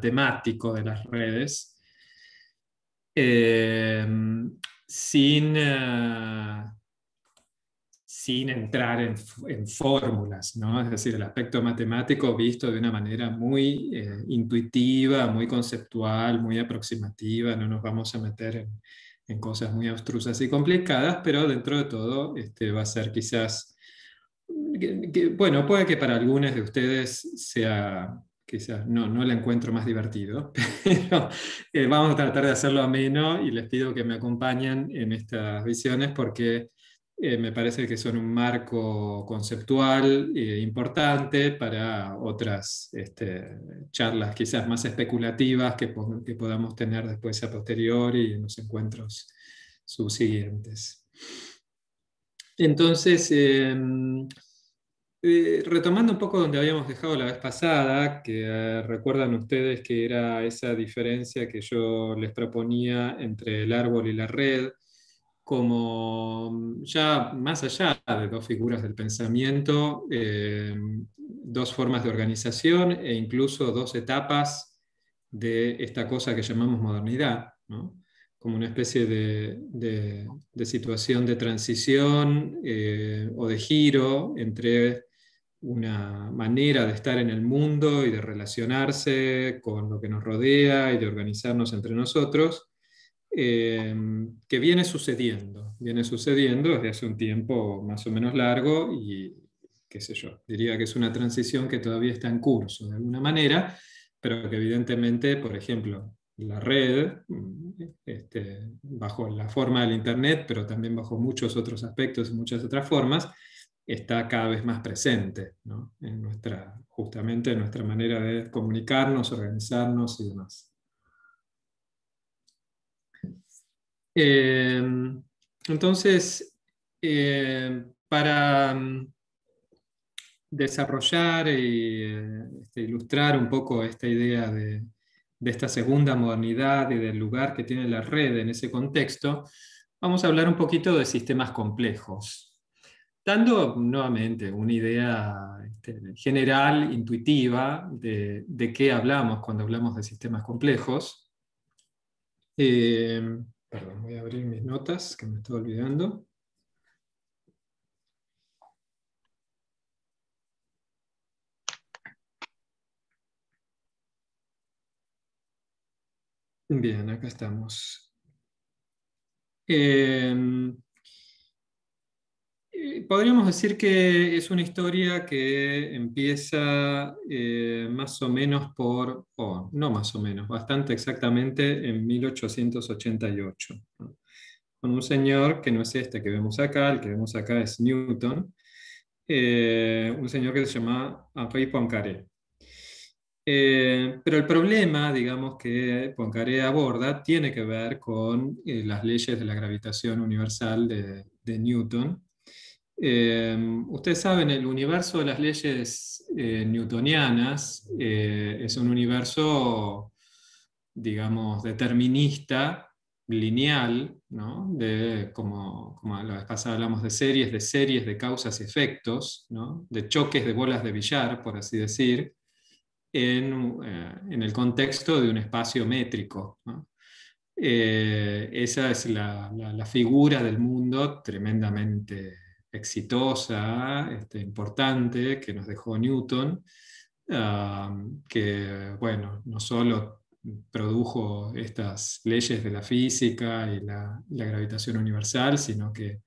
temático de las redes, eh, sin, eh, sin entrar en, fórmulas, ¿no? Es decir, el aspecto matemático visto de una manera muy eh, intuitiva, muy conceptual, muy aproximativa, no nos vamos a meter en, en cosas muy abstrusas y complicadas, pero dentro de todo este, va a ser quizás bueno, puede que para algunos de ustedes sea, quizás no, no la encuentro más divertido, pero eh, vamos a tratar de hacerlo a ameno y les pido que me acompañen en estas visiones porque eh, me parece que son un marco conceptual eh, importante para otras este, charlas quizás más especulativas que, podamos tener después a posteriori en los encuentros subsiguientes. Entonces, em, eh, retomando un poco donde habíamos dejado la vez pasada, que eh, recuerdan ustedes que era esa diferencia que yo les proponía entre el árbol y la red, como ya más allá de dos figuras del pensamiento, em, dos formas de organización e incluso dos etapas de esta cosa que llamamos modernidad. ¿no? como una especie de, situación de transición eh, o de giro entre una manera de estar en el mundo y de relacionarse con lo que nos rodea y de organizarnos entre nosotros, eh, que viene sucediendo, viene sucediendo desde hace un tiempo más o menos largo y qué sé yo, diría que es una transición que todavía está en curso de alguna manera, pero que evidentemente, por ejemplo, la red, mm, este, bajo la forma del Internet, pero también bajo muchos otros aspectos y muchas otras formas, está cada vez más presente en nuestra, justamente en nuestra manera de comunicarnos, organizarnos y demás. Em, entonces, em, para mm, desarrollar e ilustrar un poco esta idea de, de esta segunda modernidad y del lugar que tiene la red en ese contexto, vamos a hablar un poquito de sistemas complejos, dando nuevamente una idea este, general, intuitiva, de, qué hablamos cuando hablamos de sistemas complejos. Eh, perdón, voy a abrir mis notas, que me estoy olvidando. Bien, acá estamos. Em, eh, podríamos decir que es una historia que empieza eh, más o menos por, no más o menos, bastante exactamente en 1888, con un señor que no es este que vemos acá, el que vemos acá es Newton, eh, un señor que se llama Henri Poincaré. Eh, pero el problema, digamos, que Poincaré aborda tiene que ver con eh, las leyes de la gravitación universal de, Newton. Eh, ustedes saben, el universo de las leyes newtonianas es un universo, digamos, determinista, lineal, de, como, como, la vez pasada hablamos de series, de series de causas y efectos, de choques de bolas de billar, por así decir eh, en, el contexto de un espacio métrico. Eh, esa es la, figura del mundo tremendamente exitosa, este, importante, que nos dejó Newton, ah, que, bueno, no solo produjo estas leyes de la física y la, gravitación universal, sino que,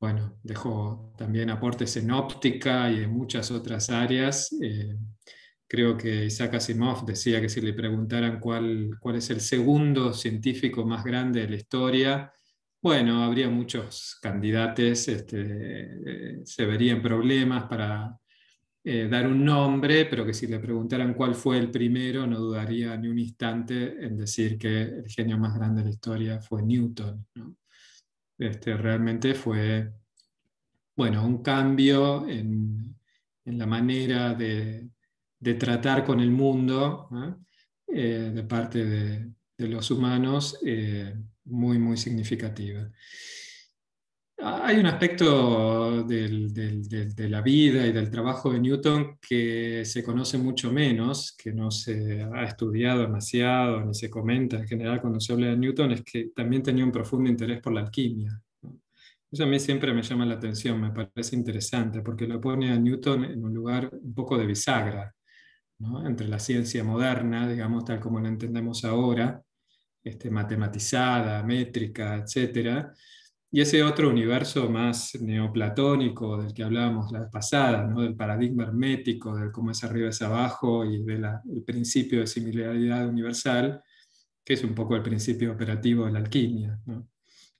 bueno, dejó también aportes en óptica y en muchas otras áreas. Eh, Creo que Isaac Asimov decía que si le preguntaran cuál, cuál es el segundo científico más grande de la historia, bueno, habría muchos candidatos, este, eh, se verían problemas para eh, dar un nombre, pero que si le preguntaran cuál fue el primero, no dudaría ni un instante en decir que el genio más grande de la historia fue Newton. Este, realmente fue bueno, un cambio en la manera de, de tratar con el mundo eh, de parte de, los humanos eh, muy, muy significativa. Ah, hay un aspecto de la vida y del trabajo de Newton que se conoce mucho menos, que no se ha estudiado demasiado, ni se comenta en general cuando se habla de Newton, es que también tenía un profundo interés por la alquimia. Eso a mí siempre me llama la atención, me parece interesante, porque lo pone a Newton en un lugar un poco de bisagra entre la ciencia moderna, digamos, tal como la entendemos ahora, este, matematizada, métrica, etc., y ese otro universo más neoplatónico del que hablábamos la vez pasada, del paradigma hermético, del cómo es arriba es abajo y del principio de similaridad universal, que es un poco el principio operativo de la alquimia.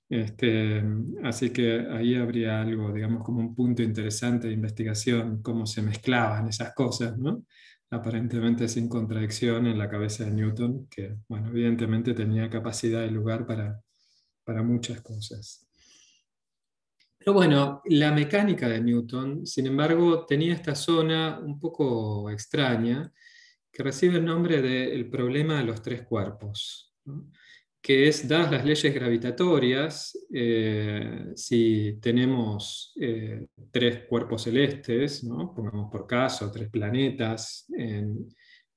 Este, así que ahí habría algo, digamos, como un punto interesante de investigación, cómo se mezclaban esas cosas, ¿no? aparentemente sin contradicción en la cabeza de Newton, que bueno, evidentemente tenía capacidad y lugar para, para muchas cosas. Pero bueno, la mecánica de Newton, sin embargo, tenía esta zona un poco extraña que recibe el nombre del problema de los tres cuerpos que es, dadas las leyes gravitatorias, eh, si tenemos eh, tres cuerpos celestes, pongamos por caso tres planetas en,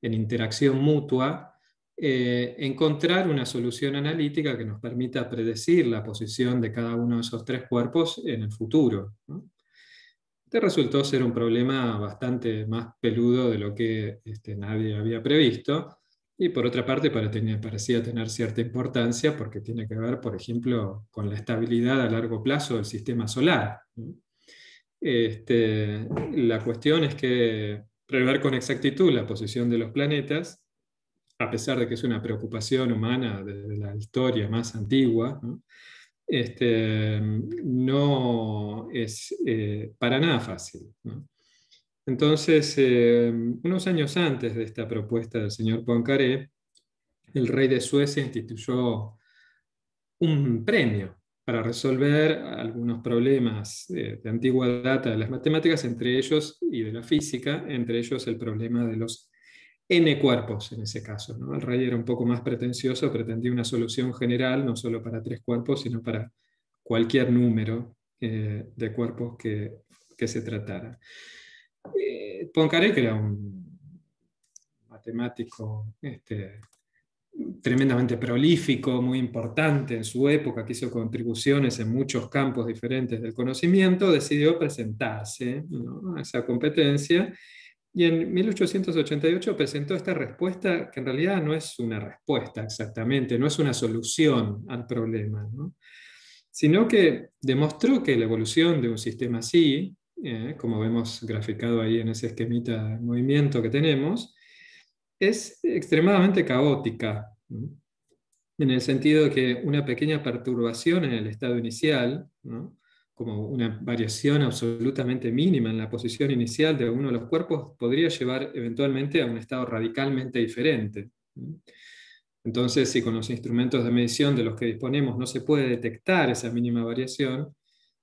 interacción mutua, eh, encontrar una solución analítica que nos permita predecir la posición de cada uno de esos tres cuerpos en el futuro. resultó ser un problema bastante más peludo de lo que este, nadie había previsto, y por otra parte, para parecía tener cierta importancia porque tiene que ver, por ejemplo, con la estabilidad a largo plazo del sistema solar. Este, la cuestión es que prever con exactitud la posición de los planetas, a pesar de que es una preocupación humana de la historia más antigua, no este, es eh, para nada fácil. Entonces, eh, unos años antes de esta propuesta del señor Poincaré, el rey de Suecia instituyó un premio para resolver algunos problemas eh, de antigua data de las matemáticas, entre ellos, y de la física, entre ellos el problema de los n cuerpos en ese caso. El rey era un poco más pretencioso, pretendía una solución general, no solo para tres cuerpos, sino para cualquier número eh, de cuerpos que se tratara. Eh, Poincaré, que era un matemático este, tremendamente prolífico, muy importante en su época, que hizo contribuciones en muchos campos diferentes del conocimiento, decidió presentarse a esa competencia y en 1888 presentó esta respuesta que en realidad no es una respuesta exactamente, no es una solución al problema, sino que demostró que la evolución de un sistema así, eh, como vemos graficado ahí en ese esquemita de movimiento que tenemos, es extremadamente caótica, en el sentido de que una pequeña perturbación en el estado inicial, como una variación absolutamente mínima en la posición inicial de uno de los cuerpos, podría llevar eventualmente a un estado radicalmente diferente. Entonces, si con los instrumentos de medición de los que disponemos no se puede detectar esa mínima variación,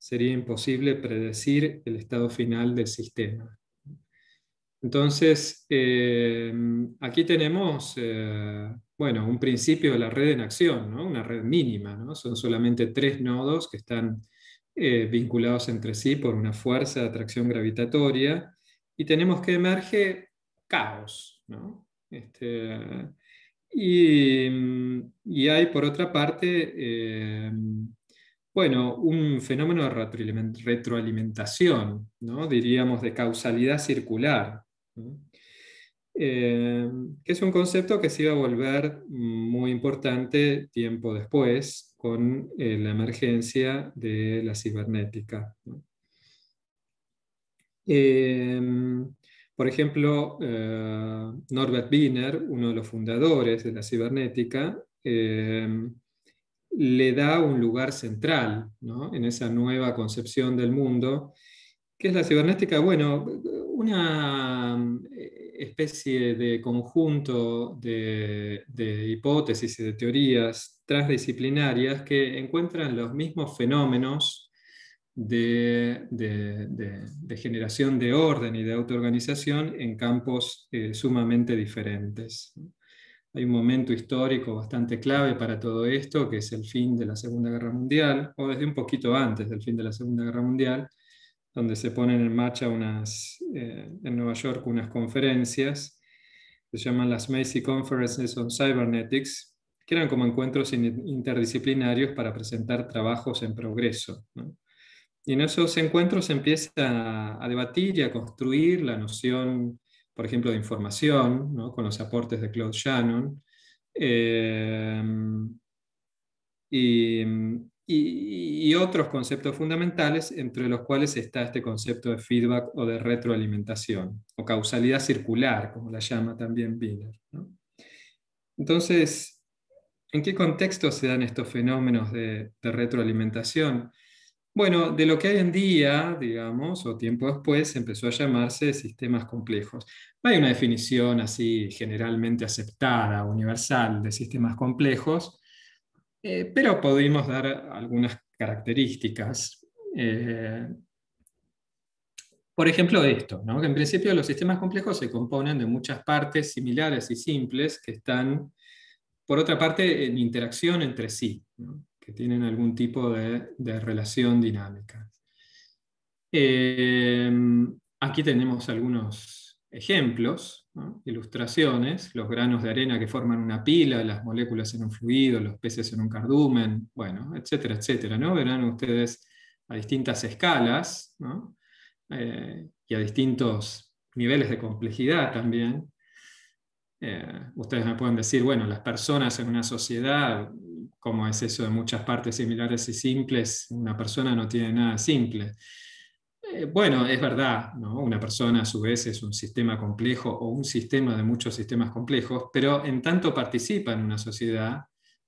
sería imposible predecir el estado final del sistema. Entonces, eh, aquí tenemos, eh, bueno, un principio de la red en acción, una red mínima, ¿no? son solamente tres nodos que están eh, vinculados entre sí por una fuerza de atracción gravitatoria y tenemos que emerge caos. Este, y, y, hay, por otra parte, bueno, un fenómeno de retroalimentación, ¿no? diríamos de causalidad circular, eh, que es un concepto que se iba a volver muy importante tiempo después con eh, la emergencia de la cibernética. Eh, por ejemplo, Norbert Wiener, uno de los fundadores de la cibernética, le da un lugar central en esa nueva concepción del mundo, que es la cibernética, bueno, una eh, especie de conjunto de, hipótesis y de teorías transdisciplinarias que encuentran los mismos fenómenos de, generación de orden y de autoorganización en campos eh, sumamente diferentes. Hay un momento histórico bastante clave para todo esto, que es el fin de la Segunda Guerra Mundial, o desde un poquito antes del fin de la Segunda Guerra Mundial, donde se ponen en marcha unas, eh, en Nueva York unas conferencias, que se llaman las Macy Conferences on Cybernetics, que eran como encuentros interdisciplinarios para presentar trabajos en progreso. Y en esos encuentros se empieza a debatir y a construir la noción por ejemplo, de información, con los aportes de Claude Shannon. Eh, y, otros conceptos fundamentales, entre los cuales está este concepto de feedback o de retroalimentación, o causalidad circular, como la llama también Wiener. Entonces, ¿en qué contexto se dan estos fenómenos de retroalimentación? Bueno, de lo que hay en día, digamos, o tiempo después, empezó a llamarse sistemas complejos. No hay una definición así generalmente aceptada, universal, de sistemas complejos, eh, pero podemos dar algunas características. Eh, por ejemplo, esto, ¿no? que en principio los sistemas complejos se componen de muchas partes similares y simples que están, por otra parte, en interacción entre sí que tienen algún tipo de, relación dinámica. Em, aquí tenemos algunos ejemplos, ilustraciones, los granos de arena que forman una pila, las moléculas en un fluido, los peces en un cardumen, bueno, etcétera, etcétera. ¿no? Verán ustedes a distintas escalas eh, y a distintos niveles de complejidad también. Eh, ustedes me pueden decir, bueno, las personas en una sociedad como es eso de muchas partes similares y simples, una persona no tiene nada simple. Eh, bueno, es verdad, una persona a su vez es un sistema complejo o un sistema de muchos sistemas complejos, pero en tanto participa en una sociedad,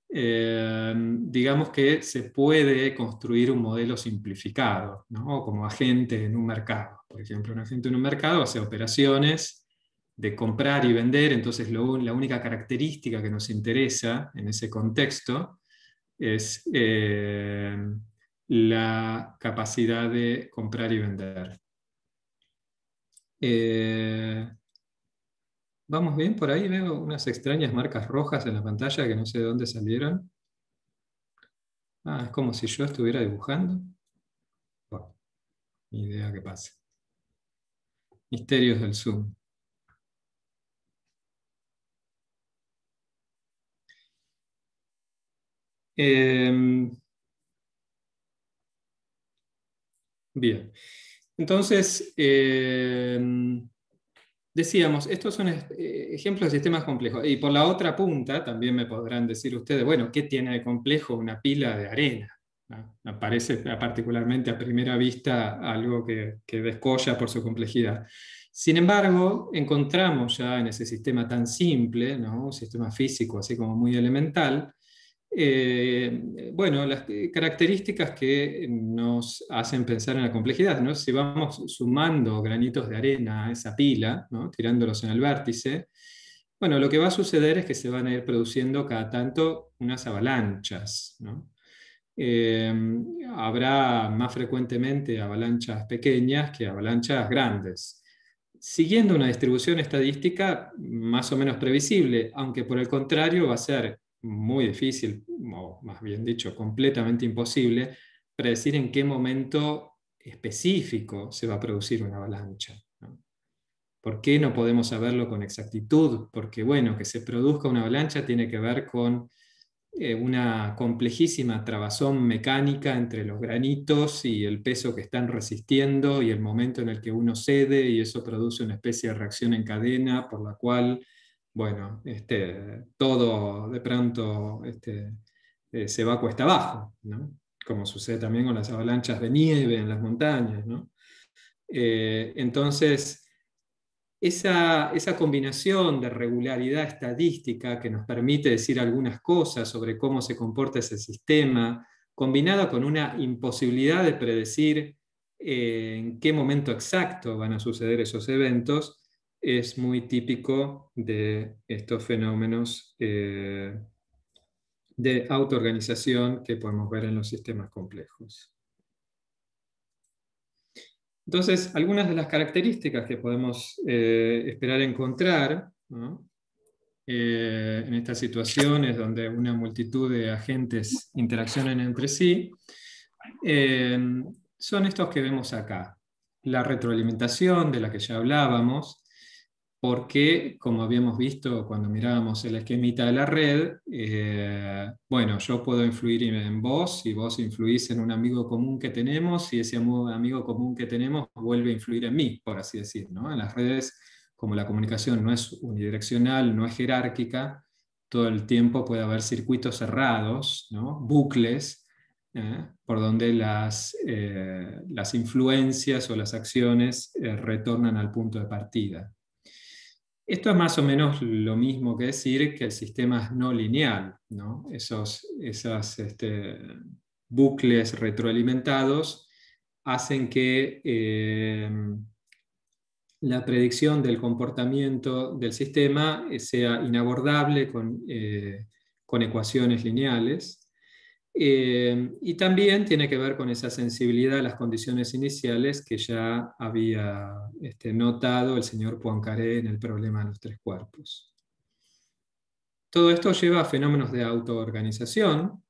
em, digamos que se puede construir un modelo simplificado, como agente en un mercado. Por ejemplo, un agente en un mercado hace operaciones de comprar y vender, entonces la única característica que nos interesa en ese contexto es eh, la capacidad de comprar y vender. Eh, ¿Vamos bien? Por ahí veo unas extrañas marcas rojas en la pantalla que no sé de dónde salieron. Ah, es como si yo estuviera dibujando. ni idea que pasa Misterios del Zoom. Em, bien, entonces, em, decíamos, estos son eh, ejemplos de sistemas complejos. Y por la otra punta, también me podrán decir ustedes, bueno, ¿qué tiene de complejo una pila de arena? Aparece parece particularmente a primera vista algo que, que, descolla por su complejidad. Sin embargo, encontramos ya en ese sistema tan simple, ¿no? un sistema físico así como muy elemental, eh, bueno, las características que nos hacen pensar en la complejidad, ¿no? Si vamos sumando granitos de arena a esa pila, tirándolos en el vértice, bueno, lo que va a suceder es que se van a ir produciendo cada tanto unas avalanchas, eh, habrá más frecuentemente avalanchas pequeñas que avalanchas grandes siguiendo una distribución estadística más o menos previsible, aunque por el contrario va a ser muy difícil, o más bien dicho, completamente imposible, predecir en qué momento específico se va a producir una avalancha. ¿Por qué no podemos saberlo con exactitud? Porque, bueno, que se produzca una avalancha tiene que ver con eh, una complejísima trabazón mecánica entre los granitos y el peso que están resistiendo y el momento en el que uno cede y eso produce una especie de reacción en cadena por la cual bueno, este, todo de pronto este, eh, se va cuesta abajo, ¿no? como sucede también con las avalanchas de nieve en las montañas. ¿no? Eh, entonces, esa, combinación de regularidad estadística que nos permite decir algunas cosas sobre cómo se comporta ese sistema, combinada con una imposibilidad de predecir eh, en qué momento exacto van a suceder esos eventos, es muy típico de estos fenómenos eh, de autoorganización que podemos ver en los sistemas complejos. Entonces, algunas de las características que podemos eh, esperar encontrar eh, en estas situaciones donde una multitud de agentes interaccionan entre sí son estos que vemos acá. La retroalimentación de la que ya hablábamos, porque, como habíamos visto cuando mirábamos el esquemita de la red, eh, bueno, yo puedo influir en vos y vos influís en un amigo común que tenemos y ese amigo común que tenemos vuelve a influir en mí, por así decir. En las redes, como la comunicación no es unidireccional, no es jerárquica, todo el tiempo puede haber circuitos cerrados, bucles, ¿eh? por donde las, eh, las influencias o las acciones retornan al punto de partida. Esto es más o menos lo mismo que decir que el sistema es no lineal, ¿no? Esos este, bucles retroalimentados hacen que eh, la predicción del comportamiento del sistema eh, sea inabordable con eh, ecuaciones lineales. Eh, y también tiene que ver con esa sensibilidad a las condiciones iniciales que ya había este, notado el señor Poincaré en el problema de los tres cuerpos. Todo esto lleva a fenómenos de autoorganización,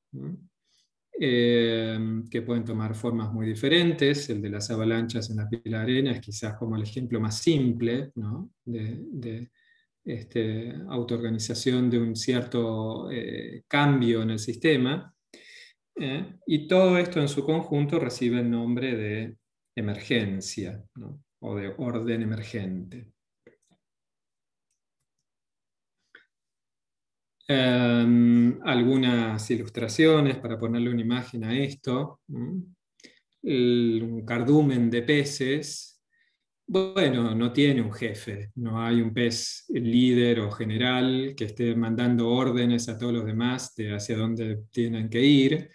eh, que pueden tomar formas muy diferentes. El de las avalanchas en la pila de arena es quizás como el ejemplo más simple de, este, autoorganización de un cierto eh, cambio en el sistema. ¿eh? Y todo esto en su conjunto recibe el nombre de emergencia o de orden emergente. Em, algunas ilustraciones para ponerle una imagen a esto. un cardumen de peces. Bueno, no tiene un jefe, no hay un pez líder o general que esté mandando órdenes a todos los demás de hacia dónde tienen que ir.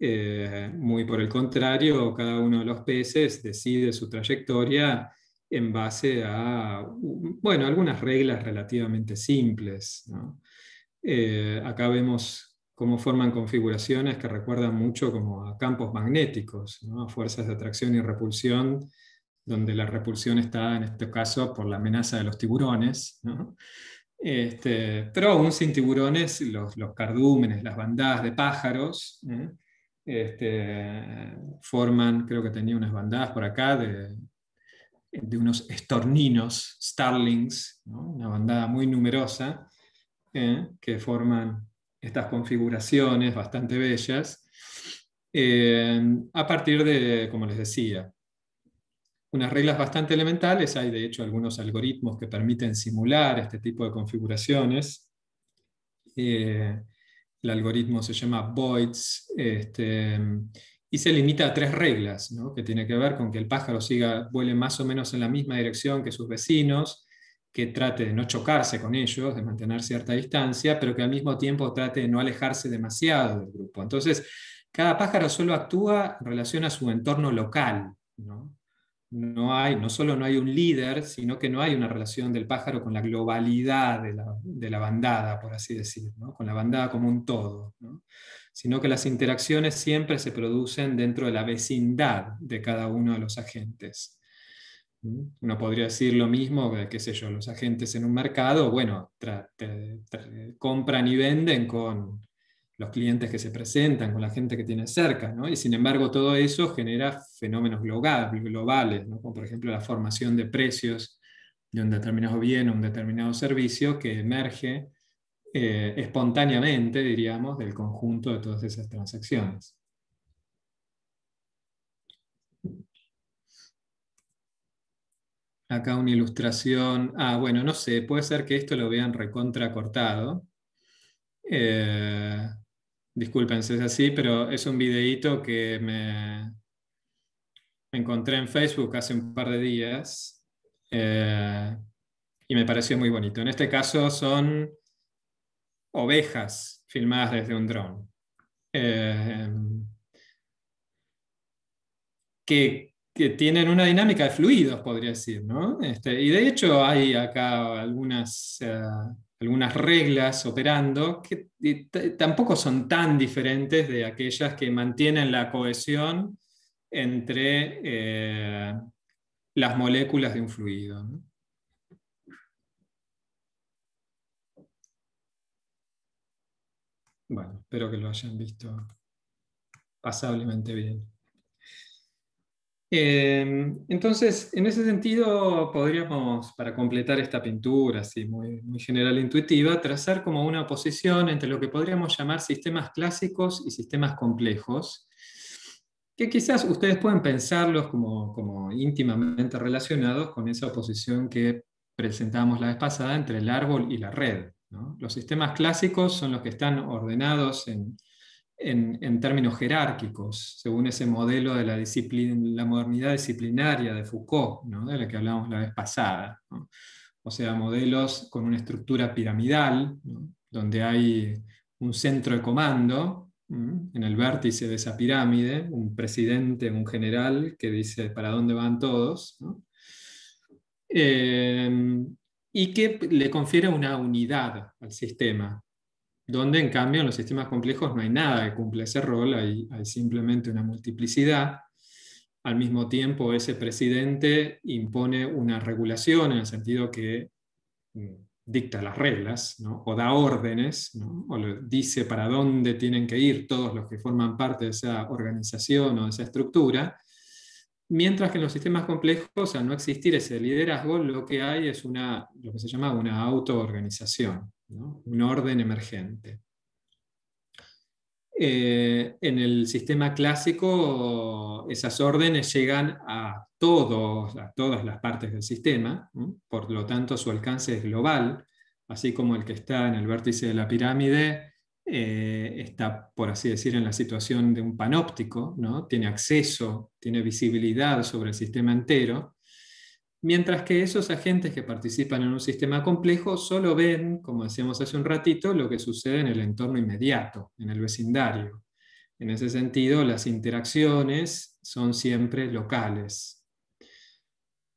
Eh, muy por el contrario, cada uno de los peces decide su trayectoria en base a, bueno, algunas reglas relativamente simples. Eh, acá vemos cómo forman configuraciones que recuerdan mucho como a campos magnéticos, a fuerzas de atracción y repulsión, donde la repulsión está en este caso por la amenaza de los tiburones. Este, pero aún sin tiburones, los, cardúmenes, las bandadas de pájaros, ¿eh? Este, forman, creo que tenía unas bandadas por acá de, unos estorninos, starlings, una bandada muy numerosa, ¿eh? que forman estas configuraciones bastante bellas, eh, a partir de, como les decía, unas reglas bastante elementales, hay de hecho algunos algoritmos que permiten simular este tipo de configuraciones. Eh, el algoritmo se llama VOIDS, este, y se limita a tres reglas, ¿no? que tiene que ver con que el pájaro siga, vuele más o menos en la misma dirección que sus vecinos, que trate de no chocarse con ellos, de mantener cierta distancia, pero que al mismo tiempo trate de no alejarse demasiado del grupo. Entonces, cada pájaro solo actúa en relación a su entorno local. ¿no? no hay, no solo no hay un líder, sino que no hay una relación del pájaro con la globalidad de la, bandada, por así decir, con la bandada como un todo, sino que las interacciones siempre se producen dentro de la vecindad de cada uno de los agentes. Uno podría decir lo mismo, qué sé yo, los agentes en un mercado, bueno, compran y venden con los clientes que se presentan, con la gente que tiene cerca, ¿no? Y sin embargo, todo eso genera fenómenos globales, Como por ejemplo la formación de precios de un determinado bien o un determinado servicio que emerge eh, espontáneamente, diríamos, del conjunto de todas esas transacciones. Acá una ilustración. Ah, bueno, no sé, puede ser que esto lo vean recontra cortado. Eh, Disculpen si es así, pero es un videíto que me, encontré en Facebook hace un par de días eh, y me pareció muy bonito. En este caso son ovejas filmadas desde un dron. Eh, que, tienen una dinámica de fluidos, podría decir, ¿no? Este, y de hecho hay acá algunas... Eh, algunas reglas operando que eh, tampoco son tan diferentes de aquellas que mantienen la cohesión entre eh, las moléculas de un fluido. Bueno, espero que lo hayan visto pasablemente bien. Em, entonces, en ese sentido, podríamos, para completar esta pintura así muy, general e intuitiva, trazar como una oposición entre lo que podríamos llamar sistemas clásicos y sistemas complejos, que quizás ustedes pueden pensarlos como, íntimamente relacionados con esa oposición que presentamos la vez pasada entre el árbol y la red. Los sistemas clásicos son los que están ordenados en, en, términos jerárquicos, según ese modelo de la, modernidad disciplinaria de Foucault, de la que hablábamos la vez pasada. O sea, modelos con una estructura piramidal, donde hay un centro de comando en el vértice de esa pirámide, un presidente, un general que dice para dónde van todos, eh, y que le confiere una unidad al sistema, donde en cambio en los sistemas complejos no hay nada que cumpla ese rol, hay, simplemente una multiplicidad. Al mismo tiempo, ese presidente impone una regulación en el sentido que mm, dicta las reglas o da órdenes ¿no? o dice para dónde tienen que ir todos los que forman parte de esa organización o de esa estructura Mientras que en los sistemas complejos, al no existir ese liderazgo, lo que hay es una, lo que se llama una autoorganización, un orden emergente. Eh, en el sistema clásico, esas órdenes llegan a, todas las partes del sistema, por lo tanto su alcance es global, así como el que está en el vértice de la pirámide eh, está, por así decir, en la situación de un panóptico, ¿no? tiene acceso, tiene visibilidad sobre el sistema entero, mientras que esos agentes que participan en un sistema complejo solo ven, como decíamos hace un ratito, lo que sucede en el entorno inmediato, en el vecindario. En ese sentido, las interacciones son siempre locales.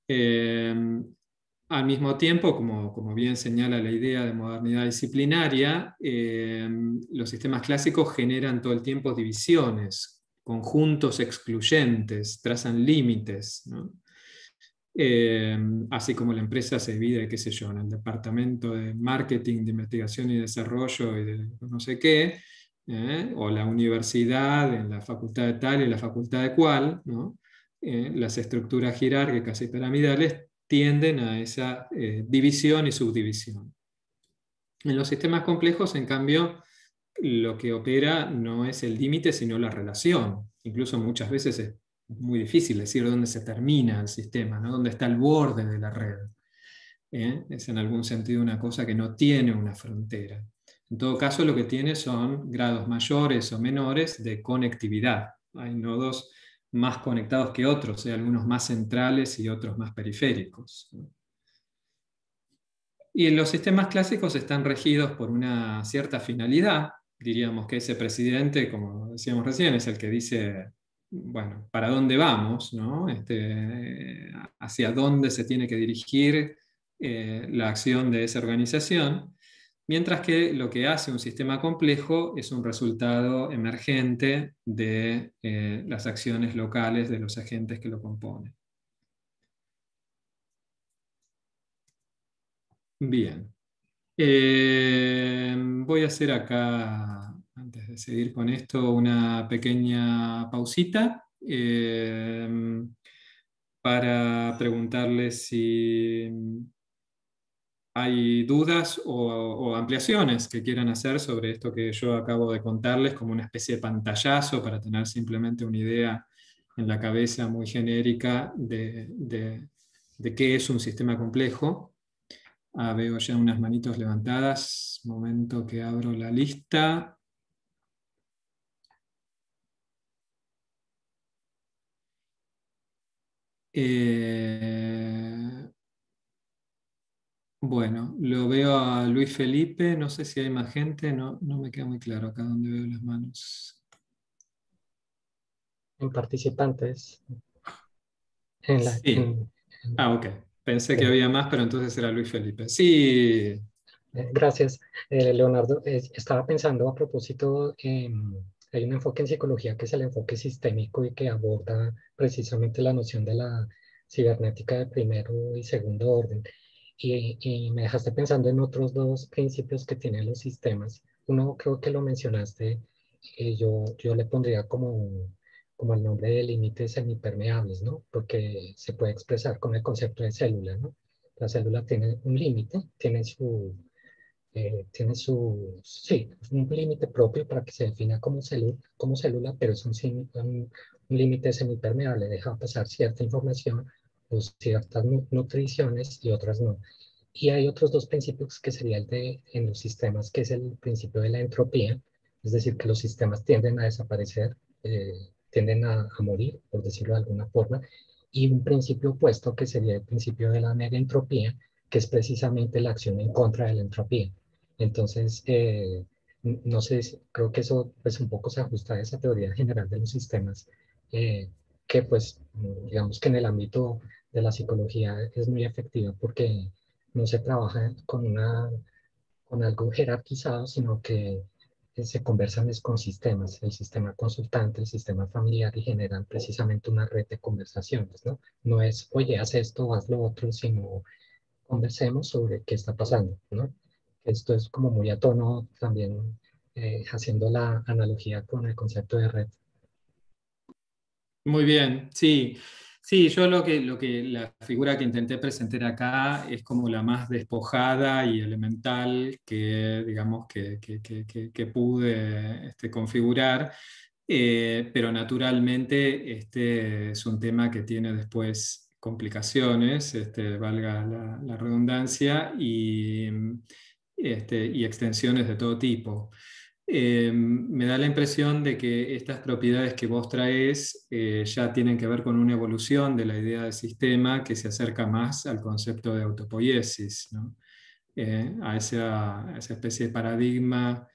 Eh, al mismo tiempo, como, bien señala la idea de modernidad disciplinaria, eh, los sistemas clásicos generan todo el tiempo divisiones, conjuntos excluyentes, trazan límites. Eh, así como la empresa se divide, qué sé yo, en el departamento de marketing, de investigación y desarrollo y de no sé qué, ¿eh? o la universidad en la facultad de tal y la facultad de cual, las estructuras jerárquicas y piramidales tienden a esa eh, división y subdivisión. En los sistemas complejos, en cambio, lo que opera no es el límite, sino la relación. Incluso muchas veces es muy difícil decir dónde se termina el sistema, dónde está el borde de la red. ¿eh? Es en algún sentido una cosa que no tiene una frontera. En todo caso, lo que tiene son grados mayores o menores de conectividad. Hay nodos más conectados que otros, ¿eh? algunos más centrales y otros más periféricos. Y los sistemas clásicos están regidos por una cierta finalidad, diríamos que ese presidente, como decíamos recién, es el que dice, bueno, ¿para dónde vamos? Este, ¿Hacia dónde se tiene que dirigir eh, la acción de esa organización? Mientras que lo que hace un sistema complejo es un resultado emergente de eh, las acciones locales de los agentes que lo componen. Bien. Eh, voy a hacer acá, antes de seguir con esto, una pequeña pausita eh, para preguntarles si hay dudas o, ampliaciones que quieran hacer sobre esto que yo acabo de contarles, como una especie de pantallazo para tener simplemente una idea en la cabeza muy genérica de, qué es un sistema complejo. Ah, veo ya unas manitos levantadas. Momento que abro la lista. Eh, bueno, lo veo a Luis Felipe, no sé si hay más gente, no, no me queda muy claro acá donde veo las manos. En participantes. En sí. ah, ok. Pensé que había más, pero entonces era Luis Felipe. Sí. Eh, gracias, eh, Leonardo. estaba pensando a propósito, em, hay un enfoque en psicología que es el enfoque sistémico y que aborda precisamente la noción de la cibernética de primero y segundo orden y, me dejaste pensando en otros dos principios que tienen los sistemas. Uno creo que lo mencionaste, eh, yo, yo le pondría como, como el nombre de límites semipermeables, ¿no? Porque se puede expresar con el concepto de célula, ¿no? La célula tiene un límite, tiene su, eh, tiene su, sí, un límite propio para que se defina como, célula, como célula pero es un límite semipermeable, deja pasar cierta información o ciertas nutriciones y otras no. Y hay otros dos principios que sería el de en los sistemas, que es el principio de la entropía, es decir, que los sistemas tienden a desaparecer, eh, tienden a, morir, por decirlo de alguna forma, y un principio opuesto que sería el principio de la megaentropía, que es precisamente la acción en contra de la entropía. Entonces, eh, no sé, creo que eso pues un poco se ajusta a esa teoría general de los sistemas, eh, que pues digamos que en el ámbito de la psicología es muy efectiva porque no se trabaja con, una, con algo jerarquizado, sino que eh, se conversan es con sistemas, el sistema consultante, el sistema familiar y generan precisamente una red de conversaciones, ¿no? No es, oye, haz esto, haz lo otro, sino conversemos sobre qué está pasando, ¿no? Esto es como muy a tono también eh, haciendo la analogía con el concepto de red. Muy bien, sí. Sí, yo lo que, la figura que intenté presentar acá es como la más despojada y elemental que, digamos, que, pude este, configurar, eh, pero naturalmente este es un tema que tiene después complicaciones, este, valga la, redundancia, este, y extensiones de todo tipo. Eh, me da la impresión de que estas propiedades que vos traes eh, ya tienen que ver con una evolución de la idea del sistema que se acerca más al concepto de autopoiesis, eh, a, esa, a, esa, especie de paradigma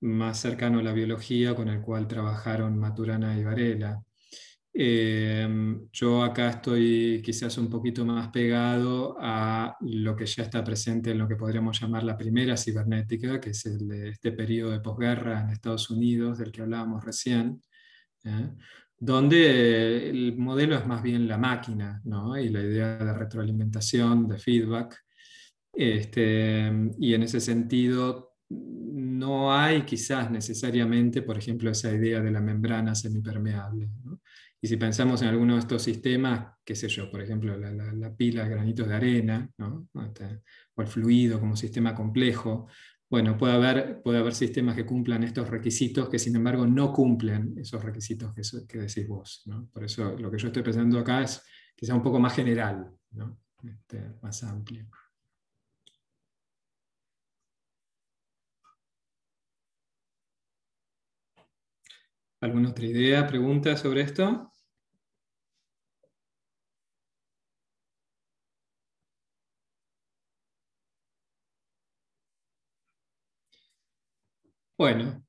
más cercano a la biología con el cual trabajaron Maturana y Varela. Em, yo acá estoy quizás un poquito más pegado a lo que ya está presente en lo que podríamos llamar la primera cibernética, que es este periodo de posguerra en Estados Unidos del que hablábamos recién, ¿eh? donde el modelo es más bien la máquina ¿no? y la idea de retroalimentación, de feedback. Este, y en ese sentido, no hay quizás necesariamente, por ejemplo, esa idea de la membrana semipermeable. ¿no? Y si pensamos en alguno de estos sistemas, qué sé yo, por ejemplo, la, pila de granitos de arena, este, o el fluido como sistema complejo, bueno, puede haber, puede haber sistemas que cumplan estos requisitos que sin embargo no cumplen esos requisitos que, decís vos. Por eso lo que yo estoy pensando acá es que sea un poco más general, este, más amplio. ¿Alguna otra idea, pregunta sobre esto? Bueno,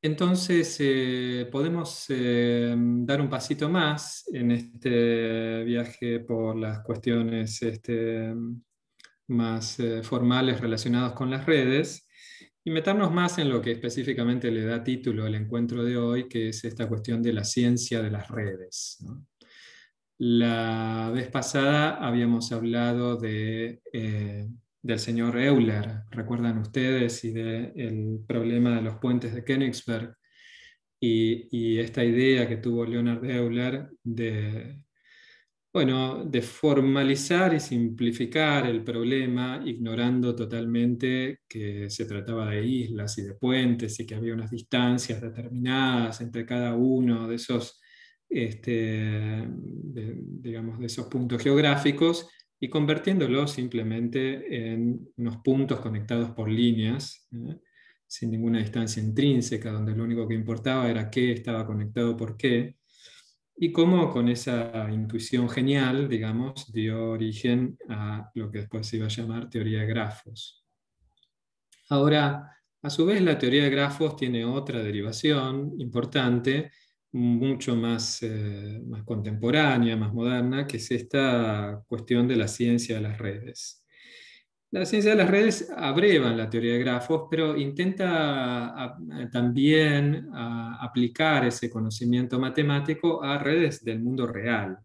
entonces eh, podemos eh, dar un pasito más en este viaje por las cuestiones este, más eh, formales relacionadas con las redes y meternos más en lo que específicamente le da título al encuentro de hoy, que es esta cuestión de la ciencia de las redes. La vez pasada habíamos hablado de del señor Euler, recuerdan ustedes, y del problema de los puentes de Königsberg, y, esta idea que tuvo Leonard Euler de, bueno, de formalizar y simplificar el problema, ignorando totalmente que se trataba de islas y de puentes y que había unas distancias determinadas entre cada uno de esos, este, de esos puntos geográficos, y convirtiéndolo simplemente en unos puntos conectados por líneas, ¿eh? sin ninguna distancia intrínseca, donde lo único que importaba era qué estaba conectado por qué, y cómo con esa intuición genial, digamos, dio origen a lo que después se iba a llamar teoría de grafos. Ahora, a su vez, la teoría de grafos tiene otra derivación importante, mucho más, eh, más contemporánea, más moderna, que es esta cuestión de la ciencia de las redes. La ciencia de las redes abreva la teoría de grafos, pero intenta ah, también ah, aplicar ese conocimiento matemático a redes del mundo real.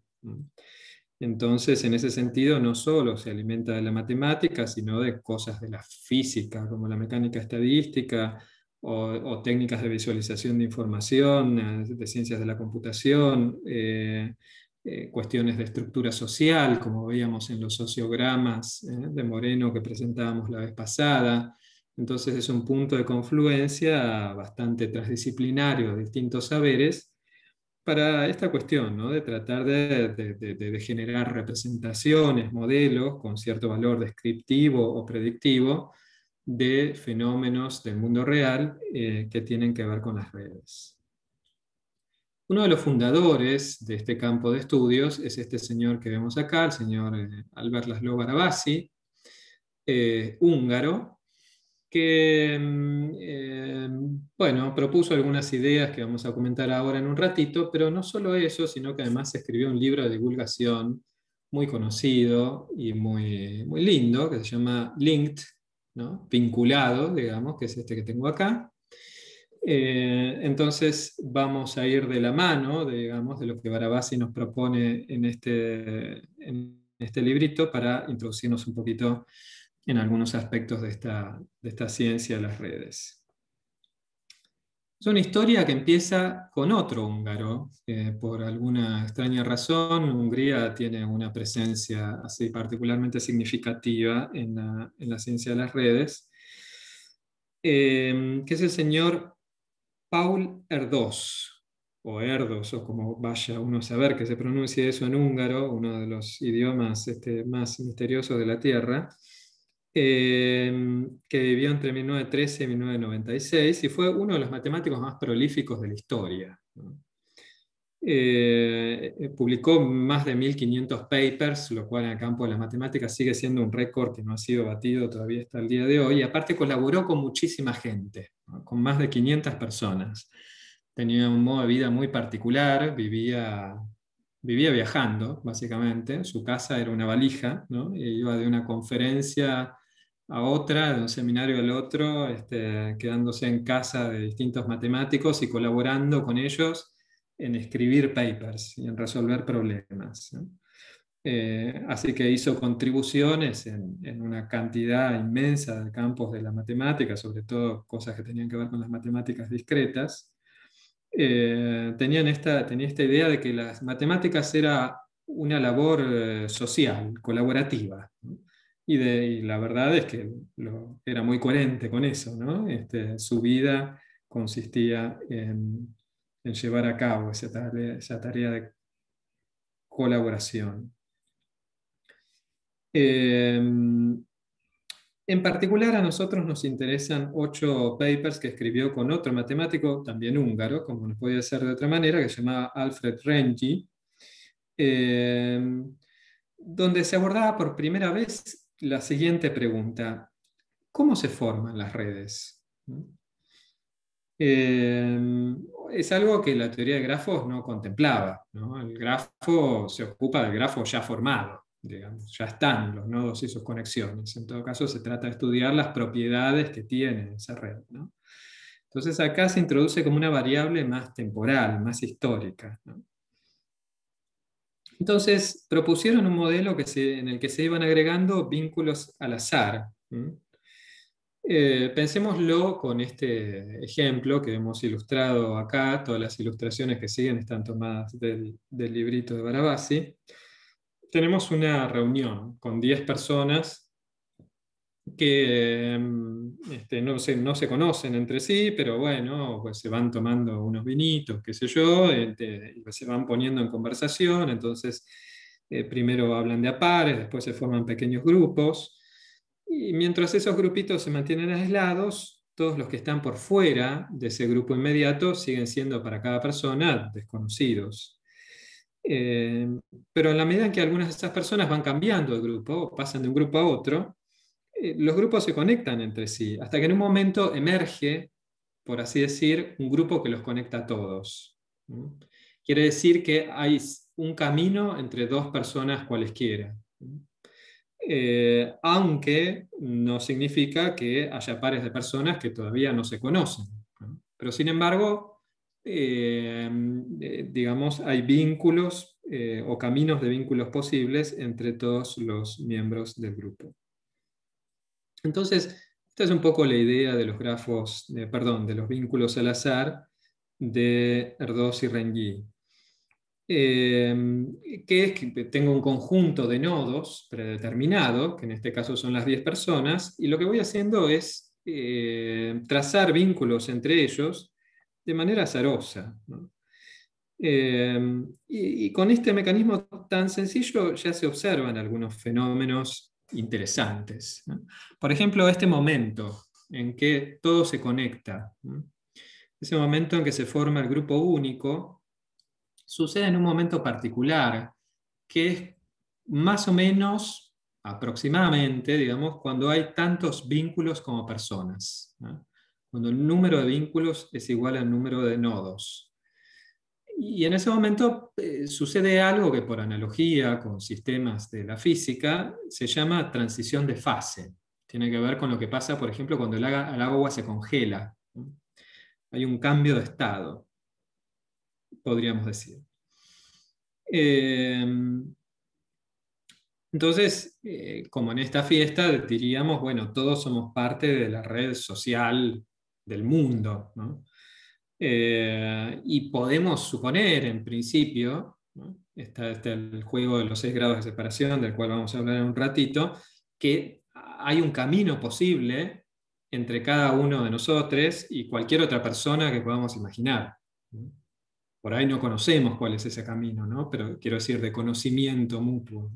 Entonces, en ese sentido, no solo se alimenta de la matemática, sino de cosas de la física, como la mecánica estadística, o, técnicas de visualización de información, eh, de ciencias de la computación, eh, eh, cuestiones de estructura social, como veíamos en los sociogramas de Moreno que presentábamos la vez pasada. Entonces es un punto de confluencia bastante transdisciplinario de distintos saberes para esta cuestión, de tratar de, generar representaciones, modelos con cierto valor descriptivo o predictivo de fenómenos del mundo real eh, que tienen que ver con las redes. Uno de los fundadores de este campo de estudios es este señor que vemos acá, el señor eh, Albert Laszlo Barabasi, eh, húngaro, que mm, bueno, propuso algunas ideas que vamos a comentar ahora en un ratito, pero no solo eso, sino que además escribió un libro de divulgación muy conocido y muy, muy lindo, que se llama Linked, vinculado, digamos, que es este que tengo acá. Eh, entonces vamos a ir de la mano, digamos, de lo que Barabasi nos propone en este, en este librito para introducirnos un poquito en algunos aspectos de esta, de esta ciencia de las redes. Es una historia que empieza con otro húngaro. Eh, por alguna extraña razón, Hungría tiene una presencia así particularmente significativa en la, ciencia de las redes, eh, que es el señor Paul Erdos, o Erdos, o como vaya uno a saber que se pronuncie eso en húngaro, uno de los idiomas este, más misteriosos de la Tierra. Em, que vivió entre 1913 y 1996 y fue uno de los matemáticos más prolíficos de la historia. Eh, publicó más de 1.500 papers, lo cual en el campo de las matemáticas sigue siendo un récord que no ha sido batido todavía hasta el día de hoy. Y aparte colaboró con muchísima gente, con más de 500 personas. Tenía un modo de vida muy particular, vivía, vivía viajando, básicamente. Su casa era una valija, iba de una conferencia a otra, de un seminario al otro, este, quedándose en casa de distintos matemáticos y colaborando con ellos en escribir papers y en resolver problemas. Eh, así que hizo contribuciones en, una cantidad inmensa de campos de la matemática, sobre todo cosas que tenían que ver con las matemáticas discretas. Eh, tenían esta, tenía esta idea de que las matemáticas era una labor eh, social, colaborativa. ¿no? Y, la verdad es que era muy coherente con eso, ¿no? Este, su vida consistía en, llevar a cabo esa tarea, de colaboración. Em, en particular a nosotros nos interesan ocho papers que escribió con otro matemático, también húngaro, como no podía ser de otra manera, que se llamaba Alfred Rengi, em, donde se abordaba por primera vez la siguiente pregunta. ¿Cómo se forman las redes? Eh, es algo que la teoría de grafos no contemplaba. El grafo se ocupa del grafo ya formado, digamos, ya están los nodos y sus conexiones. En todo caso, se trata de estudiar las propiedades que tiene esa red. Entonces acá se introduce como una variable más temporal, más histórica. Entonces, propusieron un modelo en el que se iban agregando vínculos al azar. Eh, pensémoslo con este ejemplo que hemos ilustrado acá, todas las ilustraciones que siguen están tomadas del, del librito de Barabasi. Tenemos una reunión con 10 personas que em, este, no, se, no, se, conocen entre sí, pero bueno, pues se van tomando unos vinitos, qué sé yo, este, pues se van poniendo en conversación, entonces eh, primero hablan de a pares, después se forman pequeños grupos, y mientras esos grupitos se mantienen aislados, todos los que están por fuera de ese grupo inmediato siguen siendo para cada persona desconocidos, eh, pero en la medida en que algunas de esas personas van cambiando de grupo, pasan de un grupo a otro, eh, los grupos se conectan entre sí, hasta que en un momento emerge, por así decir, un grupo que los conecta a todos. Quiere decir que hay un camino entre dos personas cualesquiera. Eh, aunque no significa que haya pares de personas que todavía no se conocen. Pero sin embargo, eh, digamos, hay vínculos o caminos de vínculos posibles entre todos los miembros del grupo. Entonces, esta es un poco la idea de los grafos, perdón, de los vínculos al azar de Erdős y Rengui. Em, que es que tengo un conjunto de nodos predeterminado, que en este caso son las 10 personas, y lo que voy haciendo es eh, trazar vínculos entre ellos de manera azarosa. Em, y, con este mecanismo tan sencillo ya se observan algunos fenómenos interesantes. Por ejemplo, este momento en que todo se conecta, ese momento en que se forma el grupo único, sucede en un momento particular, que es más o menos aproximadamente, digamos, cuando hay tantos vínculos como personas, cuando el número de vínculos es igual al número de nodos. Y en ese momento eh, sucede algo que por analogía con sistemas de la física se llama transición de fase. Tiene que ver con lo que pasa, por ejemplo, cuando el agua, se congela. Hay un cambio de estado, podríamos decir. Em, entonces, eh, como en esta fiesta, diríamos, bueno, todos somos parte de la red social del mundo, ¿no? Eh, y podemos suponer, en principio, está, el juego de los seis grados de separación, del cual vamos a hablar en un ratito, que hay un camino posible entre cada uno de nosotros y cualquier otra persona que podamos imaginar. Por ahí no conocemos cuál es ese camino, ¿no? pero quiero decir de conocimiento mutuo.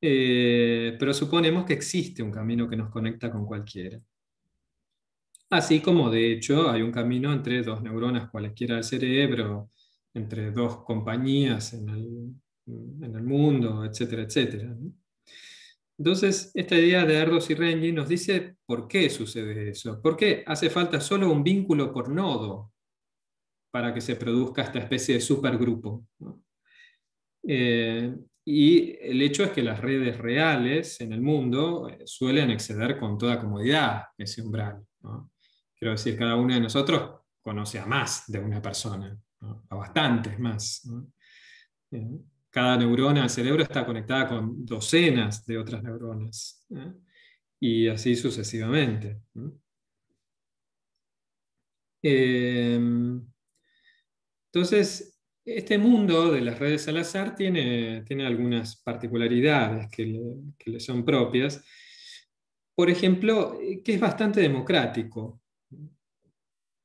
Eh, pero suponemos que existe un camino que nos conecta con cualquiera. Así como de hecho hay un camino entre dos neuronas cualesquiera del cerebro, entre dos compañías en el, mundo, etcétera, etcétera. Entonces, esta idea de Erdos y Renyi nos dice por qué sucede eso, por qué hace falta solo un vínculo por nodo para que se produzca esta especie de supergrupo. Eh, y el hecho es que las redes reales en el mundo eh, suelen exceder con toda comodidad ese umbral. Quiero decir, cada uno de nosotros conoce a más de una persona, a bastantes más. Cada neurona del cerebro está conectada con docenas de otras neuronas y así sucesivamente. Em, entonces, este mundo de las redes al azar tiene, tiene algunas particularidades que le, que le, son propias. Por ejemplo, eh, que es bastante democrático.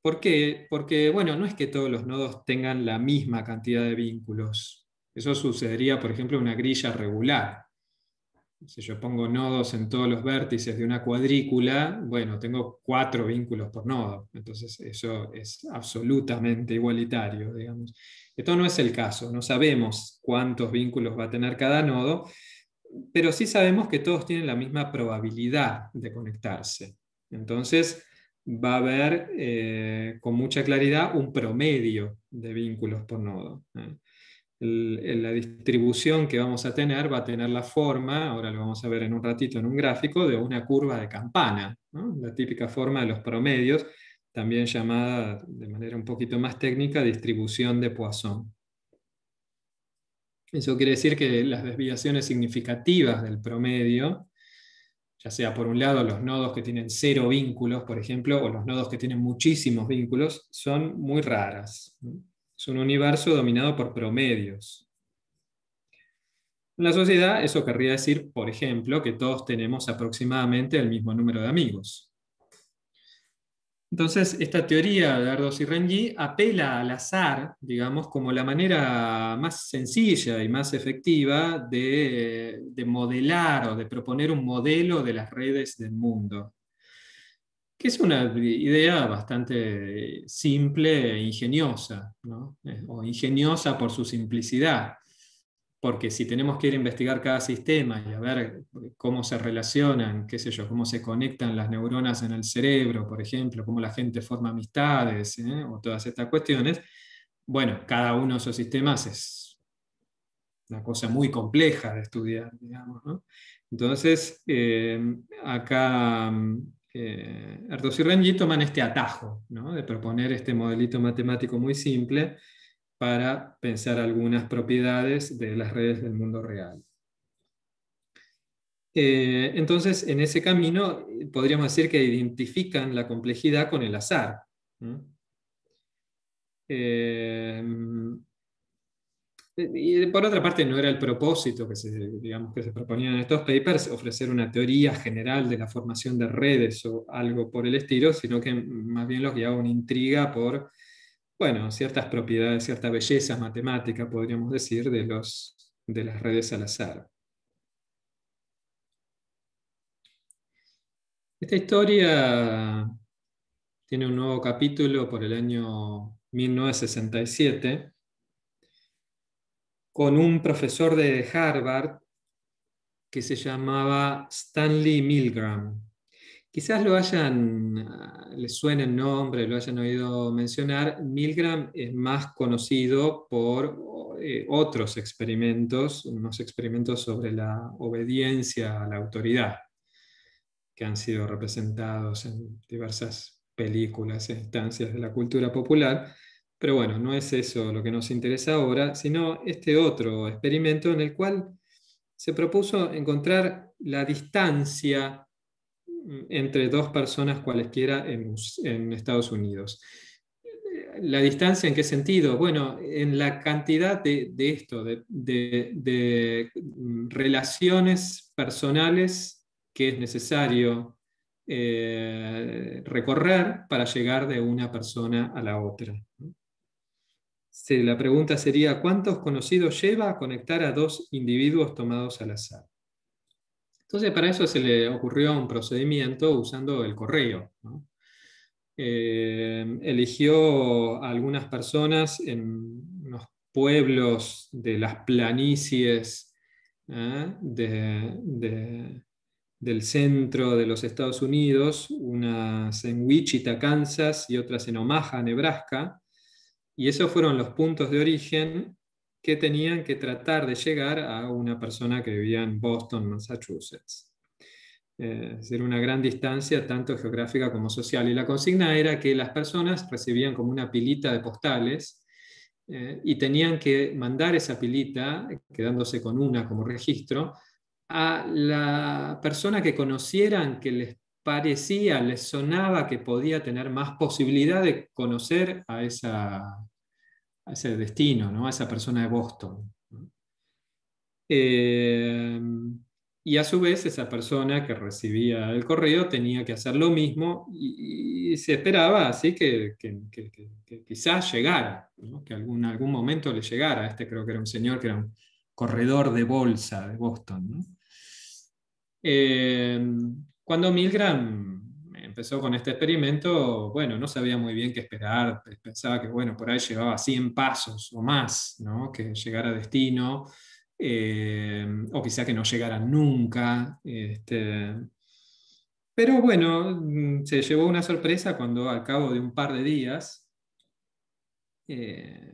¿Por qué? Porque, bueno, no es que todos los nodos tengan la misma cantidad de vínculos. Eso sucedería, por ejemplo, en una grilla regular. Si yo pongo nodos en todos los vértices de una cuadrícula, bueno, tengo cuatro vínculos por nodo. Entonces, eso es absolutamente igualitario, digamos. Esto no es el caso. No sabemos cuántos vínculos va a tener cada nodo, pero sí sabemos que todos tienen la misma probabilidad de conectarse. Entonces, va a haber eh, con mucha claridad un promedio de vínculos por nodo. la distribución que vamos a tener va a tener la forma, ahora lo vamos a ver en un ratito en un gráfico, de una curva de campana, la típica forma de los promedios, también llamada de manera un poquito más técnica distribución de Poisson. Eso quiere decir que las desviaciones significativas del promedio ya sea por un lado los nodos que tienen cero vínculos, por ejemplo, o los nodos que tienen muchísimos vínculos, son muy raras. Es un universo dominado por promedios. En la sociedad eso querría decir, por ejemplo, que todos tenemos aproximadamente el mismo número de amigos. Entonces, esta teoría de Ardos y apela al azar, digamos, como la manera más sencilla y más efectiva de, modelar o de proponer un modelo de las redes del mundo que es una idea bastante simple e ingeniosa, eh, o ingeniosa por su simplicidad porque si tenemos que ir a investigar cada sistema y a ver cómo se relacionan, qué sé yo, cómo se conectan las neuronas en el cerebro, por ejemplo, cómo la gente forma amistades ¿eh? o todas estas cuestiones, bueno, cada uno de esos sistemas es una cosa muy compleja de estudiar, digamos. Entonces, eh, acá eh, y Renji toman este atajo ¿no? de proponer este modelito matemático muy simple para pensar algunas propiedades de las redes del mundo real. Eh, entonces, en ese camino podríamos decir que identifican la complejidad con el azar. Eh, y por otra parte, no era el propósito que se, digamos, que se proponía en estos papers ofrecer una teoría general de la formación de redes o algo por el estilo, sino que más bien los guiaba una intriga por bueno, ciertas propiedades, cierta belleza matemática, podríamos decir, de, los, de las redes al azar. Esta historia tiene un nuevo capítulo por el año 1967 con un profesor de Harvard que se llamaba Stanley Milgram. Quizás lo hayan, ah, le suene el nombre, lo hayan oído mencionar. Milgram es más conocido por eh, otros experimentos, unos experimentos sobre la obediencia a la autoridad, que han sido representados en diversas películas e instancias de la cultura popular. Pero bueno, no es eso lo que nos interesa ahora, sino este otro experimento en el cual se propuso encontrar la distancia entre dos personas cualesquiera en, Estados Unidos. ¿La distancia en qué sentido? Bueno, en la cantidad de, esto, de, relaciones personales que es necesario eh, recorrer para llegar de una persona a la otra. la pregunta sería, ¿cuántos conocidos lleva a conectar a dos individuos tomados al azar? Entonces, para eso se le ocurrió un procedimiento usando el correo. Eh, eligió a algunas personas en unos pueblos de las planicies ¿ah? del centro de los Estados Unidos, unas en Wichita, Kansas, y otras en Omaha, Nebraska. Y esos fueron los puntos de origen que tenían que tratar de llegar a una persona que vivía en Boston, Massachusetts. Eh, una gran distancia tanto geográfica como social. Y la consigna era que las personas recibían como una pilita de postales eh, y tenían que mandar esa pilita, quedándose con una como registro, a la persona que conocieran que les parecía, les sonaba que podía tener más posibilidad de conocer a esa a ese destino, ¿no? a esa persona de Boston. Eh, y a su vez, esa persona que recibía el correo tenía que hacer lo mismo y, se esperaba así que, quizás llegara, que algún, algún momento le llegara. Este creo que era un señor que era un corredor de bolsa de Boston. Eh, cuando Milgram empezó con este experimento, bueno, no sabía muy bien qué esperar, pensaba que, bueno, por ahí llevaba 100 pasos o más, ¿no? Que llegara a destino, eh, o quizá que no llegara nunca. Este, pero bueno, mm, se llevó una sorpresa cuando al cabo de un par de días eh,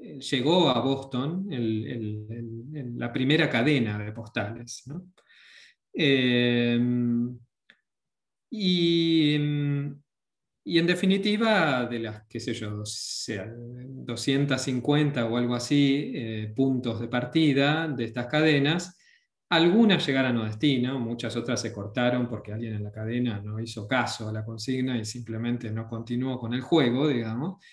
eh, llegó a Boston el, la primera cadena de postales. ¿no? Y, mm, y en definitiva, de las, qué sé yo, 250 o algo así eh, puntos de partida de estas cadenas, algunas llegaron a destino, muchas otras se cortaron porque alguien en la cadena no hizo caso a la consigna y simplemente no continuó con el juego, digamos.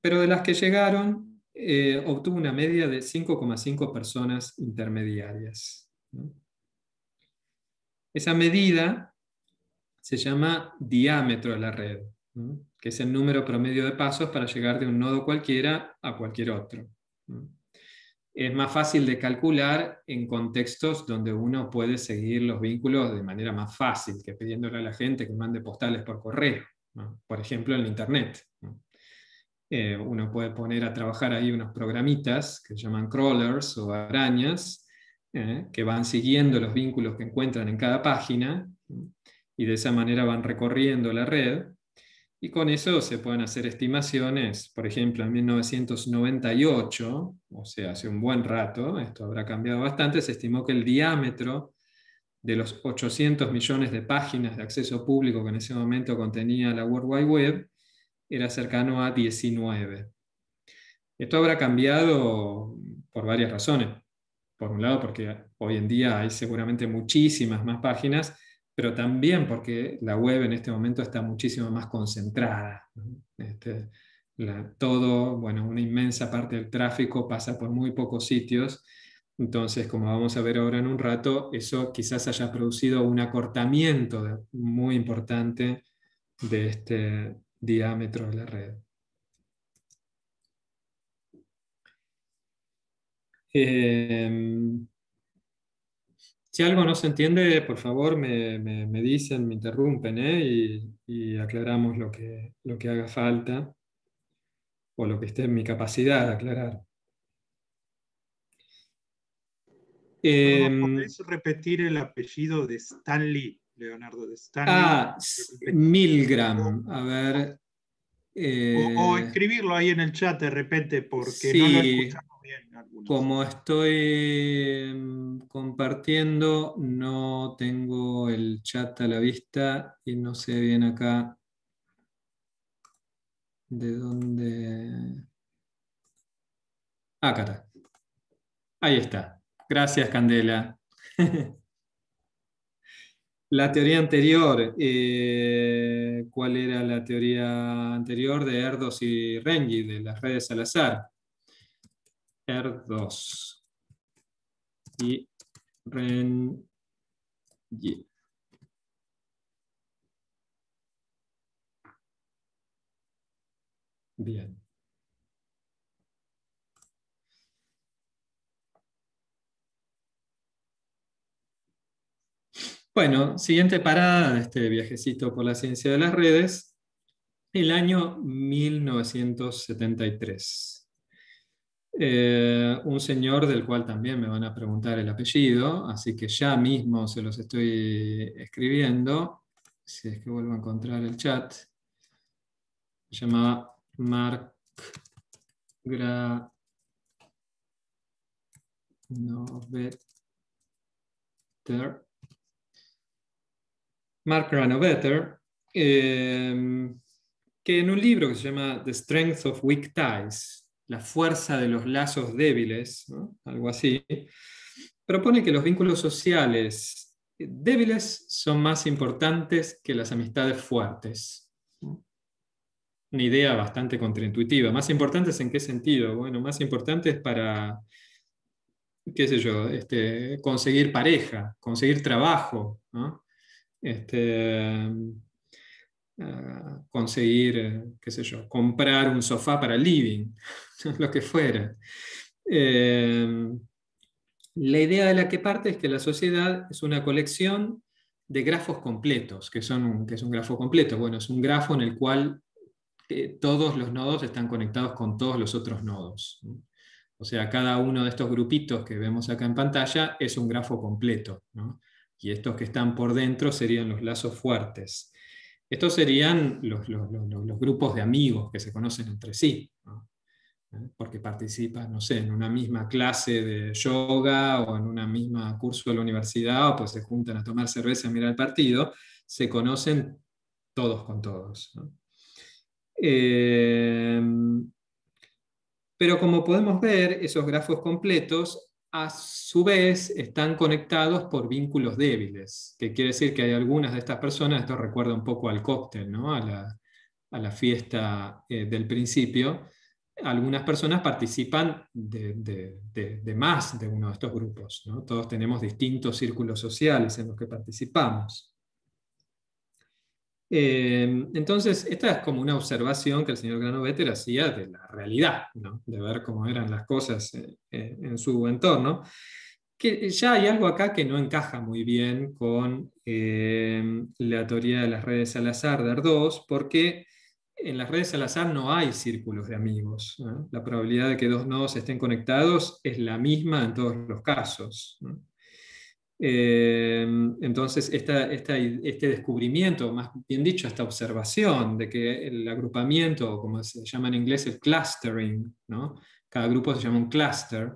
Pero de las que llegaron, eh, obtuvo una media de 5,5 personas intermediarias. Esa medida se llama diámetro de la red, que es el número promedio de pasos para llegar de un nodo cualquiera a cualquier otro. Es más fácil de calcular en contextos donde uno puede seguir los vínculos de manera más fácil que pidiéndole a la gente que mande postales por correo, por ejemplo en Internet. Eh, uno puede poner a trabajar ahí unos programitas que se llaman crawlers o arañas, ¿eh? que van siguiendo los vínculos que encuentran en cada página y de esa manera van recorriendo la red y con eso se pueden hacer estimaciones, por ejemplo, en 1998, o sea, hace un buen rato, esto habrá cambiado bastante, se estimó que el diámetro de los 800 millones de páginas de acceso público que en ese momento contenía la World Wide Web era cercano a 19. Esto habrá cambiado por varias razones. Por un lado, porque hoy en día hay seguramente muchísimas más páginas, pero también porque la web en este momento está muchísimo más concentrada. Este, todo, bueno, una inmensa parte del tráfico pasa por muy pocos sitios. Entonces, como vamos a ver ahora en un rato, eso quizás haya producido un acortamiento muy importante de este diámetro de la red. Em, si algo no se entiende, por favor me, dicen, me interrumpen ¿eh? y, aclaramos lo que, lo que haga falta o lo que esté en mi capacidad de aclarar. Eh, ¿Podés repetir el apellido de Stanley, Leonardo de Stanley? Ah, Milgram. A ver. Eh, o, escribirlo ahí en el chat de repente, porque no lo escuchamos como estoy mm, compartiendo, no tengo el chat a la vista y no sé bien acá de dónde... Ah, acá está. Ahí está. Gracias, Candela. La teoría anterior, eh, ¿cuál era la teoría anterior de Erdos y Rengi, de las redes al azar? R2 y ren Bien. Bueno, siguiente parada de este viajecito por la ciencia de las redes, el año 1973. Eh, un señor del cual también me van a preguntar el apellido, así que ya mismo se los estoy escribiendo, si es que vuelvo a encontrar el chat. Se llama Mark Granovetter. Mark Granovetter, eh, que en un libro que se llama The Strength of Weak Ties, la fuerza de los lazos débiles, algo así, propone que los vínculos sociales débiles son más importantes que las amistades fuertes. Una idea bastante contraintuitiva. ¿Más importantes en qué sentido? Bueno, más importantes para, qué sé yo, este, conseguir pareja, conseguir trabajo, este, conseguir, qué sé yo, comprar un sofá para el living, lo que fuera. Eh, la idea de la que parte es que la sociedad es una colección de grafos completos, que, son que es un grafo completo. Bueno, es un grafo en el cual eh, todos los nodos están conectados con todos los otros nodos. O sea, cada uno de estos grupitos que vemos acá en pantalla es un grafo completo. Y estos que están por dentro serían los lazos fuertes. Estos serían los, grupos de amigos que se conocen entre sí, ¿Eh? porque participan, no sé, en una misma clase de yoga o en un mismo curso de la universidad, o pues se juntan a tomar cerveza y mirar el partido, se conocen todos con todos. Eh, pero como podemos ver, esos grafos completos a su vez están conectados por vínculos débiles, que quiere decir que hay algunas de estas personas, esto recuerda un poco al cóctel, ¿no? a, la, fiesta eh, del principio, algunas personas participan de, más de uno de estos grupos. Todos tenemos distintos círculos sociales en los que participamos. Eh, entonces, esta es como una observación que el señor Granovetter hacía de la realidad, de ver cómo eran las cosas eh, eh, en su entorno, que ya hay algo acá que no encaja muy bien con la teoría de las redes al azar de Ardós, porque en las redes al azar no hay círculos de amigos. La probabilidad de que dos nodos estén conectados es la misma en todos los casos. Em, entonces, esta, este descubrimiento, más bien dicho, esta observación de que el agrupamiento, como se llama en inglés, el clustering, cada grupo se llama un cluster,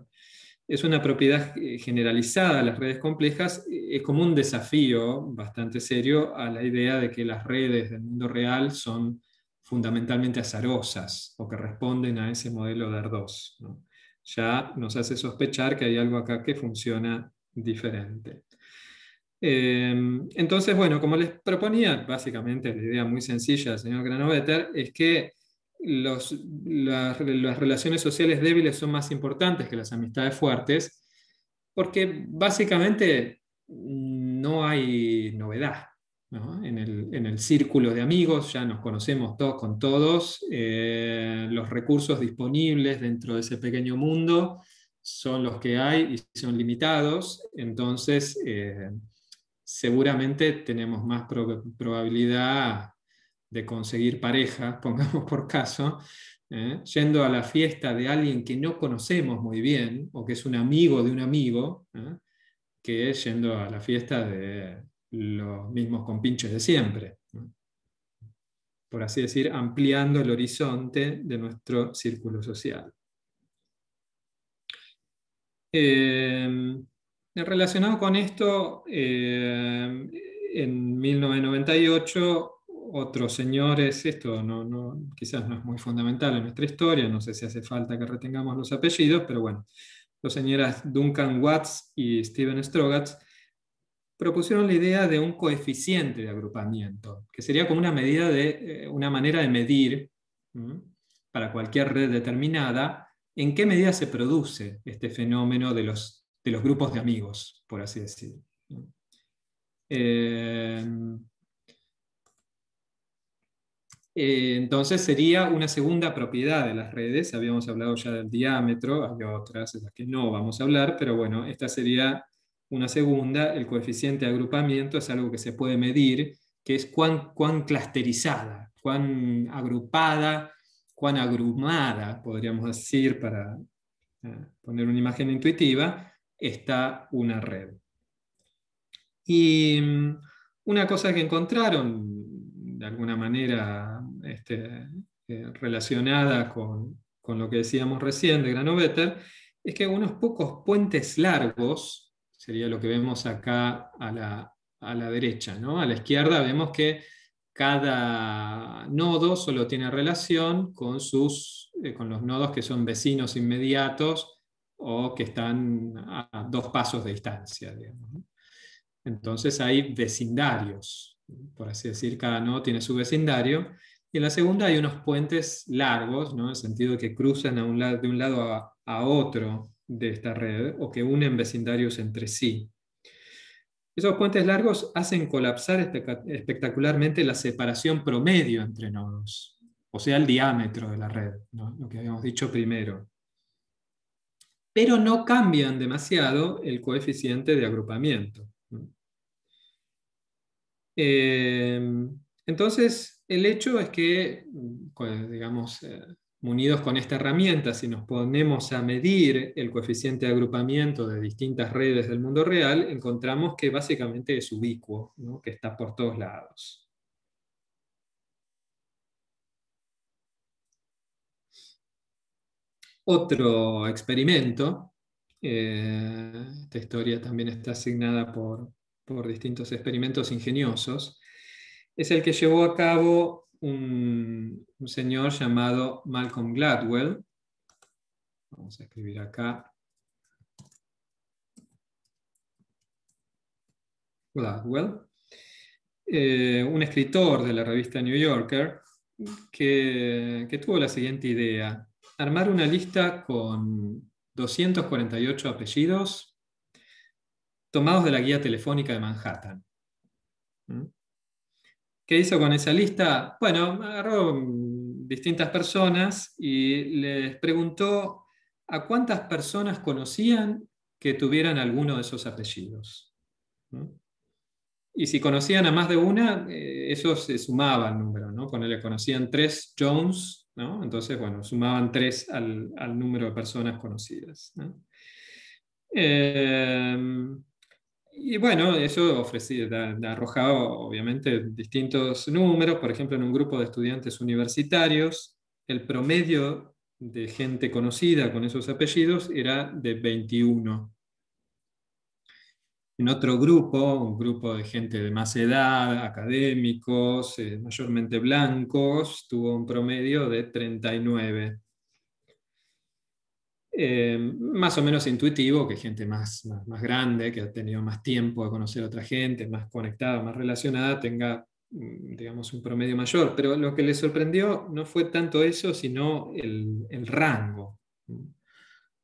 es una propiedad eh, generalizada a las redes complejas, eh, es como un desafío bastante serio a la idea de que las redes del mundo real son fundamentalmente azarosas o que responden a ese modelo de r ¿no? Ya nos hace sospechar que hay algo acá que funciona diferente. Em, entonces, bueno, como les proponía, básicamente la idea muy sencilla del señor Granovetter es que los, las, relaciones sociales débiles son más importantes que las amistades fuertes, porque básicamente no hay novedad. En, el, en, el, círculo de amigos ya nos conocemos todos con todos, eh, los recursos disponibles dentro de ese pequeño mundo son los que hay y son limitados, entonces eh, seguramente tenemos más probabilidad de conseguir pareja, pongamos por caso, ¿eh? yendo a la fiesta de alguien que no conocemos muy bien o que es un amigo de un amigo, ¿eh? que es yendo a la fiesta de los mismos compinches de siempre. Por así decir, ampliando el horizonte de nuestro círculo social. Eh, relacionado con esto, em, en 1998 otros señores, esto quizás no es muy fundamental en nuestra historia, no sé si hace falta que retengamos los apellidos, pero bueno, los señores Duncan Watts y Steven Strogatz propusieron la idea de un coeficiente de agrupamiento, que sería como una medida de, eh, una manera de medir para cualquier red determinada ¿En qué medida se produce este fenómeno de los, de los grupos de amigos, por así decirlo? Eh, eh, entonces sería una segunda propiedad de las redes, habíamos hablado ya del diámetro, hay otras de las que no vamos a hablar, pero bueno, esta sería una segunda, el coeficiente de agrupamiento es algo que se puede medir, que es cuán, cuán clusterizada, cuán agrupada cuán agrumada, podríamos decir, para eh, poner una imagen intuitiva, está una red. Y mm, una cosa que encontraron, de alguna manera este, eh, relacionada con, lo que decíamos recién de Granovetter, es que unos pocos puentes largos, sería lo que vemos acá a la, derecha, a la izquierda vemos que cada nodo solo tiene relación con, sus, eh, con los nodos que son vecinos inmediatos o que están a dos pasos de distancia. Entonces hay vecindarios, por así decir, cada nodo tiene su vecindario. Y en la segunda hay unos puentes largos, ¿no? en el sentido de que cruzan un lado, de un lado a otro de esta red o que unen vecindarios entre sí. Esos puentes largos hacen colapsar espectacularmente la separación promedio entre nodos, o sea, el diámetro de la red, lo que habíamos dicho primero. Pero no cambian demasiado el coeficiente de agrupamiento. Eh, entonces, el hecho es que, mm, digamos, eh, unidos con esta herramienta, si nos ponemos a medir el coeficiente de agrupamiento de distintas redes del mundo real, encontramos que básicamente es ubicuo, que está por todos lados. Otro experimento, eh, esta historia también está asignada por, por distintos experimentos ingeniosos, es el que llevó a cabo un, señor llamado Malcolm Gladwell. Vamos a escribir acá. Gladwell, eh, un escritor de la revista New Yorker, que, tuvo la siguiente idea. Armar una lista con 248 apellidos tomados de la guía telefónica de Manhattan. ¿Mm? ¿Qué hizo con esa lista? Bueno, agarró mm, distintas personas y les preguntó a cuántas personas conocían que tuvieran alguno de esos apellidos. Y si conocían a más de una, eso eh, se sumaba al número, ¿no? le conocían tres Jones, ¿no? Entonces, bueno, sumaban tres al, número de personas conocidas. Em, y bueno, eso ofrecía, arrojado obviamente distintos números, por ejemplo, en un grupo de estudiantes universitarios, el promedio de gente conocida con esos apellidos era de 21. En otro grupo, un grupo de gente de más edad, académicos, eh, mayormente blancos, tuvo un promedio de 39. Eh, más o menos intuitivo que gente más, más, grande, que ha tenido más tiempo de conocer a otra gente, más conectada, más relacionada, tenga, mm, digamos, un promedio mayor. Pero lo que le sorprendió no fue tanto eso, sino el, rango.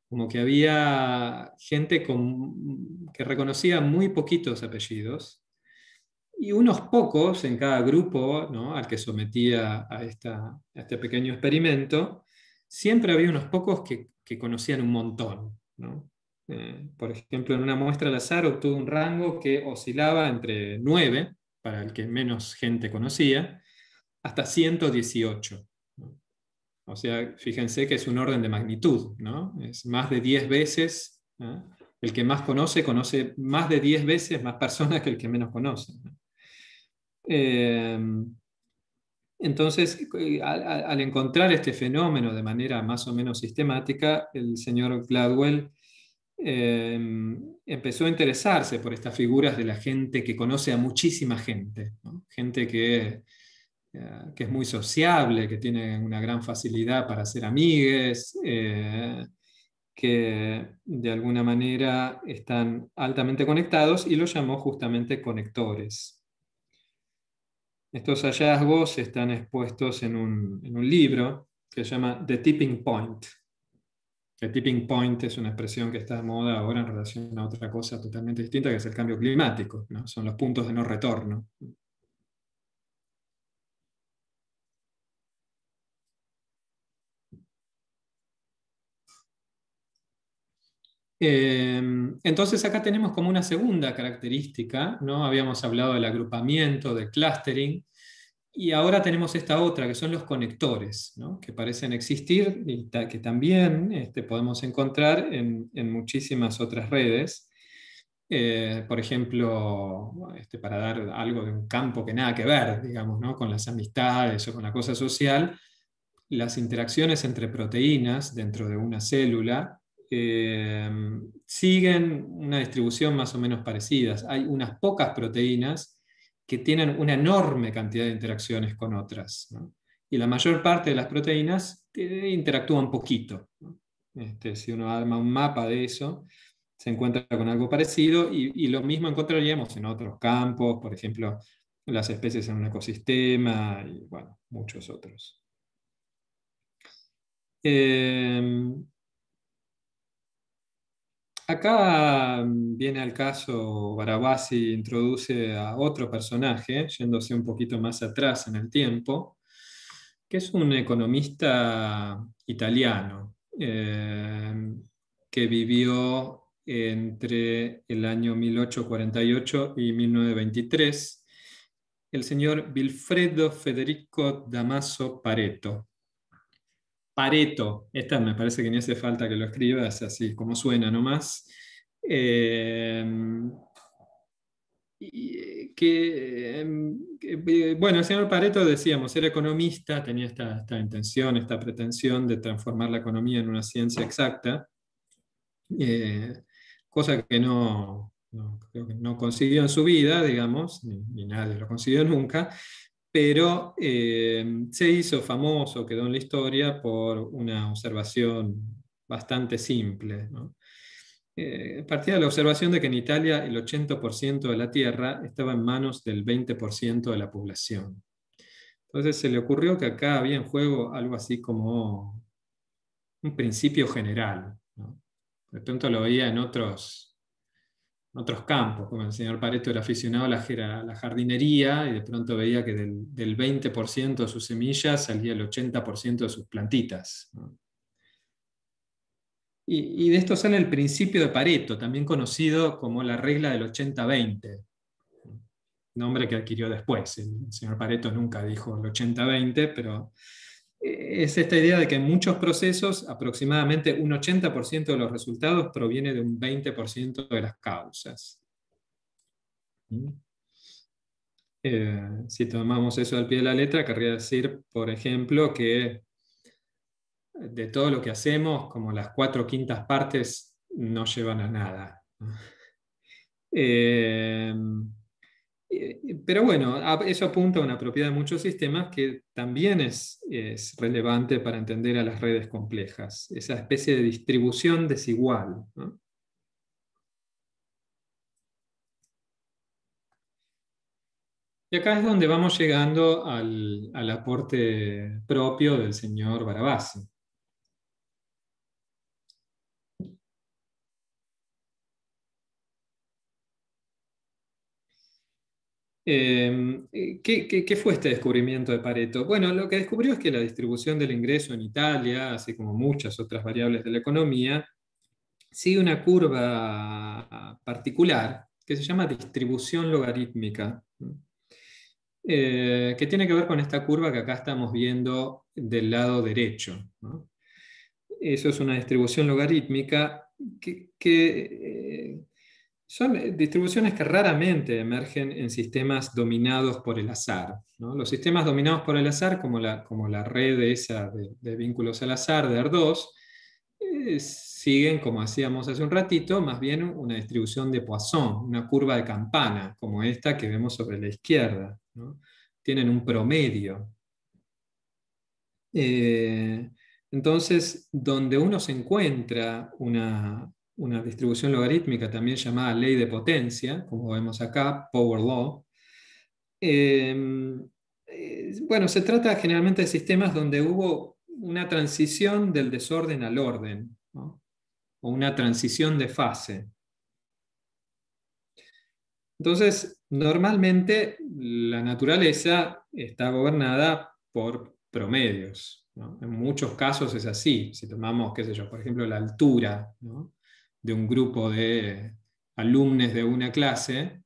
Como que había gente que reconocía muy poquitos apellidos y unos pocos en cada grupo al que sometía a, esta, a este pequeño experimento siempre había unos pocos que que conocían un montón. Eh, por ejemplo, en una muestra al azar obtuvo un rango que oscilaba entre 9, para el que menos gente conocía, hasta 118. O sea, fíjense que es un orden de magnitud, ¿no? Es más de 10 veces, el que más conoce, conoce más de 10 veces más personas que el que menos conoce. Eh, entonces, eh, al, encontrar este fenómeno de manera más o menos sistemática, el señor Gladwell em, empezó a interesarse por estas figuras de la gente que conoce a muchísima gente, gente eh, que, es muy sociable, que tiene una gran facilidad para ser amigues, eh, que de alguna manera están altamente conectados y los llamó justamente conectores. Estos hallazgos están expuestos en un, libro que se llama The Tipping Point. El tipping point es una expresión que está de moda ahora en relación a otra cosa totalmente distinta, que es el cambio climático. ¿no? Son los puntos de no retorno. Em, entonces acá tenemos como una segunda característica, ¿no? Habíamos hablado del agrupamiento, del clustering, y ahora tenemos esta otra, que son los conectores, que parecen existir y que también este, podemos encontrar en, muchísimas otras redes. Eh, por ejemplo, este, para dar algo de un campo que nada que ver, digamos, con las amistades o con la cosa social, las interacciones entre proteínas dentro de una célula eh, siguen una distribución más o menos parecida. Hay unas pocas proteínas que tienen una enorme cantidad de interacciones con otras. Y la mayor parte de las proteínas eh, interactúan poquito. Este, si uno arma un mapa de eso, se encuentra con algo parecido y, lo mismo encontraríamos en otros campos, por ejemplo, las especies en un ecosistema y bueno, muchos otros. Eh, Acá mm, viene al caso, Barabasi introduce a otro personaje, yéndose un poquito más atrás en el tiempo, que es un economista italiano em, que vivió entre el año 1848 y 1923, el señor Wilfredo Federico Damaso Pareto. Pareto, esta me parece que ni hace falta que lo escribas, así como suena nomás, eh, eh, eh, bueno, el señor Pareto, decíamos, era economista, tenía esta, intención, esta pretensión de transformar la economía en una ciencia exacta, cosa que no, no, consiguió en su vida, digamos, ni nadie lo consiguió nunca, pero eh, se hizo famoso, quedó en la historia por una observación bastante simple. Eh, partía de la observación de que en Italia el 80% de la tierra estaba en manos del 20% de la población. Entonces se le ocurrió que acá había en juego algo así como un principio general. De pronto lo veía en otros otros campos, como el señor Pareto era aficionado a la, a la jardinería y de pronto veía que del, 20% de sus semillas salía el 80% de sus plantitas. Y, y, de esto sale el principio de Pareto, también conocido como la regla del 80-20, nombre que adquirió después. El señor Pareto nunca dijo el 80-20, pero eh, es esta idea de que en muchos procesos aproximadamente un 80% de los resultados proviene de un 20% de las causas. ¿Mm? Eh, si tomamos eso al pie de la letra, querría decir, por ejemplo, que de todo lo que hacemos, como las cuatro quintas partes no llevan a nada. Eh, eh, eh, pero bueno, eso apunta a una propiedad de muchos sistemas que también es, relevante para entender a las redes complejas, esa especie de distribución desigual. Y acá es donde vamos llegando al, al aporte propio del señor Barabasi. Em, eh, ¿qué, fue este descubrimiento de Pareto? Bueno, lo que descubrió es que la distribución del ingreso en Italia, así como muchas otras variables de la economía, sigue una curva particular que se llama distribución logarítmica, eh, que tiene que ver con esta curva que acá estamos viendo del lado derecho. Eso es una distribución logarítmica que, eh, son eh, distribuciones que raramente emergen en sistemas dominados por el azar. Los sistemas dominados por el azar, como la, como la red esa de, vínculos al azar de R2, eh, siguen, como hacíamos hace un ratito, más bien una distribución de Poisson, una curva de campana, como esta que vemos sobre la izquierda. Tienen un promedio. Eh, entonces, donde uno se encuentra una, una distribución logarítmica también llamada ley de potencia, como vemos acá, Power Law. Em, eh, bueno, se trata generalmente de sistemas donde hubo una transición del desorden al orden, o una transición de fase. Entonces, normalmente la naturaleza está gobernada por promedios. En muchos casos es así. Si tomamos, qué sé yo, por ejemplo, la altura, ¿no? de un grupo de alumnos de una clase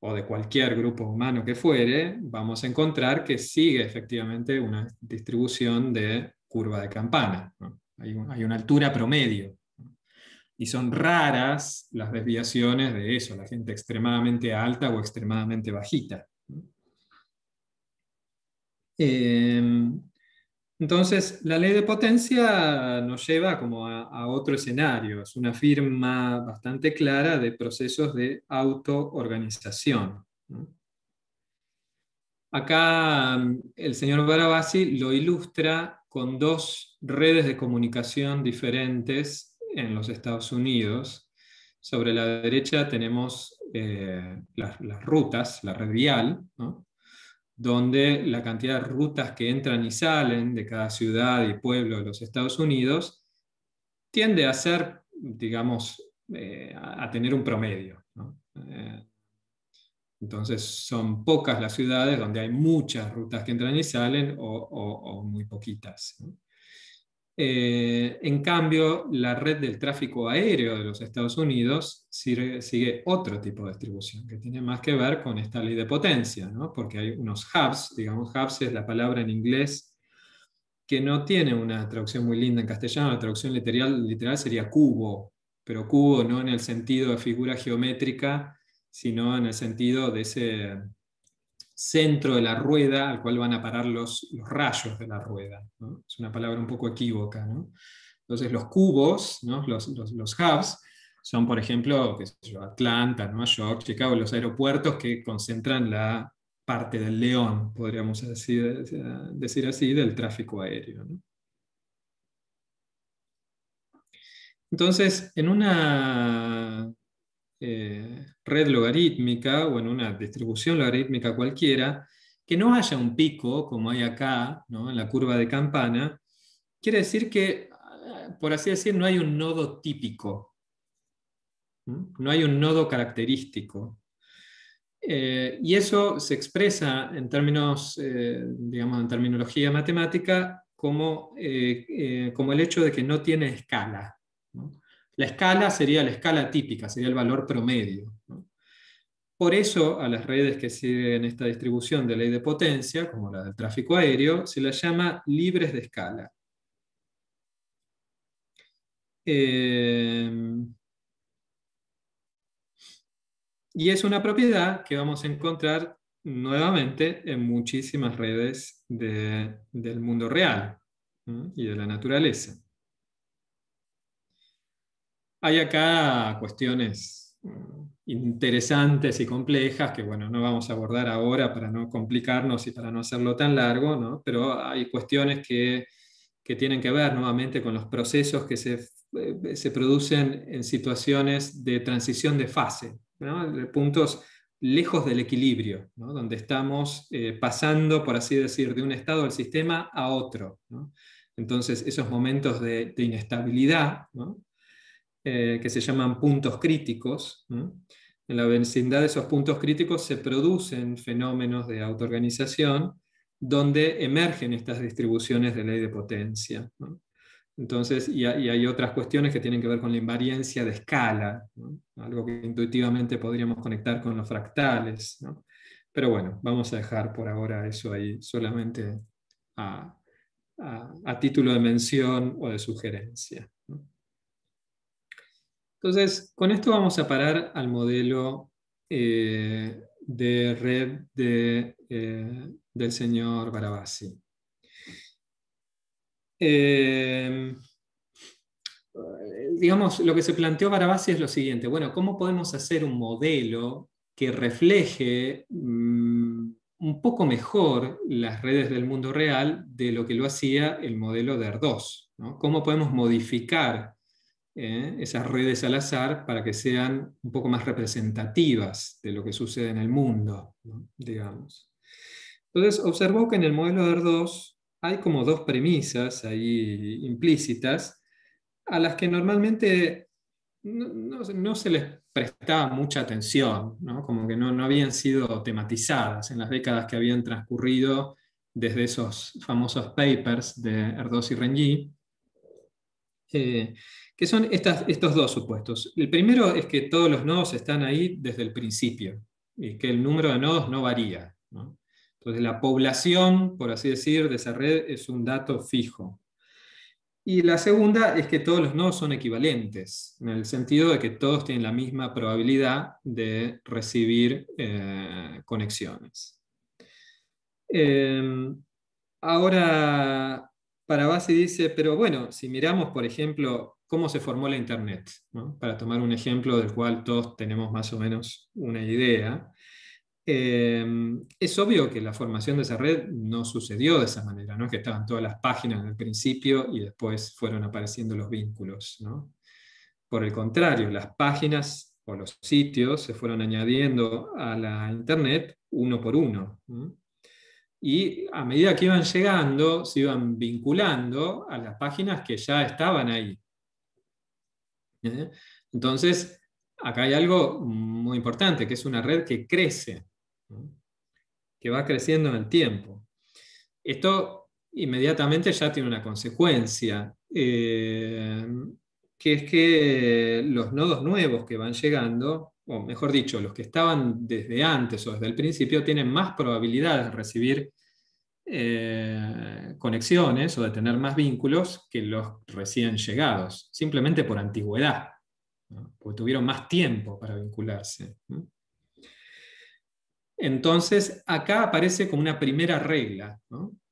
o de cualquier grupo humano que fuere, vamos a encontrar que sigue efectivamente una distribución de curva de campana. Hay, una altura promedio. Y son raras las desviaciones de eso, la gente extremadamente alta o extremadamente bajita. Em, entonces, la ley de potencia nos lleva como a, otro escenario, es una firma bastante clara de procesos de autoorganización. Acá mm, el señor Barabasi lo ilustra con dos redes de comunicación diferentes en los Estados Unidos. Sobre la derecha tenemos eh, las, rutas, la red vial, donde la cantidad de rutas que entran y salen de cada ciudad y pueblo de los Estados Unidos tiende a ser, digamos, eh, a tener un promedio. Eh, entonces son pocas las ciudades donde hay muchas rutas que entran y salen o, muy poquitas. Eh, en cambio, la red del tráfico aéreo de los Estados Unidos sigue, otro tipo de distribución, que tiene más que ver con esta ley de potencia, porque hay unos hubs, digamos, hubs es la palabra en inglés que no tiene una traducción muy linda en castellano, la traducción literal, literal sería cubo, pero cubo no en el sentido de figura geométrica, sino en el sentido de ese centro de la rueda al cual van a parar los, rayos de la rueda. Es una palabra un poco equívoca. Entonces los cubos, los, hubs, son por ejemplo Atlanta, Nueva York, Chicago, los aeropuertos que concentran la parte del león, podríamos decir, decir así, del tráfico aéreo. Entonces, en una eh, red logarítmica o en una distribución logarítmica cualquiera, que no haya un pico como hay acá, en la curva de campana, quiere decir que, eh, por así decir, no hay un nodo típico, no hay un nodo característico. Eh, y eso se expresa en términos, digamos, en terminología matemática, como, como el hecho de que no tiene escala. La escala sería la escala típica, sería el valor promedio. Por eso a las redes que siguen esta distribución de ley de potencia, como la del tráfico aéreo, se las llama libres de escala. Em, y es una propiedad que vamos a encontrar nuevamente en muchísimas redes del mundo real y de la naturaleza. Hay acá cuestiones mm, interesantes y complejas que, bueno, no vamos a abordar ahora para no complicarnos y para no hacerlo tan largo, ¿no? Pero hay cuestiones que, tienen que ver nuevamente con los procesos que se, eh, producen en situaciones de transición de fase, de puntos lejos del equilibrio, donde estamos eh, pasando, por así decir, de un estado del sistema a otro. Entonces, esos momentos de, inestabilidad, ¿no? Eh, que se llaman puntos críticos. En la vecindad de esos puntos críticos se producen fenómenos de autoorganización donde emergen estas distribuciones de ley de potencia. Entonces, y, hay otras cuestiones que tienen que ver con la invariancia de escala, algo que intuitivamente podríamos conectar con los fractales. Pero bueno, vamos a dejar por ahora eso ahí solamente a, título de mención o de sugerencia. Entonces, con esto vamos a parar al modelo eh, de red eh, del señor Barabasi. Eh, digamos, lo que se planteó Barabasi es lo siguiente, bueno, ¿cómo podemos hacer un modelo que refleje mm, un poco mejor las redes del mundo real de lo que lo hacía el modelo de r ¿Cómo podemos modificar ¿eh? esas redes al azar para que sean un poco más representativas de lo que sucede en el mundo, digamos. Entonces, observó que en el modelo de R2 hay como dos premisas ahí implícitas a las que normalmente no, se les prestaba mucha atención, como que no, habían sido tematizadas en las décadas que habían transcurrido desde esos famosos papers de Erdős y Renyi, eh, son estos dos supuestos. El primero es que todos los nodos están ahí desde el principio y que el número de nodos no varía. Entonces la población, por así decir, de esa red es un dato fijo. Y la segunda es que todos los nodos son equivalentes, en el sentido de que todos tienen la misma probabilidad de recibir eh, conexiones. Em, ahora, Parabasi dice, pero bueno, si miramos, por ejemplo, cómo se formó la Internet, para tomar un ejemplo del cual todos tenemos más o menos una idea. Em, es obvio que la formación de esa red no sucedió de esa manera, no que estaban todas las páginas al principio y después fueron apareciendo los vínculos. Por el contrario, las páginas o los sitios se fueron añadiendo a la Internet uno por uno. Y a medida que iban llegando, se iban vinculando a las páginas que ya estaban ahí. Entonces, acá hay algo muy importante, que es una red que crece, que va creciendo en el tiempo. Esto inmediatamente ya tiene una consecuencia, eh, que es que los nodos nuevos que van llegando, o mejor dicho, los que estaban desde antes o desde el principio, tienen más probabilidades de recibir eh, conexiones o de tener más vínculos que los recién llegados, simplemente por antigüedad, porque tuvieron más tiempo para vincularse. Entonces, acá aparece como una primera regla,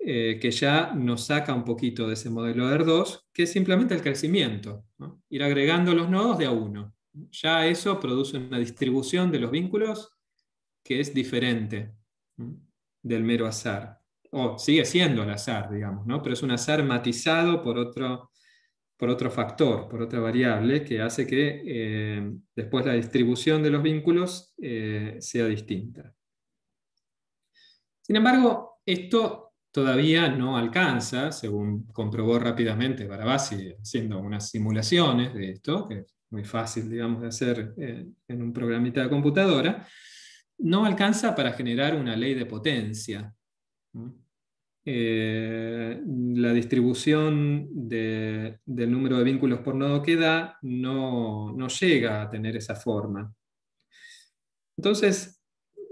eh, que ya nos saca un poquito de ese modelo R2, que es simplemente el crecimiento, ir agregando los nodos de a uno. Ya eso produce una distribución de los vínculos que es diferente del mero azar o sigue siendo el azar, digamos, pero es un azar matizado por otro, por otro factor, por otra variable que hace que eh, después la distribución de los vínculos eh, sea distinta. Sin embargo, esto todavía no alcanza, según comprobó rápidamente Barabasi haciendo unas simulaciones de esto, que es muy fácil, digamos, de hacer eh, en un programita de computadora, no alcanza para generar una ley de potencia, eh, la distribución del número de vínculos por nodo queda no, no llega a tener esa forma. Entonces,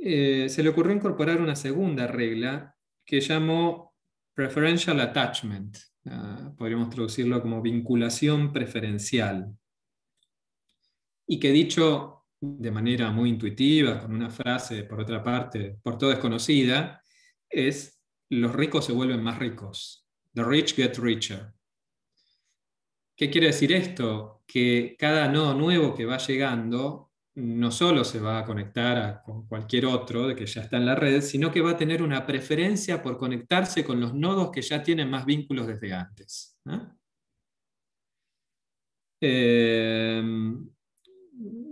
eh, se le ocurrió incorporar una segunda regla que llamó preferential attachment. Ah, podríamos traducirlo como vinculación preferencial. Y que dicho de manera muy intuitiva, con una frase, por otra parte, por todo desconocida, es los ricos se vuelven más ricos. The rich get richer. ¿Qué quiere decir esto? Que cada nodo nuevo que va llegando no solo se va a conectar con cualquier otro de que ya está en la red, sino que va a tener una preferencia por conectarse con los nodos que ya tienen más vínculos desde antes. Eh,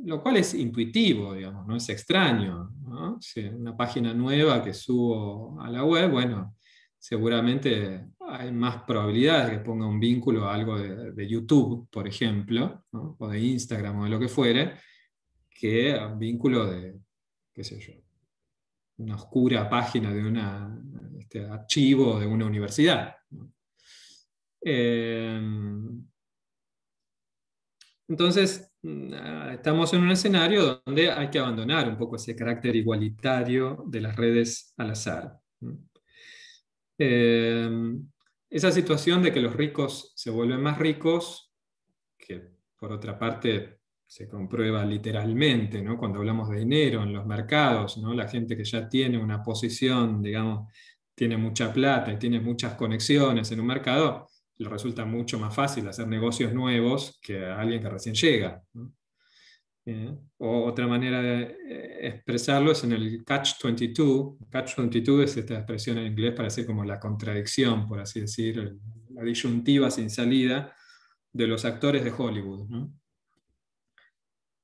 lo cual es intuitivo, digamos, no es extraño. Si una página nueva que subo a la web, bueno, seguramente hay más probabilidades de que ponga un vínculo a algo de, YouTube, por ejemplo, o de Instagram o de lo que fuere, que a un vínculo de, qué sé yo, una oscura página de un este, archivo de una universidad. Em, entonces, Mm, estamos en un escenario donde hay que abandonar un poco ese carácter igualitario de las redes al azar. Em, esa situación de que los ricos se vuelven más ricos, que por otra parte se comprueba literalmente, cuando hablamos de dinero en los mercados, la gente que ya tiene una posición, digamos, tiene mucha plata y tiene muchas conexiones en un mercado, le resulta mucho más fácil hacer negocios nuevos que a alguien que recién llega. Eh, otra manera de eh, expresarlo es en el catch-22. Catch-22 es esta expresión en inglés para decir como la contradicción, por así decir, la disyuntiva sin salida de los actores de Hollywood.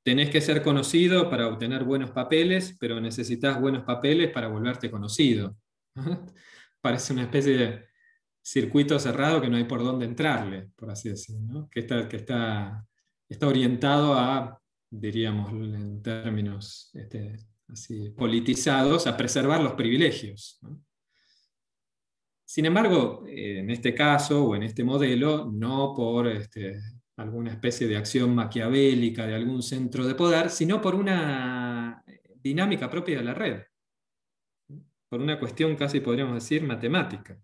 Tenés que ser conocido para obtener buenos papeles, pero necesitas buenos papeles para volverte conocido. Parece una especie de circuito cerrado que no hay por dónde entrarle, por así decirlo, que, está, que está, está orientado a, diríamos en términos este, así, politizados, a preservar los privilegios. Sin embargo, en este caso o en este modelo, no por este, alguna especie de acción maquiavélica de algún centro de poder, sino por una dinámica propia de la red, por una cuestión casi podríamos decir matemática.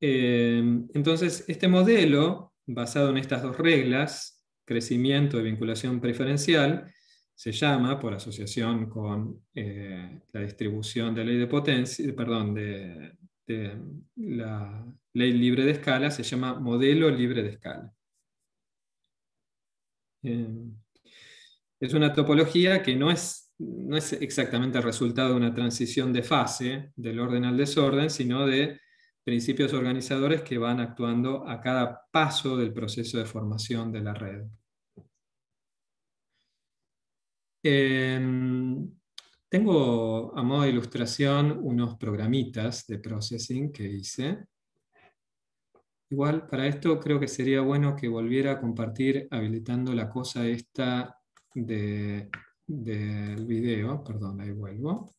Em, entonces, este modelo, basado en estas dos reglas, crecimiento y vinculación preferencial, se llama, por asociación con eh, la distribución de ley de potencia, perdón, de, la ley libre de escala, se llama modelo libre de escala. Em, es una topología que no es, no es exactamente el resultado de una transición de fase del orden al desorden, sino de principios organizadores que van actuando a cada paso del proceso de formación de la red. Em, tengo a modo de ilustración unos programitas de processing que hice. Igual para esto creo que sería bueno que volviera a compartir habilitando la cosa esta del de, video. Perdón, ahí vuelvo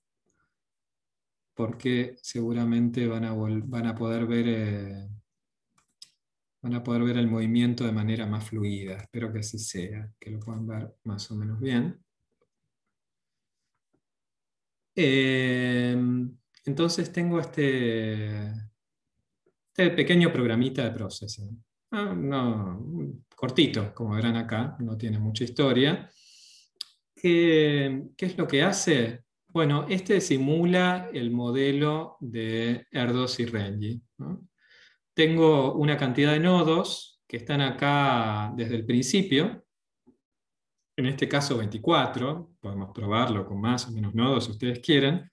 porque seguramente van a, van a poder ver... Eh, van a poder ver el movimiento de manera más fluida. Espero que así sea, que lo puedan ver más o menos bien. Em, entonces tengo este, este, pequeño programita de processing. Ah, cortito, como verán acá, no tiene mucha historia. ¿Qué, ¿Qué es lo que hace? Bueno, este simula el modelo de Erdos y Rengi. Tengo una cantidad de nodos que están acá desde el principio, en este caso 24, podemos probarlo con más o menos nodos si ustedes quieren.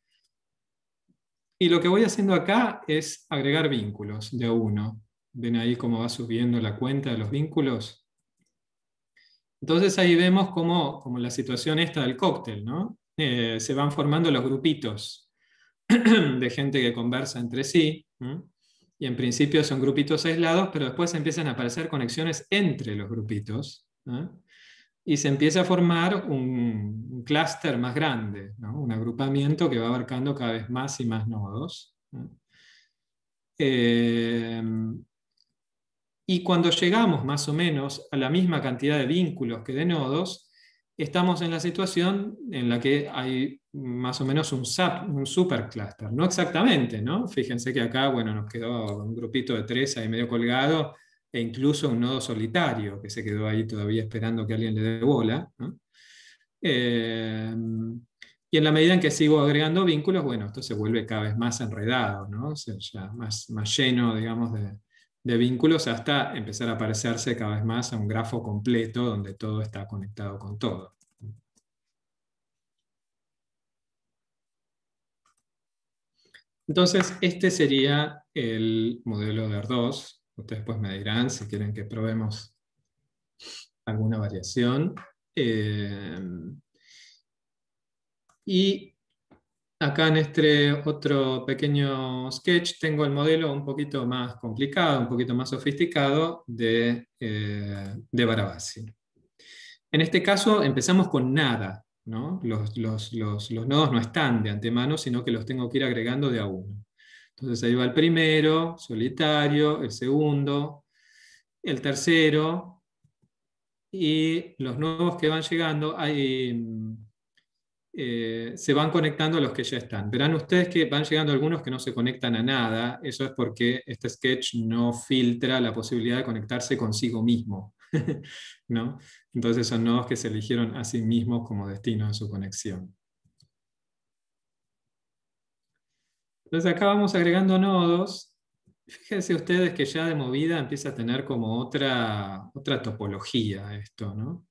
Y lo que voy haciendo acá es agregar vínculos de uno. Ven ahí cómo va subiendo la cuenta de los vínculos. Entonces ahí vemos cómo como la situación esta del cóctel, ¿no? Eh, se van formando los grupitos de gente que conversa entre sí. Y en principio son grupitos aislados, pero después empiezan a aparecer conexiones entre los grupitos. Y se empieza a formar un, clúster más grande, un agrupamiento que va abarcando cada vez más y más nodos. Em, y cuando llegamos más o menos a la misma cantidad de vínculos que de nodos, estamos en la situación en la que hay más o menos un, SAP, un supercluster. No exactamente, ¿no? Fíjense que acá, bueno, nos quedó un grupito de tres ahí medio colgado e incluso un nodo solitario que se quedó ahí todavía esperando que alguien le dé bola. Eh, y en la medida en que sigo agregando vínculos, bueno, esto se vuelve cada vez más enredado, ¿no? O sea, ya más, más lleno, digamos, de, de vínculos hasta empezar a parecerse cada vez más a un grafo completo donde todo está conectado con todo. Entonces, este sería el modelo de R2. Ustedes pues me dirán si quieren que probemos alguna variación. Eh, y Acá en este otro pequeño sketch tengo el modelo un poquito más complicado, un poquito más sofisticado de, eh, de Barabasi. En este caso empezamos con nada, los, los, los, nodos no están de antemano, sino que los tengo que ir agregando de a uno. Entonces ahí va el primero, solitario, el segundo, el tercero, y los nuevos que van llegando, hay eh, se van conectando a los que ya están. Verán ustedes que van llegando algunos que no se conectan a nada. Eso es porque este sketch no filtra la posibilidad de conectarse consigo mismo. ¿no? Entonces son nodos que se eligieron a sí mismos como destino de su conexión. Entonces acá vamos agregando nodos. Fíjense ustedes que ya de movida empieza a tener como otra, otra topología esto, ¿no?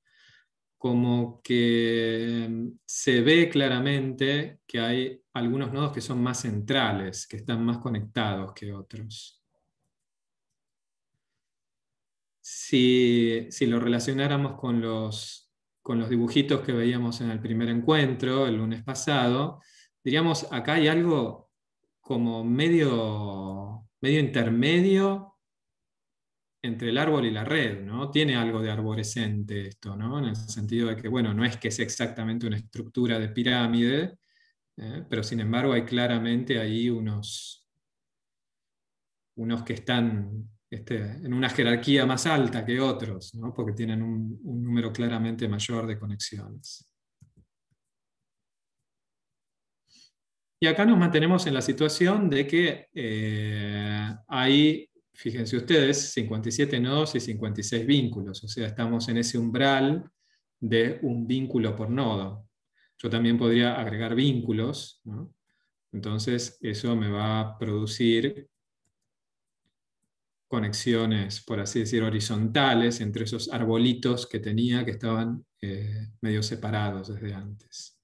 como que em, se ve claramente que hay algunos nodos que son más centrales, que están más conectados que otros. Si, lo relacionáramos con los, dibujitos que veíamos en el primer encuentro, el lunes pasado, diríamos, acá hay algo como medio intermedio entre el árbol y la red, ¿no? Tiene algo de arborescente esto, ¿no? En el sentido de que, bueno, no es que sea exactamente una estructura de pirámide, ¿eh? pero sin embargo hay claramente ahí unos, unos que están este, en una jerarquía más alta que otros, ¿no? porque tienen un, número claramente mayor de conexiones. Y acá nos mantenemos en la situación de que eh, hay fíjense ustedes, 57 nodos y 56 vínculos, o sea, estamos en ese umbral de un vínculo por nodo. Yo también podría agregar vínculos, entonces eso me va a producir conexiones, por así decir, horizontales entre esos arbolitos que tenía que estaban eh, medio separados desde antes.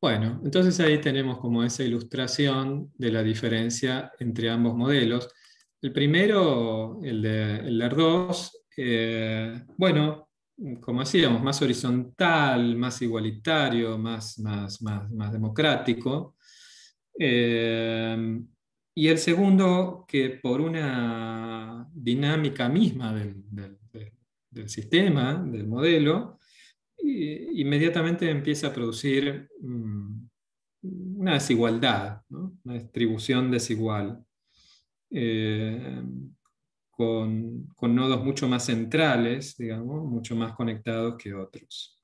Bueno, entonces ahí tenemos como esa ilustración de la diferencia entre ambos modelos. El primero, el de, el 2 eh, bueno, como decíamos, más horizontal, más igualitario, más, democrático. Eh, y el segundo, que por una dinámica misma del sistema, del modelo, inmediatamente empieza a producir mm, una desigualdad, una distribución desigual, eh, con, con, nodos mucho más centrales, digamos, mucho más conectados que otros.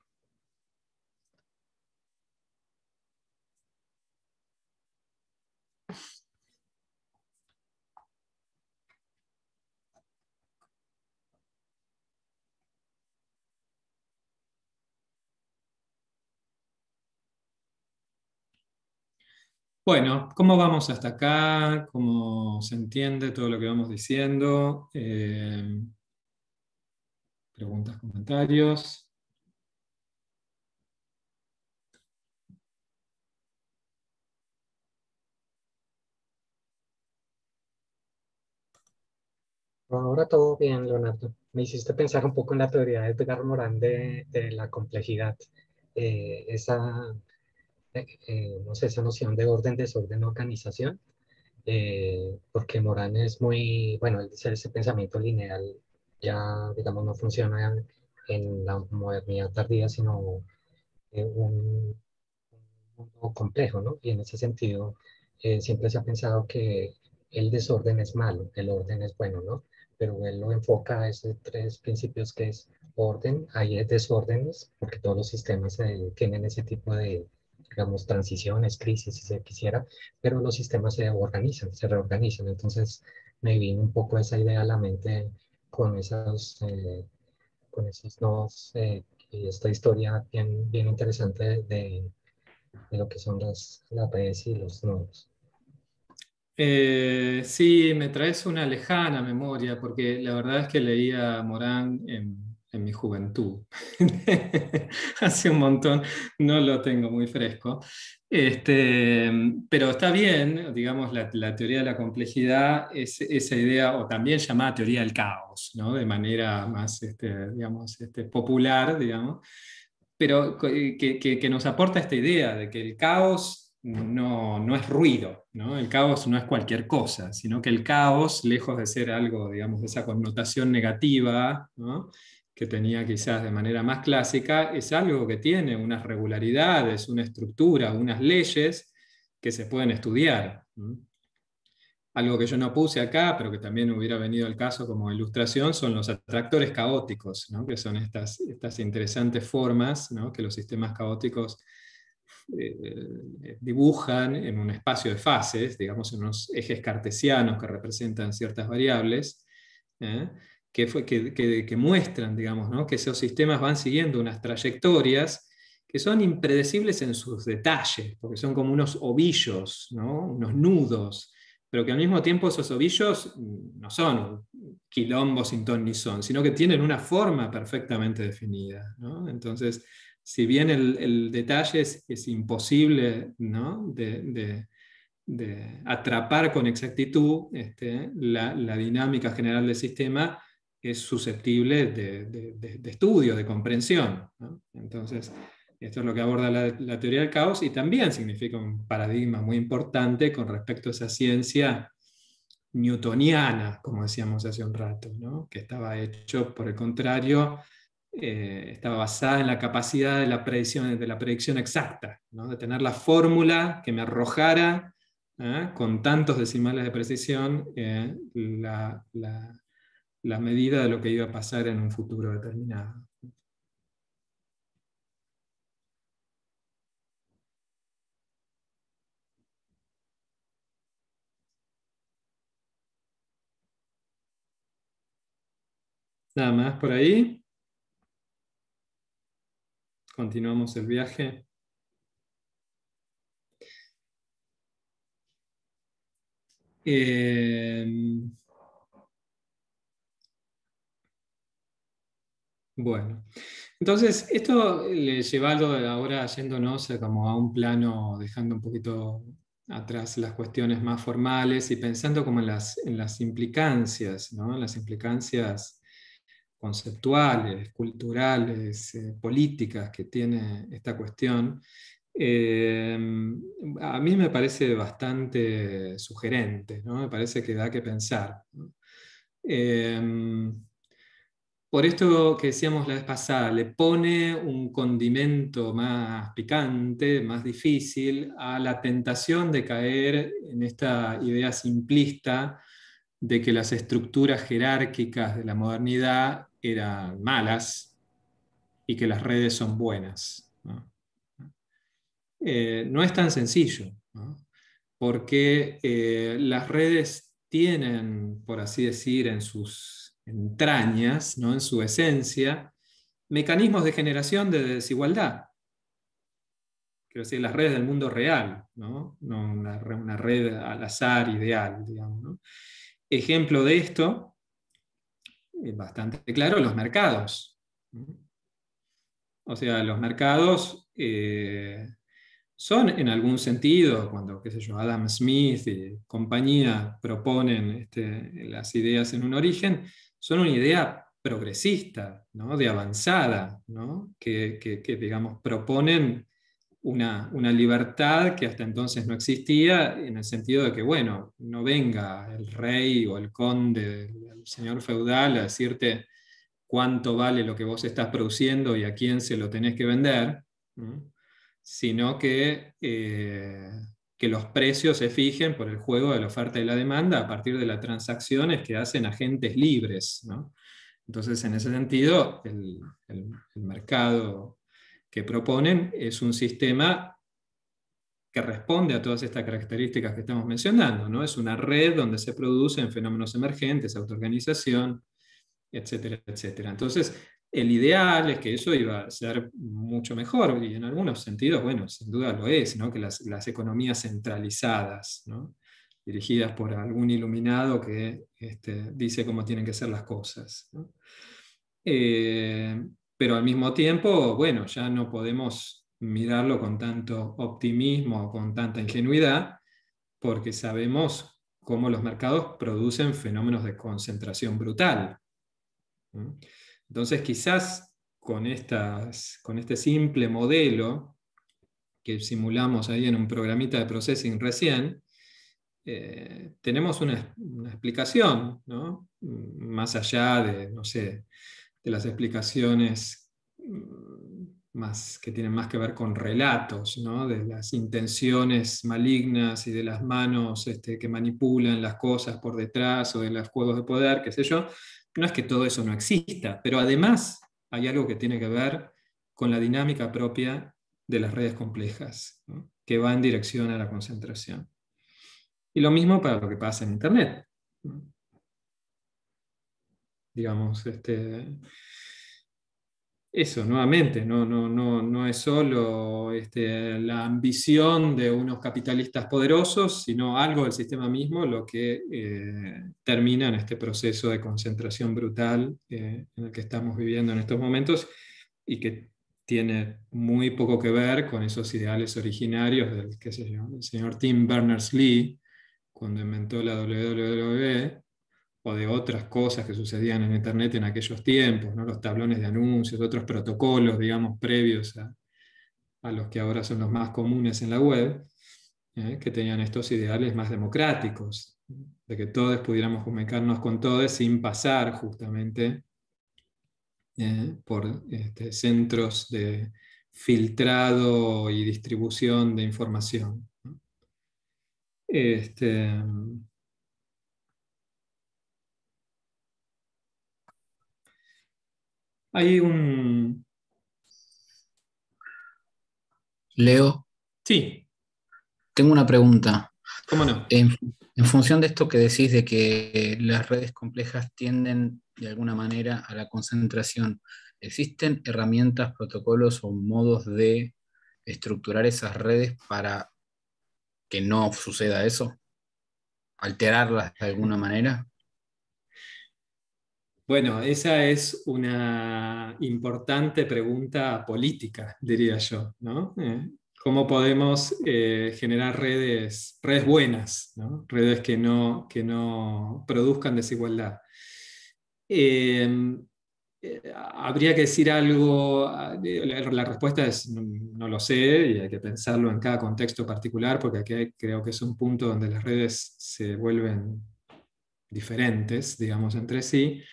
Bueno, ¿cómo vamos hasta acá? ¿Cómo se entiende todo lo que vamos diciendo? Eh, preguntas, comentarios. Ahora todo bien, Leonardo. Me hiciste pensar un poco en la teoría de Edgar Morán de, la complejidad. Eh, esa eh, eh, no sé, esa noción de orden, desorden, organización, eh, porque Morán es muy, bueno, el ese pensamiento lineal ya, digamos, no funciona en la modernidad tardía, sino un, mundo complejo, ¿no? Y en ese sentido, siempre se ha pensado que el desorden es malo, el orden es bueno, ¿no? Pero él lo enfoca a esos tres principios que es orden, hay desórdenes, porque todos los sistemas tienen ese tipo de, digamos, transiciones, crisis, si se quisiera, pero los sistemas se organizan, se reorganizan. Entonces me vino un poco esa idea a la mente con esos, eh, con esos eh, y esta historia bien, bien interesante de, de lo que son las, las y los nodos. Eh, sí, me traes una lejana memoria, porque la verdad es que leía Morán en en mi juventud, hace un montón, no lo tengo muy fresco, este, pero está bien, digamos, la, teoría de la complejidad, es, esa idea, o también llamada teoría del caos, de manera más este, digamos, este, popular, digamos, pero eh, que, nos aporta esta idea de que el caos no, es ruido, el caos no es cualquier cosa, sino que el caos, lejos de ser algo, digamos, de esa connotación negativa, ¿no? que tenía quizás de manera más clásica, es algo que tiene unas regularidades, una estructura, unas leyes que se pueden estudiar. Algo que yo no puse acá, pero que también hubiera venido al caso como ilustración, son los atractores caóticos, que son estas, estas interesantes formas que los sistemas caóticos eh, eh, dibujan en un espacio de fases, digamos en unos ejes cartesianos que representan ciertas variables. ¿eh? que, muestran, digamos, que esos sistemas van siguiendo unas trayectorias que son impredecibles en sus detalles, porque son como unos ovillos, unos nudos, pero que al mismo tiempo esos ovillos no son quilombos sin ton ni son, sino que tienen una forma perfectamente definida. Entonces, si bien el, detalle es, imposible de, atrapar con exactitud, este, la dinámica general del sistema es susceptible de, de, estudio, de comprensión. Entonces, esto es lo que aborda la, teoría del caos y también significa un paradigma muy importante con respecto a esa ciencia newtoniana, como decíamos hace un rato, que estaba hecho, por el contrario, eh, estaba basada en la capacidad de la predicción, de la predicción exacta, de tener la fórmula que me arrojara ¿eh? con tantos decimales de precisión eh, la, la medida de lo que iba a pasar en un futuro determinado. Nada más por ahí. Continuamos el viaje. Eh... Bueno, entonces esto le lleva llevado ahora yéndonos como a un plano, dejando un poquito atrás las cuestiones más formales y pensando como en las, implicancias, ¿no? las implicancias conceptuales, culturales, eh, políticas que tiene esta cuestión, eh, a mí me parece bastante sugerente, me parece que da que pensar. Eh, por esto que decíamos la vez pasada, le pone un condimento más picante, más difícil, a la tentación de caer en esta idea simplista de que las estructuras jerárquicas de la modernidad eran malas y que las redes son buenas. No, eh, es tan sencillo, porque eh, las redes tienen, por así decir, en sus entrañas, ¿no? en su esencia, mecanismos de generación de desigualdad. Quiero decir, las redes del mundo real, no, una, red al azar ideal. Digamos, Ejemplo de esto, eh, bastante claro, los mercados. O sea, los mercados eh, son en algún sentido, cuando, qué yo, Adam Smith y compañía proponen este, las ideas en un origen, son una idea progresista, ¿no? de avanzada, que, digamos, proponen una, libertad que hasta entonces no existía, en el sentido de que, bueno, no venga el rey o el conde, el señor feudal, a decirte cuánto vale lo que vos estás produciendo y a quién se lo tenés que vender, sino que eh, que los precios se fijen por el juego de la oferta y la demanda a partir de las transacciones que hacen agentes libres. Entonces, en ese sentido, el, mercado que proponen es un sistema que responde a todas estas características que estamos mencionando. ¿no? Es una red donde se producen fenómenos emergentes, autoorganización, etcétera, etcétera. Entonces, el ideal es que eso iba a ser mucho mejor, y en algunos sentidos, bueno, sin duda lo es, ¿no? que las, economías centralizadas, dirigidas por algún iluminado que este, dice cómo tienen que ser las cosas. Eh, pero al mismo tiempo, bueno, ya no podemos mirarlo con tanto optimismo, o con tanta ingenuidad, porque sabemos cómo los mercados producen fenómenos de concentración brutal. Entonces, quizás con, este simple modelo que simulamos ahí en un programita de processing recién, eh, tenemos una, explicación, más allá de, las explicaciones mm, más, que tienen más que ver con relatos, de las intenciones malignas y de las manos este, que manipulan las cosas por detrás o de los juegos de poder, qué sé yo no es que todo eso no exista, pero además hay algo que tiene que ver con la dinámica propia de las redes complejas, que va en dirección a la concentración. Y lo mismo para lo que pasa en Internet. Digamos, este, eso, nuevamente, no, no, no, no es solo este, la ambición de unos capitalistas poderosos, sino algo del sistema mismo lo que eh, termina en este proceso de concentración brutal eh, en el que estamos viviendo en estos momentos y que tiene muy poco que ver con esos ideales originarios del el señor Tim Berners-Lee, cuando inventó la WWW o de otras cosas que sucedían en Internet en aquellos tiempos, ¿no? los tablones de anuncios, otros protocolos, digamos, previos a, los que ahora son los más comunes en la web, ¿eh? que tenían estos ideales más democráticos, de que todos pudiéramos comunicarnos con todos sin pasar justamente ¿eh? por este, centros de filtrado y distribución de información. Este, Hay un... Leo. Sí. Tengo una pregunta. ¿Cómo no? En, función de esto que decís de que las redes complejas tienden de alguna manera a la concentración, ¿existen herramientas, protocolos o modos de estructurar esas redes para que no suceda eso? ¿Alterarlas de alguna manera? Bueno, esa es una importante pregunta política, diría yo, eh, ¿Cómo podemos eh, generar redes, redes buenas, redes que no, produzcan desigualdad? Eh, habría que decir algo, ah, la respuesta es no lo sé y hay que pensarlo en cada contexto particular porque aquí creo que es un punto donde las redes se vuelven diferentes, digamos, entre sí.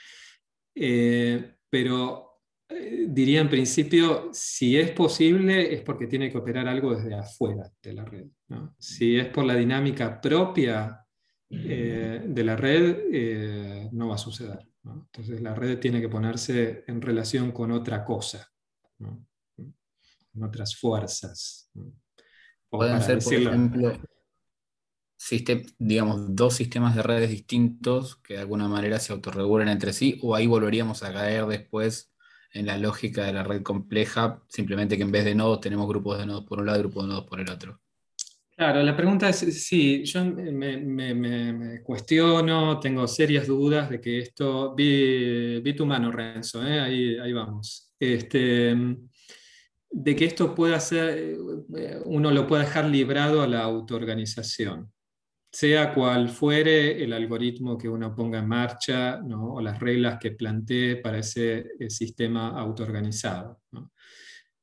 Eh, pero eh, diría en principio, si es posible, es porque tiene que operar algo desde afuera de la red. Si es por la dinámica propia eh, de la red, no va a suceder. Entonces la red tiene que ponerse en relación con otra cosa, con otras fuerzas. Pueden ser, por ejemplo, Existen, digamos, dos sistemas de redes distintos que de alguna manera se autorregulan entre sí, o ahí volveríamos a caer después en la lógica de la red compleja, simplemente que en vez de nodos tenemos grupos de nodos por un lado y grupos de nodos por el otro. Claro, la pregunta es, sí, yo me, cuestiono, tengo serias dudas de que esto, vi, tu mano, Renzo, ¿eh? ahí, vamos. Este, de que esto pueda ser, eh, uno lo puede dejar librado a la autoorganización sea cual fuere el algoritmo que uno ponga en marcha o las reglas que plantee para ese eh, sistema autoorganizado.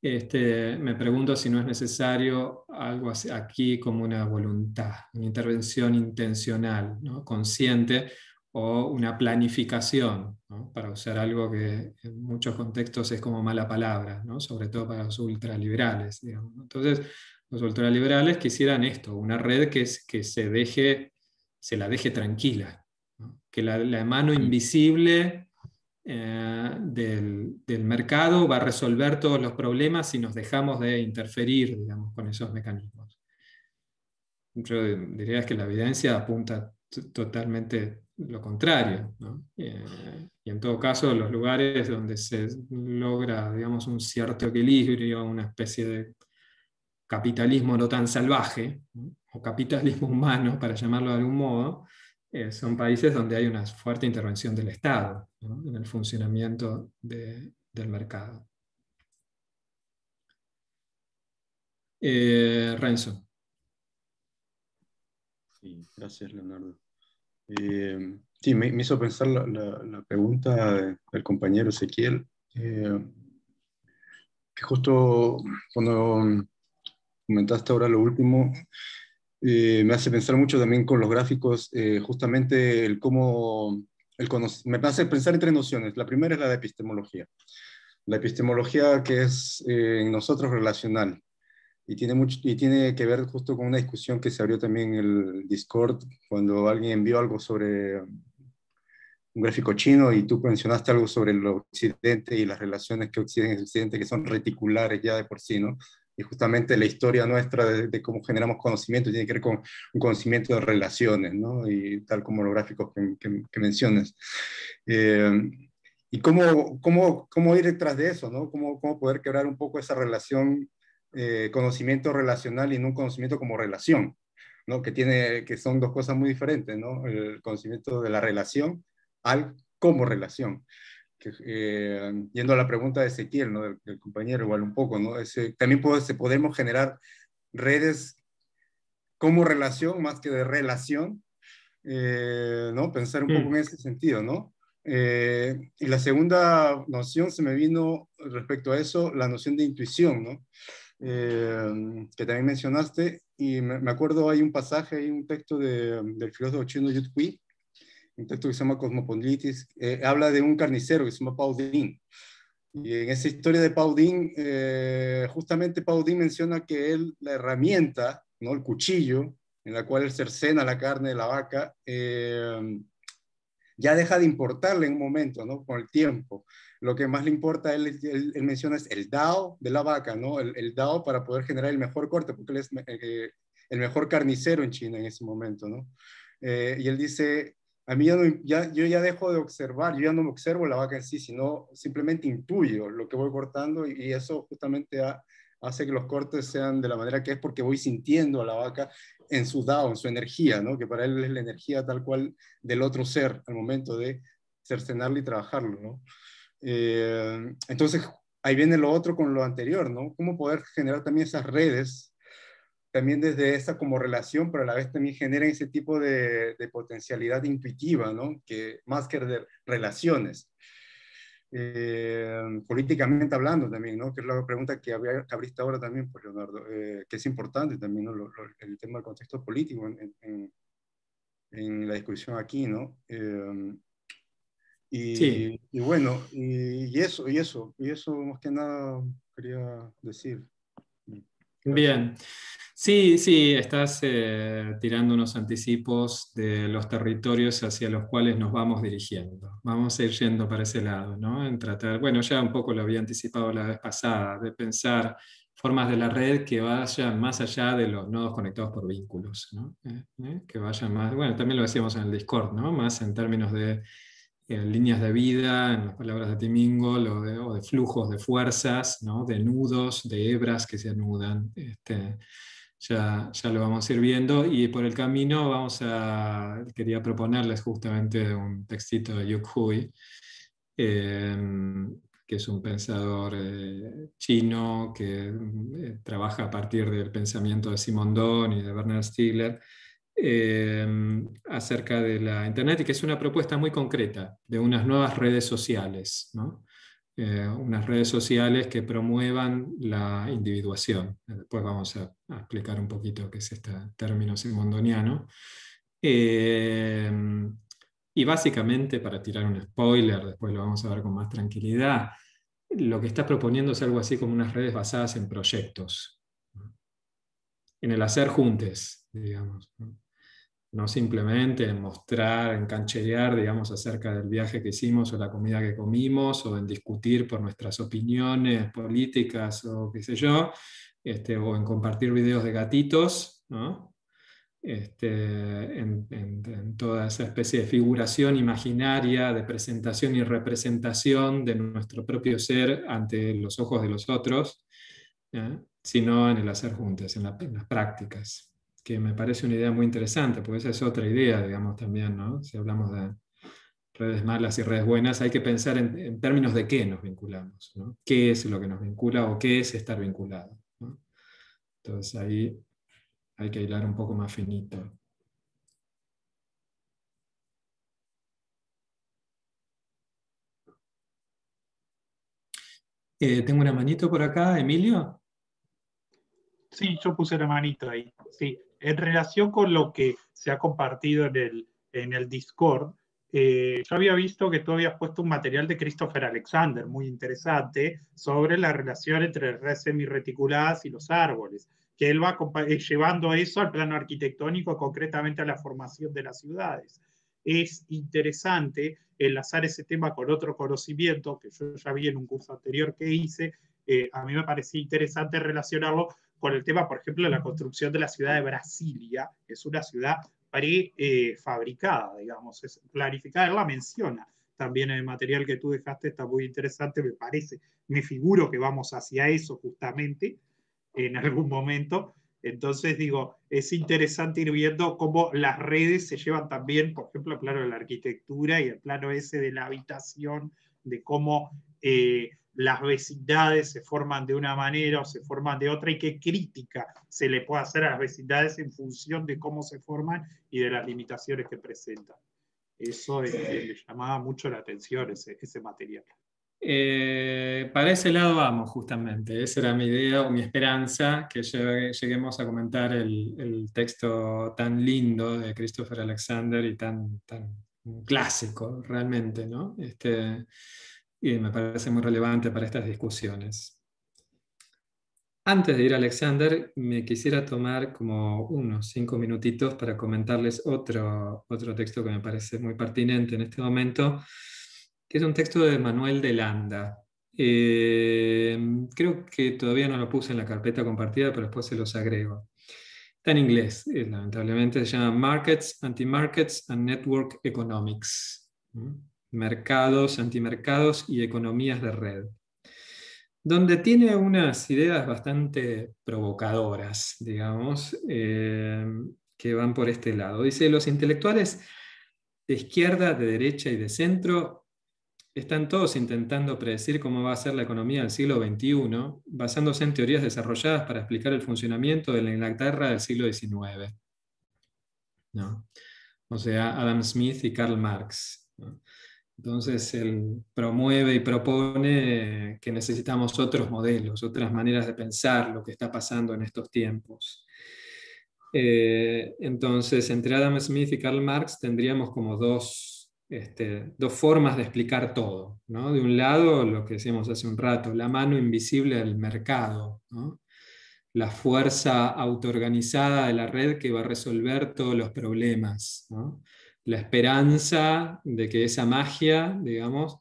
Este, me pregunto si no es necesario algo aquí como una voluntad, una intervención intencional, consciente o una planificación, para usar algo que en muchos contextos es como mala palabra, sobre todo para los ultraliberales. Entonces, los ultraliberales quisieran esto, una red que, que se, deje, se la deje tranquila, que la, mano invisible eh, del, del, mercado va a resolver todos los problemas si nos dejamos de interferir digamos, con esos mecanismos. Yo diría que la evidencia apunta totalmente lo contrario. Eh, y en todo caso, los lugares donde se logra digamos, un cierto equilibrio, una especie de capitalismo no tan salvaje, o capitalismo humano, para llamarlo de algún modo, eh, son países donde hay una fuerte intervención del Estado en el funcionamiento del mercado. Eh, Renzo. Sí, gracias Leonardo. Eh, sí, me, hizo pensar la, pregunta del compañero Ezequiel, que justo cuando comentaste ahora lo último, eh, me hace pensar mucho también con los gráficos, eh, justamente el cómo, el me hace pensar en tres nociones. La primera es la de epistemología. La epistemología que es eh, en nosotros relacional y tiene, mucho, y tiene que ver justo con una discusión que se abrió también en el Discord cuando alguien envió algo sobre un gráfico chino y tú mencionaste algo sobre el occidente y las relaciones que occidente el occidente que son reticulares ya de por sí, ¿no? Y justamente la historia nuestra de, cómo generamos conocimiento tiene que ver con un conocimiento de relaciones, Y tal como los gráficos que, mencionas. Eh, y cómo, ir detrás de eso, Cómo, poder quebrar un poco esa relación, eh, conocimiento relacional y un conocimiento como relación, Que, tiene, que son dos cosas muy diferentes, ¿no? El conocimiento de la relación al como relación. Eh, yendo a la pregunta de Ezequiel, ¿no? del, compañero, igual un poco, ¿no? también podemos generar redes como relación más que de relación, eh, ¿no? Pensar un poco mm. en ese sentido, ¿no? Eh, y la segunda noción se me vino respecto a eso, la noción de intuición, ¿no? que también mencionaste, y me, acuerdo hay un pasaje, hay un texto de, del filósofo chino Yut un texto que se llama Cosmopolitis, eh, habla de un carnicero que se llama Paudín. Y en esa historia de Paudín, eh, justamente Paudín menciona que él, la herramienta, ¿no? el cuchillo, en la cual él cercena la carne de la vaca, eh, ya deja de importarle en un momento, ¿no? Con el tiempo. Lo que más le importa, él, él, menciona, es el dao de la vaca, ¿no? El, dao para poder generar el mejor corte, porque él es eh, el mejor carnicero en China en ese momento, ¿no? y él dice, a mí ya, no, yo ya dejo de observar, yo ya no me observo la vaca en sí, sino simplemente intuyo lo que voy cortando y, eso justamente hace que los cortes sean de la manera que es porque voy sintiendo a la vaca en su dao, en su energía, ¿no? que para él es la energía tal cual del otro ser al momento de cercenarlo y trabajarlo. ¿no? Eh, entonces, ahí viene lo otro con lo anterior, ¿no? Cómo poder generar también esas redes también desde esa como relación, pero a la vez también genera ese tipo de, potencialidad intuitiva, ¿no? Que más que de relaciones. Eh, políticamente hablando también, ¿no? Que es la pregunta que, abriste ahora también, pues, Leonardo, eh, que es importante también, el tema del contexto político en, la discusión aquí, ¿no? Eh, y, bueno, y, eso, y eso, y eso más que nada quería decir. Bien. Sí, sí, estás eh, tirando unos anticipos de los territorios hacia los cuales nos vamos dirigiendo. Vamos a ir yendo para ese lado, ¿no? En tratar, bueno, ya un poco lo había anticipado la vez pasada, de pensar formas de la red que vayan más allá de los nodos conectados por vínculos, ¿no? Eh, eh, que vayan más, bueno, también lo decíamos en el Discord, ¿no? Más en términos de en líneas de vida, en las palabras de Timingo o de, flujos de fuerzas, de nudos, de hebras que se anudan. Este, ya, lo vamos a ir viendo y por el camino vamos a, quería proponerles justamente un textito de Yuk Hui, em, que es un pensador eh, chino que eh, trabaja a partir del pensamiento de Simondon y de Bernard Stiegler Em, acerca de la Internet y que es una propuesta muy concreta de unas nuevas redes sociales, eh, unas redes sociales que promuevan la individuación. Después vamos a, explicar un poquito qué es este término simondoniano. Em, y básicamente, para tirar un spoiler, después lo vamos a ver con más tranquilidad, lo que está proponiendo es algo así como unas redes basadas en proyectos, en el hacer juntes, digamos no simplemente en mostrar, en cancherear, digamos, acerca del viaje que hicimos o la comida que comimos o en discutir por nuestras opiniones políticas o qué sé yo, este, o en compartir videos de gatitos, este, en, toda esa especie de figuración imaginaria, de presentación y representación de nuestro propio ser ante los ojos de los otros, ¿eh? sino en el hacer juntos, en las prácticas que me parece una idea muy interesante, porque esa es otra idea, digamos, también, ¿no? Si hablamos de redes malas y redes buenas, hay que pensar en, términos de qué nos vinculamos, ¿no? ¿Qué es lo que nos vincula o qué es estar vinculado? Entonces ahí hay que hilar un poco más finito. Eh, tengo una manito por acá, Emilio. Sí, yo puse la manito ahí, sí. En relación con lo que se ha compartido en el, en el Discord, eh, yo había visto que tú habías puesto un material de Christopher Alexander muy interesante sobre la relación entre las redes semirreticuladas y los árboles, que él va eh, llevando eso al plano arquitectónico, concretamente a la formación de las ciudades. Es interesante enlazar ese tema con otro conocimiento que yo ya vi en un curso anterior que hice, eh, a mí me parecía interesante relacionarlo con el tema, por ejemplo, de la construcción de la ciudad de Brasilia, que es una ciudad prefabricada, digamos, es clarificada, él la menciona. También el material que tú dejaste está muy interesante, me parece, me figuro que vamos hacia eso justamente en algún momento. Entonces, digo, es interesante ir viendo cómo las redes se llevan también, por ejemplo, claro, la arquitectura y el plano ese de la habitación, de cómo eh, las vecindades se forman de una manera o se forman de otra y qué crítica se le puede hacer a las vecindades en función de cómo se forman y de las limitaciones que presentan. Eso es, le llamaba mucho la atención ese, ese material. Eh, para ese lado vamos, justamente. Esa era mi idea o mi esperanza, que lleguemos a comentar el, el, texto tan lindo de Christopher Alexander y tan, tan clásico, realmente, ¿no? Este, y me parece muy relevante para estas discusiones. Antes de ir a Alexander, me quisiera tomar como unos cinco minutitos para comentarles otro, otro texto que me parece muy pertinente en este momento, que es un texto de Manuel de Landa. Eh, creo que todavía no lo puse en la carpeta compartida, pero después se los agrego. Está en inglés, eh, lamentablemente, se llama Markets, Anti-Markets and Network Economics. ¿Mm? mercados, antimercados y economías de red, donde tiene unas ideas bastante provocadoras, digamos, eh, que van por este lado. Dice, los intelectuales de izquierda, de derecha y de centro están todos intentando predecir cómo va a ser la economía del siglo XXI, basándose en teorías desarrolladas para explicar el funcionamiento de la Inglaterra del siglo XIX. ¿No? O sea, Adam Smith y Karl Marx. Entonces él promueve y propone que necesitamos otros modelos, otras maneras de pensar lo que está pasando en estos tiempos. Eh, entonces, entre Adam Smith y Karl Marx tendríamos como dos, este, formas de explicar todo. De un lado, lo que decíamos hace un rato, la mano invisible del mercado, la fuerza autoorganizada de la red que va a resolver todos los problemas la esperanza de que esa magia, digamos,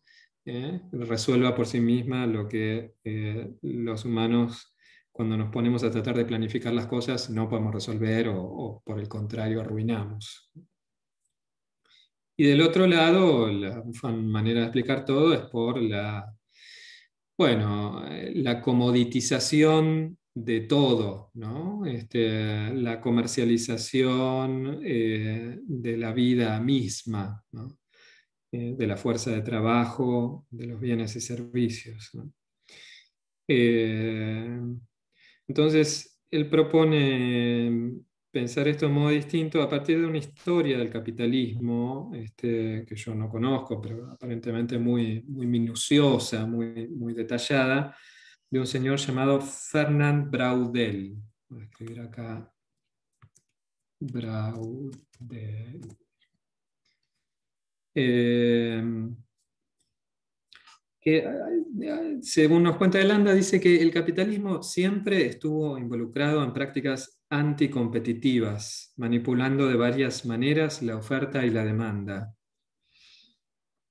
eh, resuelva por sí misma lo que eh, los humanos, cuando nos ponemos a tratar de planificar las cosas, no podemos resolver o, por el contrario arruinamos. Y del otro lado, la manera de explicar todo es por la, bueno, eh, la comoditización de todo, este, la comercialización eh, de la vida misma, eh, de la fuerza de trabajo, de los bienes y servicios. Eh, entonces, él propone pensar esto de modo distinto a partir de una historia del capitalismo, este, que yo no conozco, pero aparentemente muy, muy minuciosa, muy, muy detallada, de un señor llamado Fernand Braudel. Voy a escribir acá Braudel. Em, que, según nos cuenta landa dice que el capitalismo siempre estuvo involucrado en prácticas anticompetitivas, manipulando de varias maneras la oferta y la demanda.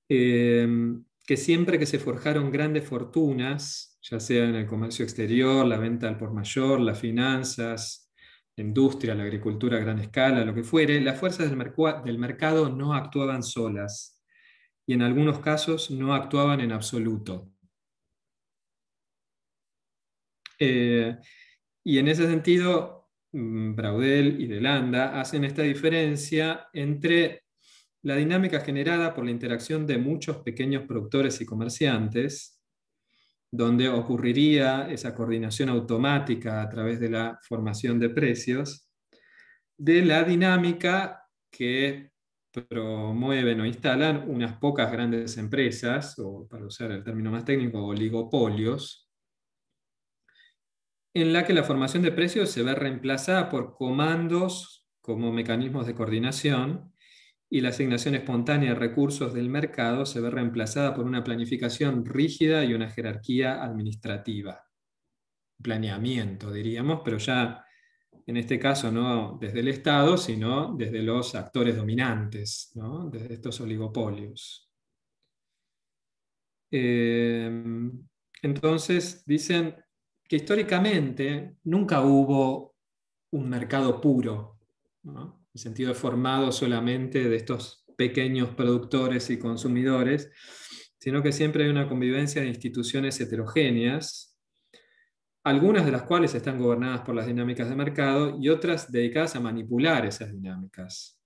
Em, que siempre que se forjaron grandes fortunas, ya sea en el comercio exterior, la venta al por mayor, las finanzas, la industria, la agricultura a gran escala, lo que fuere, las fuerzas del, mercado no actuaban solas y en algunos casos no actuaban en absoluto. Eh, y en ese sentido, mm, Braudel y Delanda hacen esta diferencia entre la dinámica generada por la interacción de muchos pequeños productores y comerciantes donde ocurriría esa coordinación automática a través de la formación de precios, de la dinámica que promueven o instalan unas pocas grandes empresas, o para usar el término más técnico, oligopolios, en la que la formación de precios se ve reemplazada por comandos como mecanismos de coordinación y la asignación espontánea de recursos del mercado se ve reemplazada por una planificación rígida y una jerarquía administrativa. Planeamiento, diríamos, pero ya en este caso no desde el Estado, sino desde los actores dominantes, desde estos oligopolios. Eh, entonces, dicen que históricamente nunca hubo un mercado puro el sentido formado solamente de estos pequeños productores y consumidores, sino que siempre hay una convivencia de instituciones heterogéneas, algunas de las cuales están gobernadas por las dinámicas de mercado y otras dedicadas a manipular esas dinámicas.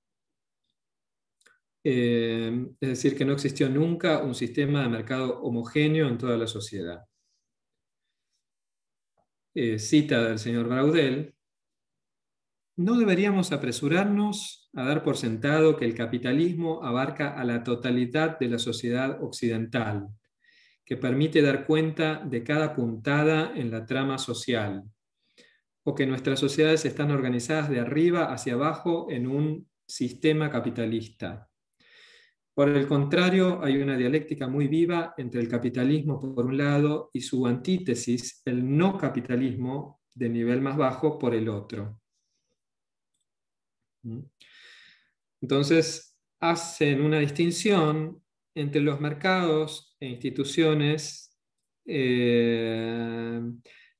Eh, es decir, que no existió nunca un sistema de mercado homogéneo en toda la sociedad. Eh, cita del señor Braudel, no deberíamos apresurarnos a dar por sentado que el capitalismo abarca a la totalidad de la sociedad occidental, que permite dar cuenta de cada puntada en la trama social, o que nuestras sociedades están organizadas de arriba hacia abajo en un sistema capitalista. Por el contrario, hay una dialéctica muy viva entre el capitalismo por un lado y su antítesis, el no capitalismo de nivel más bajo, por el otro. Entonces, hacen una distinción entre los mercados e instituciones, eh,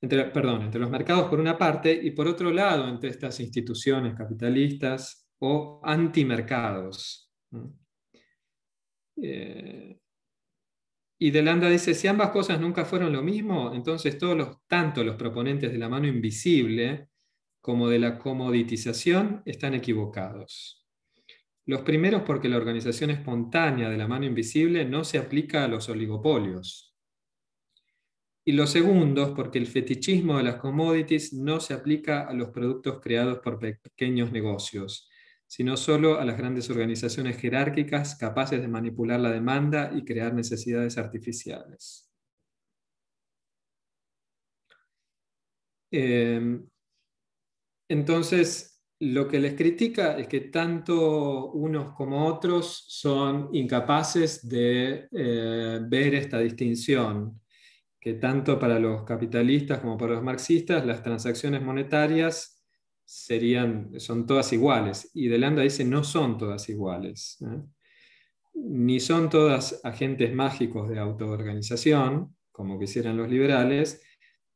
entre, perdón, entre los mercados por una parte y por otro lado entre estas instituciones capitalistas o antimercados. Eh, y Delanda dice, si ambas cosas nunca fueron lo mismo, entonces todos los, tanto los proponentes de la mano invisible como de la comoditización están equivocados. Los primeros porque la organización espontánea de la mano invisible no se aplica a los oligopolios. Y los segundos porque el fetichismo de las commodities no se aplica a los productos creados por pequeños negocios, sino solo a las grandes organizaciones jerárquicas capaces de manipular la demanda y crear necesidades artificiales. Em, entonces, lo que les critica es que tanto unos como otros son incapaces de eh, ver esta distinción, que tanto para los capitalistas como para los marxistas las transacciones monetarias serían, son todas iguales. Y Delanda dice no son todas iguales, ¿eh? ni son todas agentes mágicos de autoorganización, como quisieran los liberales,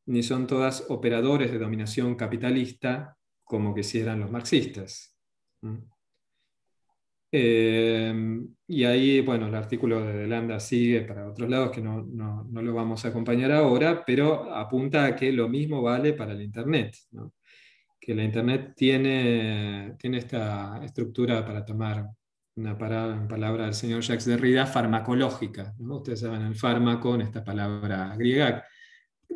ni son todas operadores de dominación capitalista como quisieran los marxistas. Eh, y ahí, bueno, el artículo de Delanda sigue para otros lados que no, lo vamos a acompañar ahora, pero apunta a que lo mismo vale para el Internet, que la Internet tiene, esta estructura para tomar una palabra, palabra del señor Jacques Derrida, farmacológica. Ustedes saben el fármaco en esta palabra griega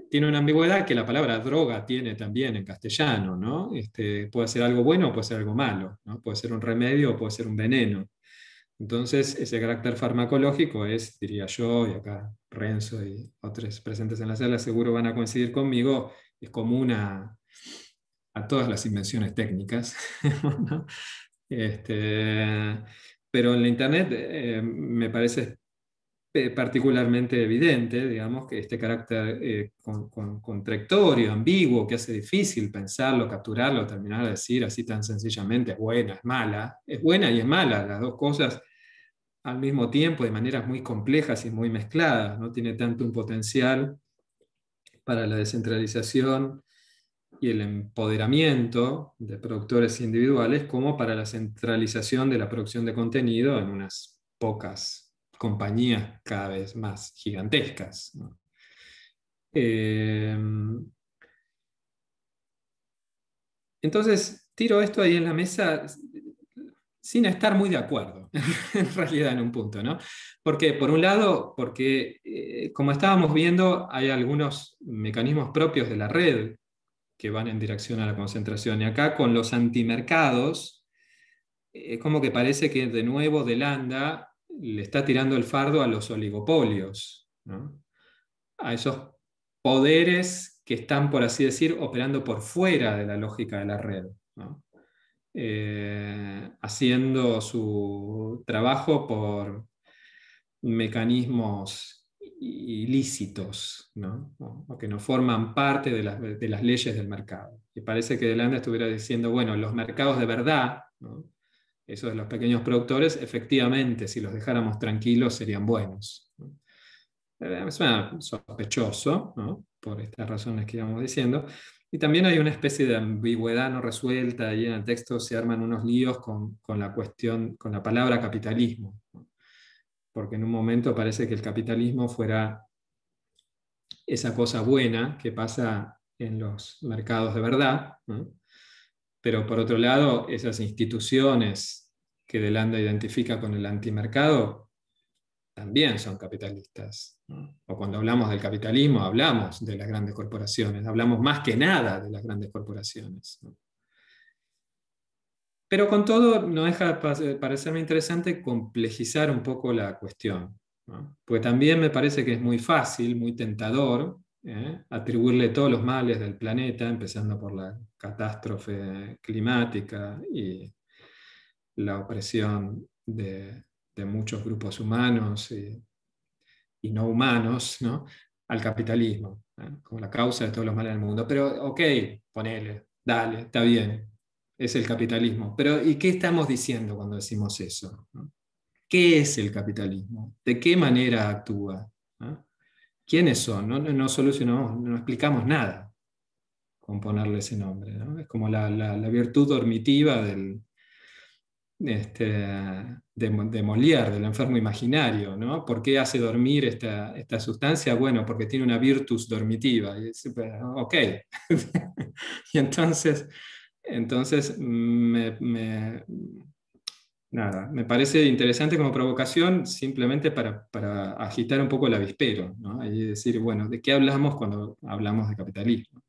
tiene una ambigüedad que la palabra droga tiene también en castellano, ¿no? Este, puede ser algo bueno o puede ser algo malo, ¿no? Puede ser un remedio o puede ser un veneno. Entonces, ese carácter farmacológico es, diría yo, y acá Renzo y otros presentes en la sala seguro van a coincidir conmigo, es común a, todas las invenciones técnicas. ¿no? Este, pero en la Internet eh, me parece particularmente evidente, digamos, que este carácter eh, con, con, contractorio, ambiguo, que hace difícil pensarlo, capturarlo, terminar de decir así tan sencillamente, es buena, es mala, es buena y es mala, las dos cosas al mismo tiempo, de maneras muy complejas y muy mezcladas, no tiene tanto un potencial para la descentralización y el empoderamiento de productores individuales como para la centralización de la producción de contenido en unas pocas compañías cada vez más gigantescas. Em, entonces, tiro esto ahí en la mesa sin estar muy de acuerdo, en realidad, en un punto, ¿no? Porque, por un lado, porque, eh, como estábamos viendo, hay algunos mecanismos propios de la red que van en dirección a la concentración. Y acá, con los antimercados, eh, es como que parece que de nuevo landa le está tirando el fardo a los oligopolios, a esos poderes que están, por así decir, operando por fuera de la lógica de la red, eh, haciendo su trabajo por mecanismos ilícitos que no forman parte de las, leyes del mercado. Y parece que Delanda estuviera diciendo, bueno, los mercados de verdad, esos de los pequeños productores, efectivamente, si los dejáramos tranquilos, serían buenos. Es eh, sospechoso, por estas razones que íbamos diciendo. Y también hay una especie de ambigüedad no resuelta, ahí en el texto se arman unos líos con, la cuestión, con la palabra capitalismo, porque en un momento parece que el capitalismo fuera esa cosa buena que pasa en los mercados de verdad, pero por otro lado, esas instituciones que Delanda identifica con el antimercado también son capitalistas. O cuando hablamos del capitalismo, hablamos de las grandes corporaciones, hablamos más que nada de las grandes corporaciones. Pero con todo, no deja eh, parecerme interesante complejizar un poco la cuestión, porque también me parece que es muy fácil, muy tentador, ¿eh? atribuirle todos los males del planeta, empezando por la catástrofe climática y la opresión de, muchos grupos humanos y, no humanos al capitalismo, como la causa de todos los males del mundo. Pero, ok, ponele, dale, está bien, es el capitalismo. Pero, ¿y qué estamos diciendo cuando decimos eso? ¿Qué es el capitalismo? ¿De qué manera actúa? ¿Quiénes son? No, solucionamos, no explicamos nada con ponerle ese nombre. Es como la virtud dormitiva del, este, de, Molière, del enfermo imaginario, ¿no? ¿Por qué hace dormir esta, sustancia? Bueno, porque tiene una virtus dormitiva. Y ok. y entonces, entonces mm, me, nada, me parece interesante como provocación simplemente para, para agitar un poco el avispero, ¿no? Y decir, bueno, ¿de qué hablamos cuando hablamos de capitalismo?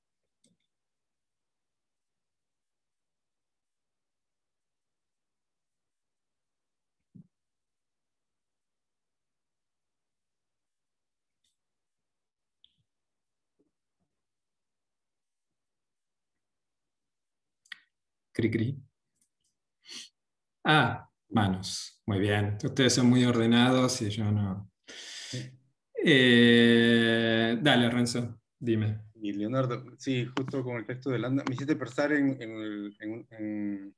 Cri, Ah, manos. Muy bien. Ustedes son muy ordenados y yo no. Eh, dale, Renzo, dime. Y Leonardo, sí, justo con el texto de Landa, me hiciste pensar en, en,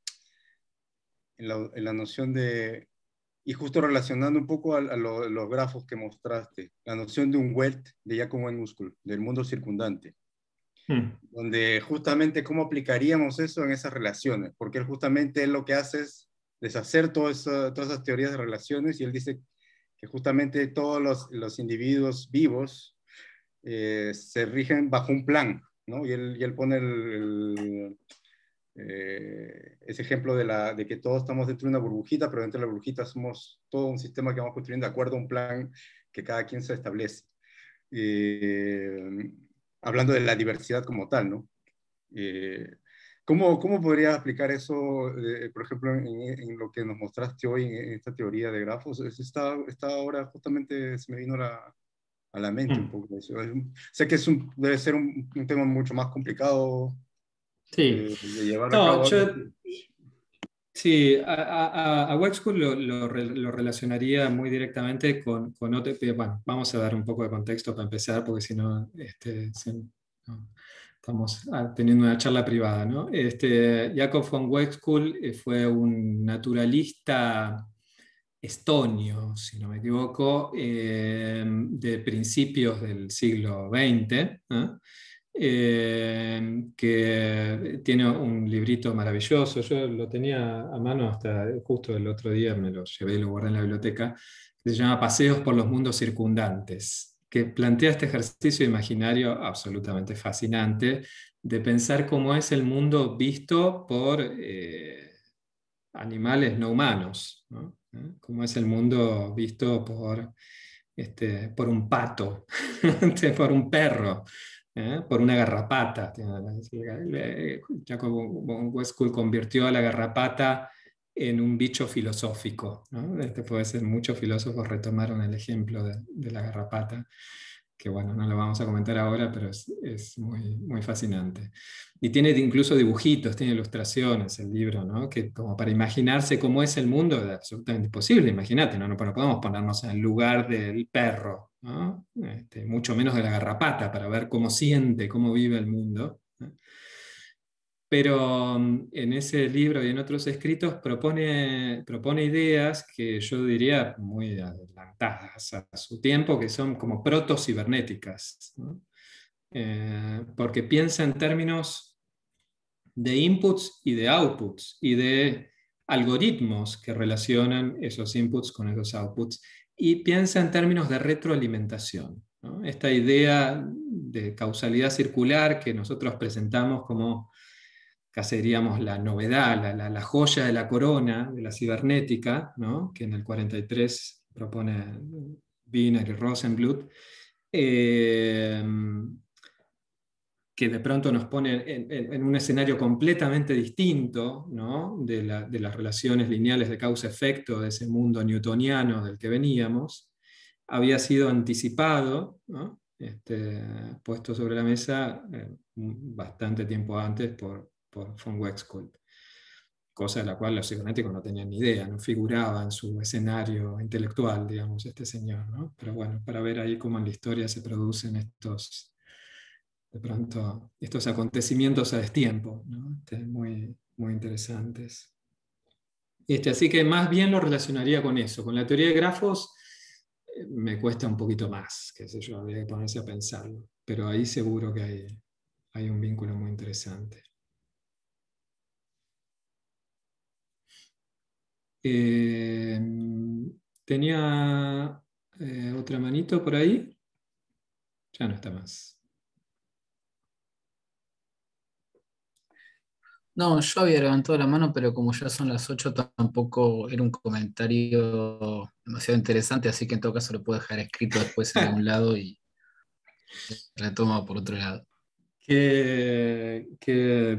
la, noción de, y justo relacionando un poco a, los grafos que mostraste, la noción de un welt de Jacobo en músculo, del mundo circundante. Hmm. donde justamente cómo aplicaríamos eso en esas relaciones, porque él justamente lo que hace es deshacer todas todas esas teorías de relaciones y él dice que justamente todos los, individuos vivos eh, se rigen bajo un plan, ¿no? Y él, pone eh, ese ejemplo de, la, de que todos estamos dentro de una burbujita, pero dentro de la burbujita somos todo un sistema que vamos construyendo de acuerdo a un plan que cada quien se establece. Eh, hablando de la diversidad como tal, ¿no? Eh, ¿cómo, ¿cómo, podrías aplicar eso, eh, por ejemplo, en, lo que nos mostraste hoy, en, esta teoría de grafos? Esta, está ahora justamente se me vino a la mente un mm. poco. sé que es debe ser un, tema mucho más complicado sí. Eh, de llevar no, a cabo. Sí, a, a, lo, relacionaría muy directamente con, otro, eh, Bueno, vamos a dar un poco de contexto para empezar, porque si no, este, estamos ah, teniendo una charla privada. ¿no? Este, Jacob von School eh, fue un naturalista estonio, si no me equivoco, eh, de principios del siglo XX. Eh, que tiene un librito maravilloso. Yo lo tenía a mano hasta justo el otro día, me lo llevé y lo guardé en la biblioteca. Se llama Paseos por los Mundos Circundantes, que plantea este ejercicio imaginario absolutamente fascinante de pensar cómo es el mundo visto por eh, animales no humanos, ¿Eh? cómo es el mundo visto por, este, por un pato, por un perro. ¿eh? por una garrapata. Jacob von convirtió a la garrapata en un bicho filosófico. Este puede ser, muchos filósofos retomaron el ejemplo de, la garrapata, que bueno, no lo vamos a comentar ahora, pero es, muy, fascinante. Y tiene incluso dibujitos, tiene ilustraciones el libro, que como para imaginarse cómo es el mundo es absolutamente imposible, imagínate, ¿no? no podemos ponernos en el lugar del perro, este, mucho menos de la garrapata, para ver cómo siente, cómo vive el mundo. Pero mm, en ese libro y en otros escritos propone, propone ideas que yo diría muy adelantadas a su tiempo, que son como proto-cibernéticas, eh, porque piensa en términos de inputs y de outputs y de algoritmos que relacionan esos inputs con esos outputs y piensa en términos de retroalimentación. Esta idea de causalidad circular que nosotros presentamos como casi diríamos la novedad, la, joya de la corona de la cibernética, que en el 43 propone Wiener y Rosenblut, eh, que de pronto nos pone en, un escenario completamente distinto de, las relaciones lineales de causa-efecto de ese mundo newtoniano del que veníamos, había sido anticipado, este, puesto sobre la mesa eh, bastante tiempo antes por, von Wexkult, cosa de la cual los científicos no tenían ni idea, no figuraba en su escenario intelectual, digamos, este señor. Pero bueno, para ver ahí cómo en la historia se producen estos de pronto estos acontecimientos a destiempo, ¿no? Este muy, muy interesantes. Este, así que más bien lo relacionaría con eso. Con la teoría de grafos eh, me cuesta un poquito más, qué sé yo, habría que ponerse a pensarlo. Pero ahí seguro que hay, un vínculo muy interesante. Em, tenía eh, otra manito por ahí. Ya no está más. No, yo había levantado la mano, pero como ya son las 8, tampoco era un comentario demasiado interesante, así que en todo caso lo puedo dejar escrito después en algún lado y retomo por otro lado. Qué,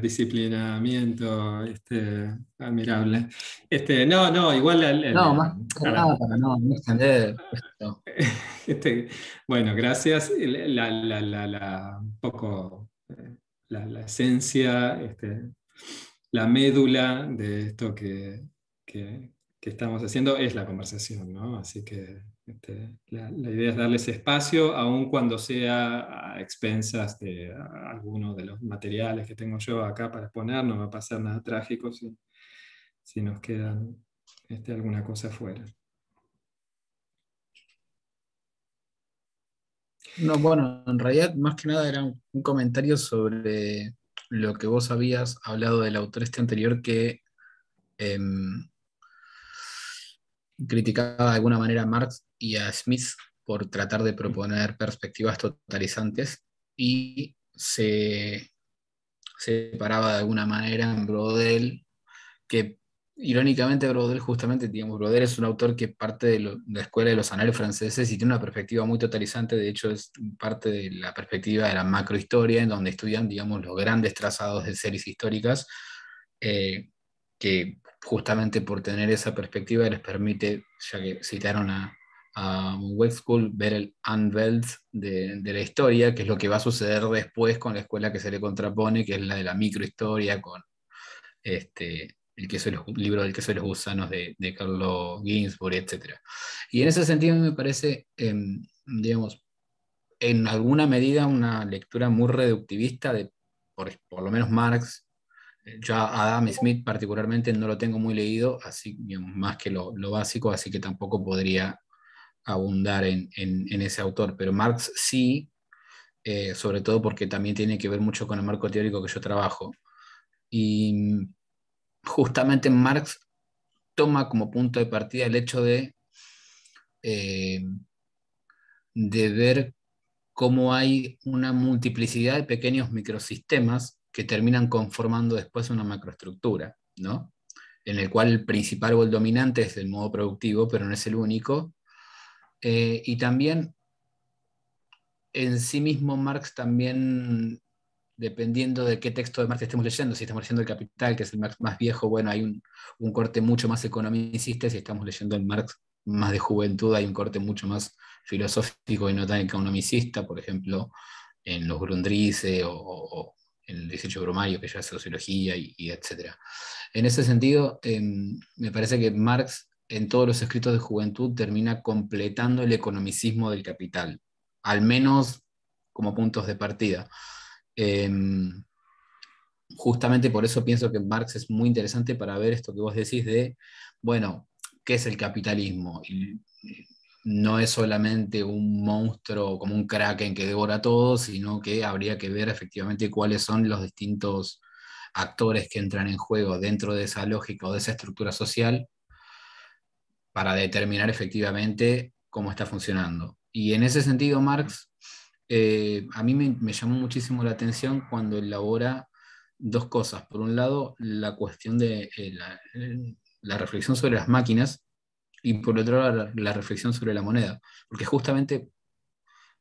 disciplinamiento este, admirable. Este, no, no, igual. no, más nada, no, no este, bueno, gracias. La, la, poco, eh, la, la esencia este, la médula de esto que, estamos haciendo es la conversación, ¿no? Así que este, la, idea es darles espacio, aun cuando sea a expensas de algunos alguno de los materiales que tengo yo acá para exponer, no va a pasar nada trágico si, nos quedan este, alguna cosa fuera. No, bueno, en realidad más que nada era un comentario sobre lo que vos habías hablado del autor este anterior que em, criticaba de alguna manera a Marx y a Smith por tratar de proponer perspectivas totalizantes y se separaba de alguna manera en Brodel que irónicamente, Brodel, justamente, digamos, Brodel es un autor que parte de, la escuela de los anales franceses y tiene una perspectiva muy totalizante, de hecho es parte de la perspectiva de la macrohistoria, en donde estudian, digamos, los grandes trazados de series históricas, eh, que justamente por tener esa perspectiva les permite, ya que citaron a, a School, ver el Anweld de, de la historia, que es lo que va a suceder después con la escuela que se le contrapone, que es la de la microhistoria, con este, el queso el libro del queso de los gusanos de, de Carlo Ginsburg, etc. Y en ese sentido me parece, em, digamos, en alguna medida una lectura muy reductivista de, por, lo menos Marx, yo a Adam Smith particularmente no lo tengo muy leído, así más que lo, lo básico, así que tampoco podría abundar en, en, ese autor. Pero Marx sí, eh, sobre todo porque también tiene que ver mucho con el marco teórico que yo trabajo. Y justamente Marx toma como punto de partida el hecho de, eh, de ver cómo hay una multiplicidad de pequeños microsistemas que terminan conformando después una macroestructura, En el cual el principal o el dominante es el modo productivo, pero no es el único. Eh, y también en sí mismo Marx también dependiendo de qué texto de Marx estemos leyendo, si estamos leyendo el Capital, que es el Marx más viejo, bueno, hay un, corte mucho más economicista, si estamos leyendo el Marx más de juventud, hay un corte mucho más filosófico y no tan economicista, por ejemplo, en los Grundrisse o, en el 18 Brumario, que ya es sociología y, etc. En ese sentido, em, me parece que Marx en todos los escritos de juventud termina completando el economicismo del capital, al menos como puntos de partida. Em, justamente por eso pienso que Marx es muy interesante para ver esto que vos decís de, bueno, ¿qué es el capitalismo? Y eh, no es solamente un monstruo como un kraken que devora todo, sino que habría que ver efectivamente cuáles son los distintos actores que entran en juego dentro de esa lógica o de esa estructura social para determinar efectivamente cómo está funcionando. Y en ese sentido, Marx eh, a mí me, llamó muchísimo la atención cuando elabora dos cosas. Por un lado, la cuestión de eh, eh, la, reflexión sobre las máquinas y por otro lado, la, reflexión sobre la moneda. Porque justamente,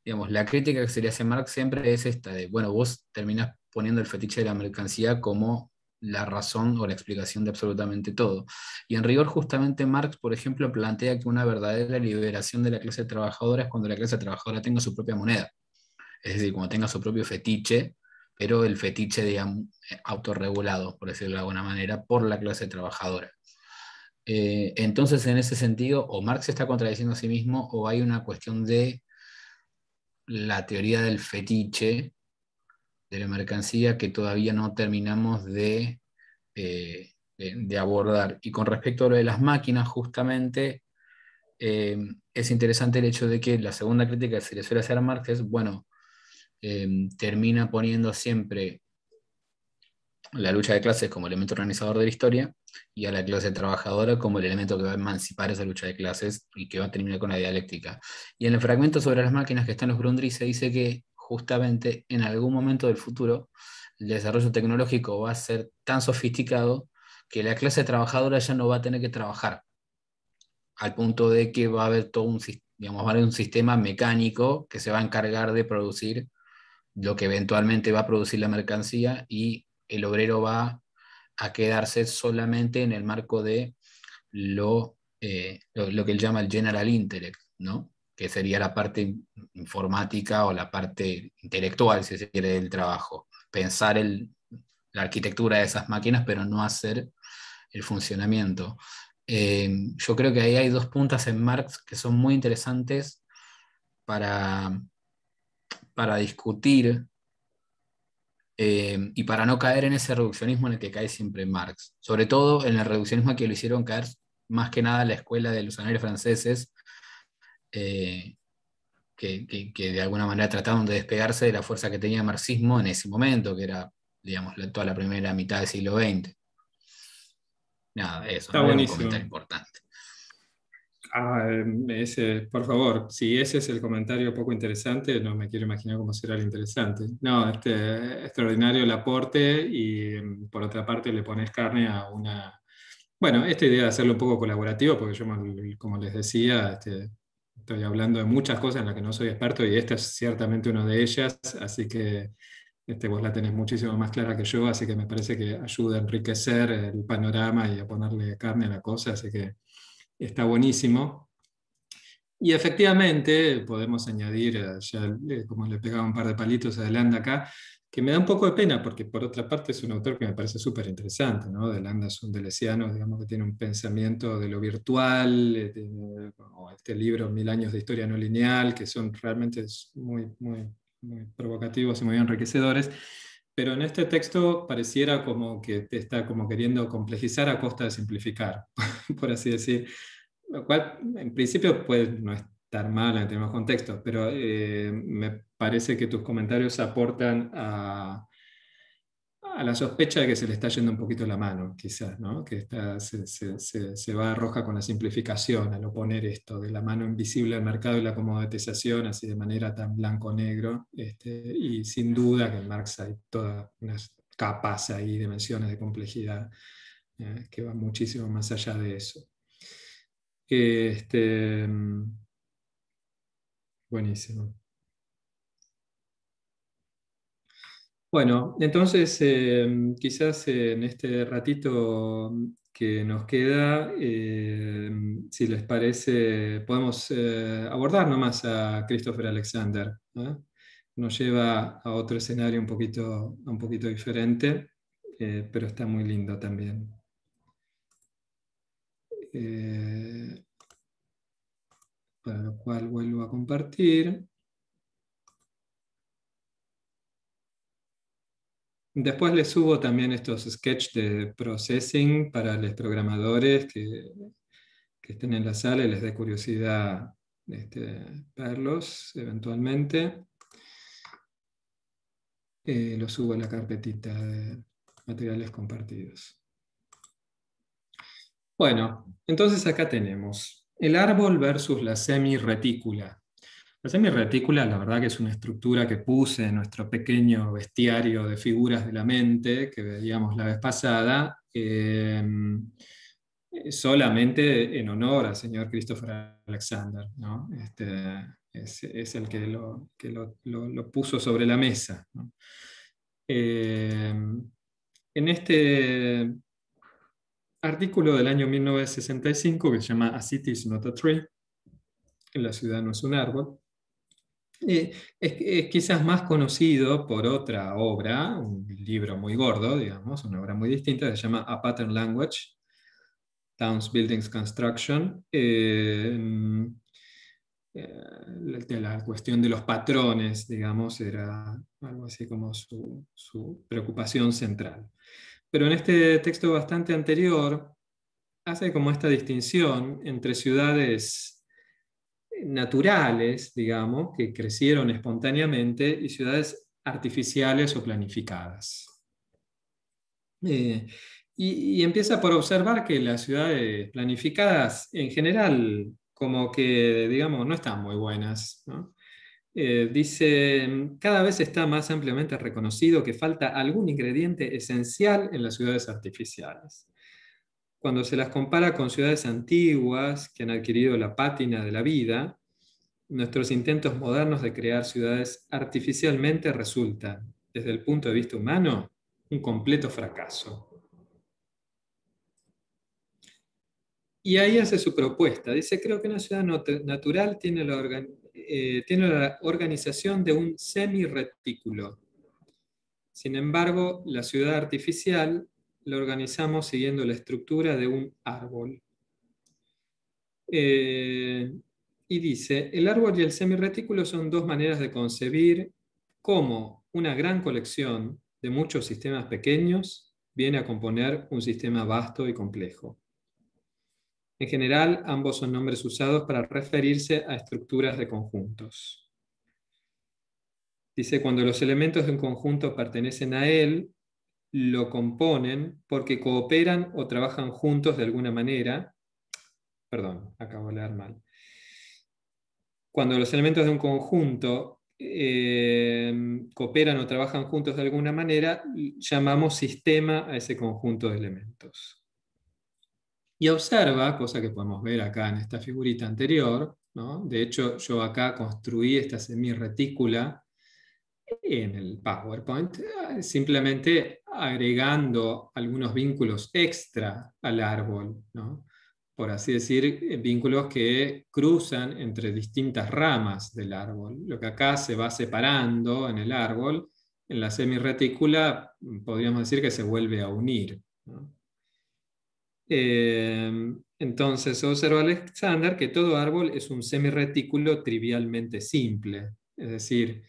digamos, la crítica que se le hace a Marx siempre es esta, de, bueno, vos terminás poniendo el fetiche de la mercancía como la razón o la explicación de absolutamente todo. Y en rigor, justamente Marx, por ejemplo, plantea que una verdadera liberación de la clase trabajadora es cuando la clase trabajadora tenga su propia moneda es decir, como tenga su propio fetiche, pero el fetiche, autorregulado, por decirlo de alguna manera, por la clase trabajadora. Eh, entonces, en ese sentido, o Marx está contradiciendo a sí mismo, o hay una cuestión de la teoría del fetiche de la mercancía que todavía no terminamos de, eh, abordar. Y con respecto a lo de las máquinas, justamente, eh, es interesante el hecho de que la segunda crítica que se le suele hacer a Marx es, bueno, Em, termina poniendo siempre la lucha de clases como elemento organizador de la historia y a la clase trabajadora como el elemento que va a emancipar esa lucha de clases y que va a terminar con la dialéctica. Y en el fragmento sobre las máquinas que están los Grundrisse se dice que justamente en algún momento del futuro el desarrollo tecnológico va a ser tan sofisticado que la clase trabajadora ya no va a tener que trabajar, al punto de que va a haber todo un, va a haber un sistema mecánico que se va a encargar de producir lo que eventualmente va a producir la mercancía y el obrero va a quedarse solamente en el marco de eh, lo, lo, que él llama el general intellect, ¿no? que sería la parte informática o la parte intelectual, si se quiere, del trabajo. Pensar el, la arquitectura de esas máquinas, pero no hacer el funcionamiento. Eh, yo creo que ahí hay dos puntas en Marx que son muy interesantes para, para discutir eh, y para no caer en ese reduccionismo en el que cae siempre Marx, sobre todo en el reduccionismo que lo hicieron caer más que nada la escuela de los anales franceses, eh, que, de alguna manera trataron de despegarse de la fuerza que tenía marxismo en ese momento, que era, digamos, toda la primera mitad del siglo XX. Nada, eso es importante. Ah, em, ese, por favor, si ese es el comentario poco interesante, no me quiero imaginar cómo será el interesante. No, este, extraordinario el aporte y em, por otra parte le pones carne a una... Bueno, esta idea de hacerlo un poco colaborativo, porque yo, como les decía, este, estoy hablando de muchas cosas en las que no soy experto y esta es ciertamente una de ellas, así que este, vos la tenés muchísimo más clara que yo, así que me parece que ayuda a enriquecer el panorama y a ponerle carne a la cosa, así que está buenísimo. Y efectivamente, podemos añadir, eh, ya eh, como le pegaba un par de palitos a Delanda acá, que me da un poco de pena, porque por otra parte es un autor que me parece súper interesante, ¿no? Delanda es un delesiano, digamos que tiene un pensamiento de lo virtual, eh, este libro, Mil años de historia no lineal, que son realmente muy, muy, muy provocativos y muy enriquecedores pero en este texto pareciera como que te está como queriendo complejizar a costa de simplificar, por así decir, lo cual en principio puede no estar mal en de contextos, pero eh, me parece que tus comentarios aportan a, a la sospecha de que se le está yendo un poquito la mano, quizás, ¿no? que se, va a roja con la simplificación al oponer esto de la mano invisible al mercado y la comodatización, así de manera tan blanco-negro, este, y sin duda que en Marx hay todas unas capas ahí, dimensiones de complejidad, eh, que van muchísimo más allá de eso. Este, mm, buenísimo. Bueno, entonces em, quizás en este ratito que nos queda, em, si les parece, podemos eh, abordar nomás a Christopher Alexander. Nos lleva a otro escenario un poquito, un poquito diferente, eh, pero está muy lindo también. Eh, para lo cual vuelvo a compartir. Después les subo también estos sketches de processing para los programadores que, estén en la sala y les dé curiosidad este, verlos eventualmente. Eh, los subo a la carpetita de materiales compartidos. Bueno, entonces acá tenemos el árbol versus la semi-retícula. Pues mi semi-retícula la verdad que es una estructura que puse en nuestro pequeño bestiario de figuras de la mente que veíamos la vez pasada, em, solamente en honor al señor Christopher Alexander. Este, es, el que lo, puso sobre la mesa. Em, en este artículo del año 1965 que se llama A City is not a Tree, la ciudad no es un árbol, eh, es, quizás más conocido por otra obra, un libro muy gordo, digamos, una obra muy distinta, se llama A Pattern Language, Towns Buildings Construction, eh, eh, la cuestión de los patrones, digamos, era algo así como su preocupación central. Pero en este texto bastante anterior, hace como esta distinción entre ciudades naturales, digamos, que crecieron espontáneamente y ciudades artificiales o planificadas. Eh, y, empieza por observar que las ciudades planificadas en general como que, digamos, no están muy buenas. Eh, dice, cada vez está más ampliamente reconocido que falta algún ingrediente esencial en las ciudades artificiales cuando se las compara con ciudades antiguas que han adquirido la pátina de la vida, nuestros intentos modernos de crear ciudades artificialmente resultan, desde el punto de vista humano, un completo fracaso. Y ahí hace su propuesta. Dice, creo que una ciudad natural tiene la, eh, tiene la organización de un semirretículo. Sin embargo, la ciudad artificial lo organizamos siguiendo la estructura de un árbol. Eh, y dice, el árbol y el semirretículo son dos maneras de concebir cómo una gran colección de muchos sistemas pequeños viene a componer un sistema vasto y complejo. En general, ambos son nombres usados para referirse a estructuras de conjuntos. Dice, cuando los elementos de un conjunto pertenecen a él, lo componen porque cooperan o trabajan juntos de alguna manera. Perdón, acabo de leer mal. Cuando los elementos de un conjunto eh, cooperan o trabajan juntos de alguna manera, llamamos sistema a ese conjunto de elementos. Y observa, cosa que podemos ver acá en esta figurita anterior, de hecho yo acá construí esta semirretícula, en el PowerPoint, eh, simplemente agregando algunos vínculos extra al árbol, por así decir, eh, vínculos que cruzan entre distintas ramas del árbol. Lo que acá se va separando en el árbol, en la semirretícula mm, podríamos decir que se vuelve a unir. Em, entonces observa Alexander que todo árbol es un semirretículo trivialmente simple, es decir,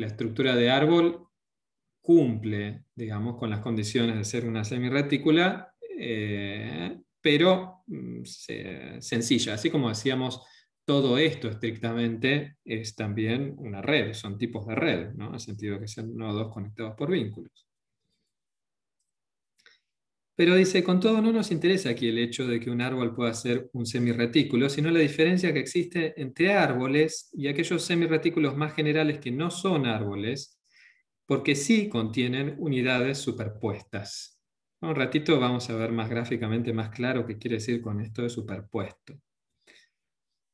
la estructura de árbol cumple, digamos, con las condiciones de ser una semirretícula, eh, pero mm, sencilla. Así como decíamos, todo esto estrictamente es también una red, son tipos de red, ¿no? en el sentido de que sean nodos conectados por vínculos. Pero dice, con todo no nos interesa aquí el hecho de que un árbol pueda ser un semirretículo, sino la diferencia que existe entre árboles y aquellos semirretículos más generales que no son árboles, porque sí contienen unidades superpuestas. un ratito vamos a ver más gráficamente, más claro qué quiere decir con esto de superpuesto.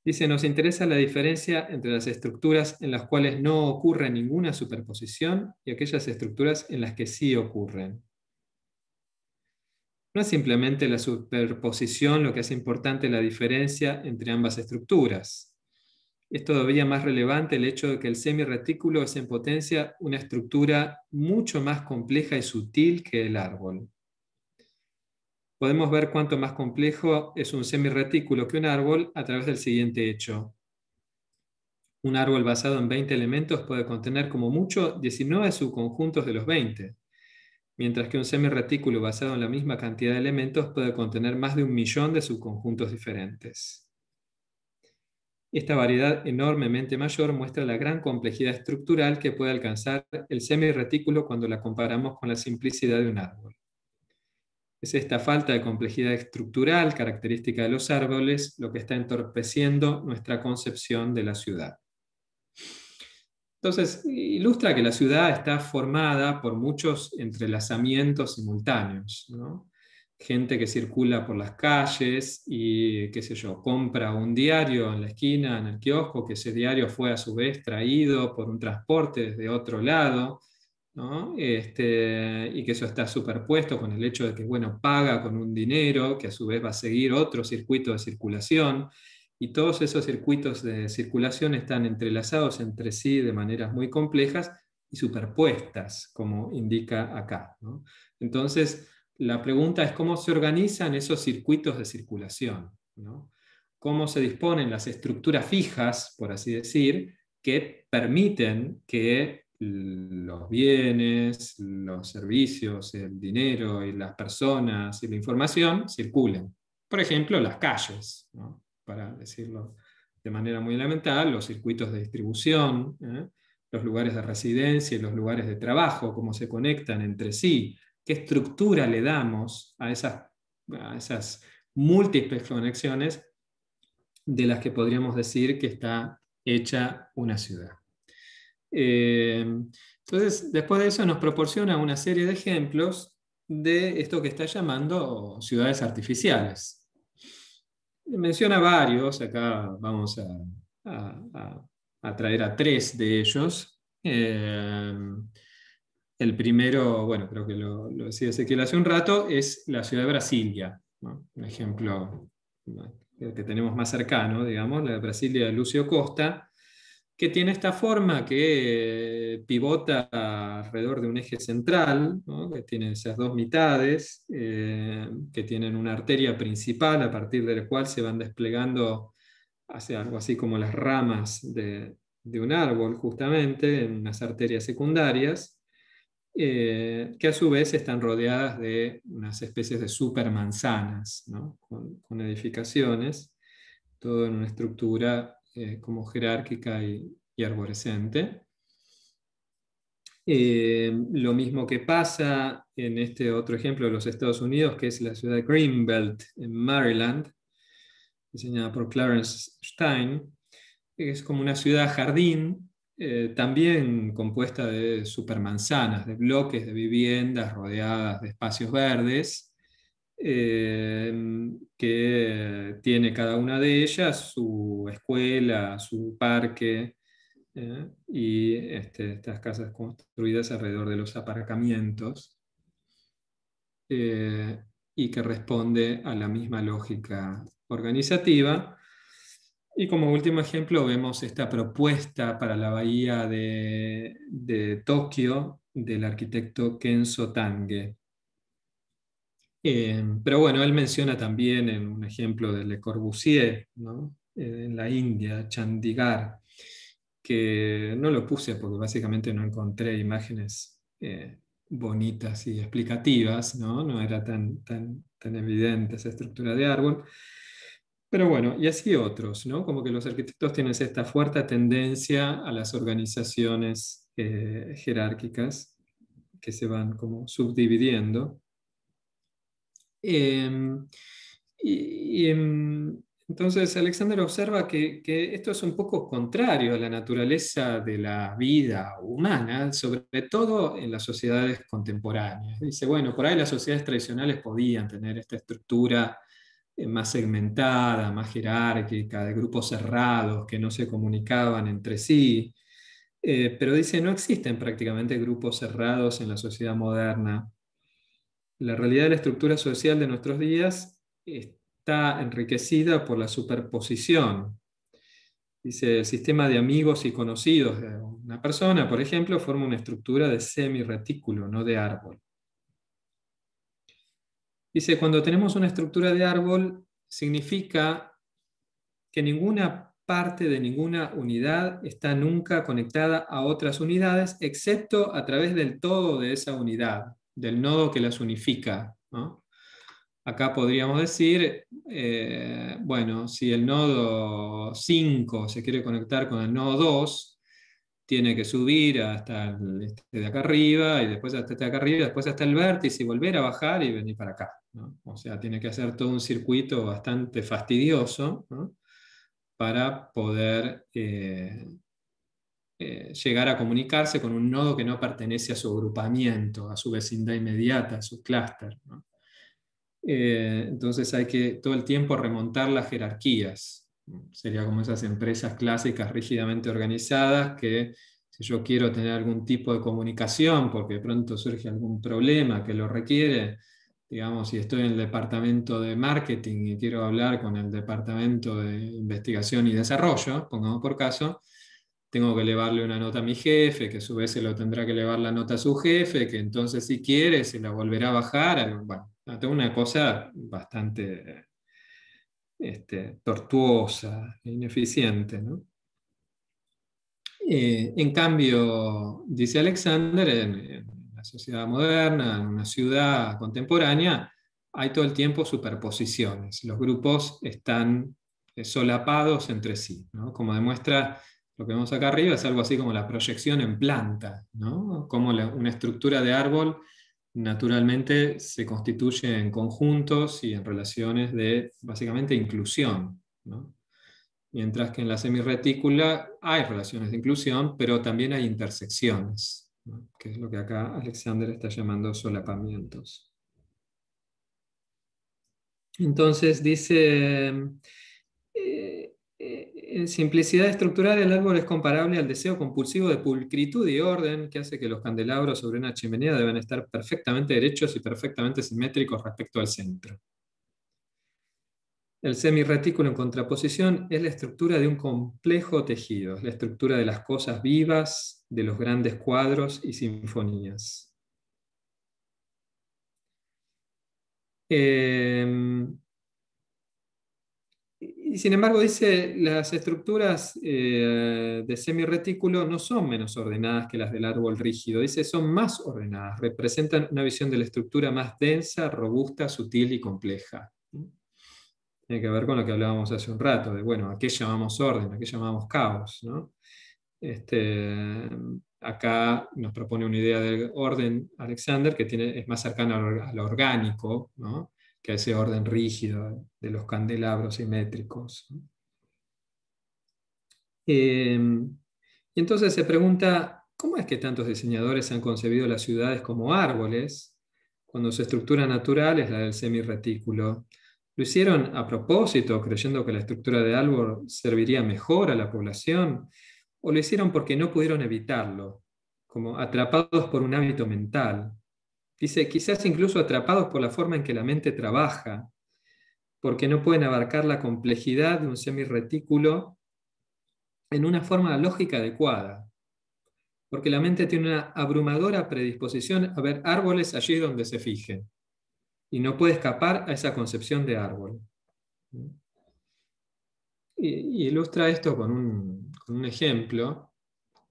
Dice, nos interesa la diferencia entre las estructuras en las cuales no ocurre ninguna superposición y aquellas estructuras en las que sí ocurren. No es simplemente la superposición lo que hace importante la diferencia entre ambas estructuras. Es todavía más relevante el hecho de que el semirretículo es en potencia una estructura mucho más compleja y sutil que el árbol. Podemos ver cuánto más complejo es un semirretículo que un árbol a través del siguiente hecho. Un árbol basado en 20 elementos puede contener como mucho 19 subconjuntos de los 20 mientras que un semirretículo basado en la misma cantidad de elementos puede contener más de un millón de subconjuntos diferentes. Esta variedad enormemente mayor muestra la gran complejidad estructural que puede alcanzar el semirretículo cuando la comparamos con la simplicidad de un árbol. Es esta falta de complejidad estructural característica de los árboles lo que está entorpeciendo nuestra concepción de la ciudad. Entonces, ilustra que la ciudad está formada por muchos entrelazamientos simultáneos. Gente que circula por las calles y, qué sé yo, compra un diario en la esquina, en el kiosco, que ese diario fue a su vez traído por un transporte desde otro lado. Este, y que eso está superpuesto con el hecho de que, bueno, paga con un dinero que a su vez va a seguir otro circuito de circulación y todos esos circuitos de circulación están entrelazados entre sí de maneras muy complejas y superpuestas, como indica acá. Entonces, la pregunta es cómo se organizan esos circuitos de circulación, cómo se disponen las estructuras fijas, por así decir, que permiten que los bienes, los servicios, el dinero y las personas y la información circulen. Por ejemplo, las calles para decirlo de manera muy elemental, los circuitos de distribución, ¿eh? los lugares de residencia y los lugares de trabajo, cómo se conectan entre sí, qué estructura le damos a esas, múltiples conexiones de las que podríamos decir que está hecha una ciudad. Eh, entonces, después de eso nos proporciona una serie de ejemplos de esto que está llamando ciudades artificiales menciona varios, acá vamos a, traer a tres de ellos. Eh, el primero, bueno, creo que lo, decía Ezequiel hace un rato, es la ciudad de Brasilia, un ejemplo que tenemos más cercano, digamos, la de Brasilia de Lucio Costa, que tiene esta forma que eh, pivota alrededor de un eje central, que tiene esas dos mitades, eh, que tienen una arteria principal a partir de la cual se van desplegando hacia algo así como las ramas de, un árbol, justamente, en unas arterias secundarias, eh, que a su vez están rodeadas de unas especies de supermanzanas, con edificaciones, todo en una estructura eh, como jerárquica y, arborescente. Eh, lo mismo que pasa en este otro ejemplo de los Estados Unidos, que es la ciudad de Greenbelt, en Maryland, diseñada por Clarence Stein, es como una ciudad jardín, eh, también compuesta de supermanzanas, de bloques de viviendas rodeadas de espacios verdes, Em, que tiene cada una de ellas su escuela, su parque ¿eh? y este, estas casas construidas alrededor de los aparcamientos eh, y que responde a la misma lógica organizativa. Y como último ejemplo vemos esta propuesta para la bahía de, de Tokio del arquitecto Kenzo Tange eh, pero bueno, él menciona también en un ejemplo de Le Corbusier, eh, en la India, Chandigarh, que no lo puse porque básicamente no encontré imágenes eh, bonitas y explicativas, ¿no? era tan, evidente esa estructura de árbol. Pero bueno, y así otros, Como que los arquitectos tienen esta fuerte tendencia a las organizaciones jerárquicas que se van como subdividiendo Em, y, em, entonces Alexander observa que, esto es un poco contrario a la naturaleza de la vida humana, sobre todo en las sociedades contemporáneas. Dice, bueno, por ahí las sociedades tradicionales podían tener esta estructura eh, más segmentada, más jerárquica, de grupos cerrados que no se comunicaban entre sí, eh, pero dice, no existen prácticamente grupos cerrados en la sociedad moderna la realidad de la estructura social de nuestros días está enriquecida por la superposición. Dice, el sistema de amigos y conocidos de una persona, por ejemplo, forma una estructura de semirretículo, no de árbol. Dice, cuando tenemos una estructura de árbol, significa que ninguna parte de ninguna unidad está nunca conectada a otras unidades, excepto a través del todo de esa unidad del nodo que las unifica. Acá podríamos decir, eh, bueno, si el nodo 5 se quiere conectar con el nodo 2, tiene que subir hasta este de acá arriba, y después hasta este de acá arriba, después hasta el vértice, y volver a bajar y venir para acá. O sea, tiene que hacer todo un circuito bastante fastidioso para poder eh, eh, llegar a comunicarse con un nodo que no pertenece a su agrupamiento, a su vecindad inmediata, a su clúster. Eh, entonces hay que todo el tiempo remontar las jerarquías. Sería como esas empresas clásicas rígidamente organizadas que si yo quiero tener algún tipo de comunicación porque de pronto surge algún problema que lo requiere, digamos, si estoy en el departamento de marketing y quiero hablar con el departamento de investigación y desarrollo, pongamos por caso, tengo que elevarle una nota a mi jefe, que a su vez se lo tendrá que elevar la nota a su jefe, que entonces si quiere se la volverá a bajar. Bueno, tengo una cosa bastante este, tortuosa e ineficiente. Eh, en cambio, dice Alexander, en, la sociedad moderna, en una ciudad contemporánea, hay todo el tiempo superposiciones. Los grupos están eh, solapados entre sí, como demuestra lo que vemos acá arriba es algo así como la proyección en planta, ¿no? Como una estructura de árbol naturalmente se constituye en conjuntos y en relaciones de básicamente inclusión. ¿no? Mientras que en la semirretícula hay relaciones de inclusión, pero también hay intersecciones, ¿no? que es lo que acá Alexander está llamando solapamientos. Entonces dice, eh, eh, simplicidad estructural, el árbol es comparable al deseo compulsivo de pulcritud y orden que hace que los candelabros sobre una chimenea deben estar perfectamente derechos y perfectamente simétricos respecto al centro. El semirretículo en contraposición es la estructura de un complejo tejido, la estructura de las cosas vivas, de los grandes cuadros y sinfonías. Eh, y sin embargo dice, las estructuras eh, de semirretículo no son menos ordenadas que las del árbol rígido, dice, son más ordenadas, representan una visión de la estructura más densa, robusta, sutil y compleja. Tiene que ver con lo que hablábamos hace un rato, de, bueno, ¿a qué llamamos orden? ¿A qué llamamos caos? Este, acá nos propone una idea del orden, Alexander, que tiene, es más cercano a lo orgánico, ¿no? que a ese orden rígido de los candelabros simétricos. Em, y entonces se pregunta, ¿cómo es que tantos diseñadores han concebido las ciudades como árboles cuando su estructura natural es la del semirretículo? ¿Lo hicieron a propósito, creyendo que la estructura de árbol serviría mejor a la población? ¿O lo hicieron porque no pudieron evitarlo, como atrapados por un hábito mental, Dice, quizás incluso atrapados por la forma en que la mente trabaja, porque no pueden abarcar la complejidad de un semirretículo en una forma lógica adecuada, porque la mente tiene una abrumadora predisposición a ver árboles allí donde se fije, y no puede escapar a esa concepción de árbol. Y, ilustra esto con un, ejemplo,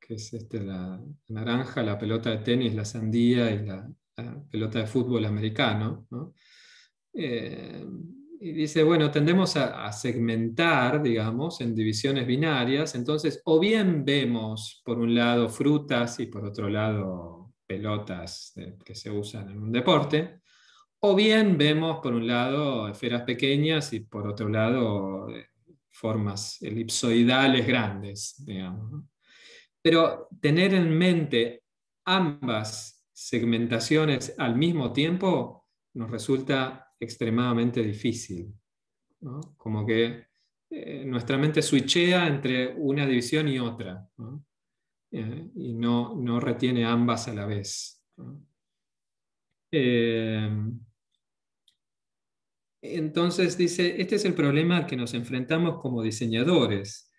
que es este, la naranja, la pelota de tenis, la sandía y la, Ah, pelota de fútbol americano, eh, y dice, bueno, tendemos a, segmentar, digamos, en divisiones binarias, entonces o bien vemos por un lado frutas y por otro lado pelotas que se usan en un deporte, o bien vemos por un lado esferas pequeñas y por otro lado eh, formas elipsoidales grandes, digamos. Pero tener en mente ambas segmentaciones al mismo tiempo nos resulta extremadamente difícil. Como que eh, nuestra mente switchea entre una división y otra eh, y no, retiene ambas a la vez. Eh, entonces dice, este es el problema que nos enfrentamos como diseñadores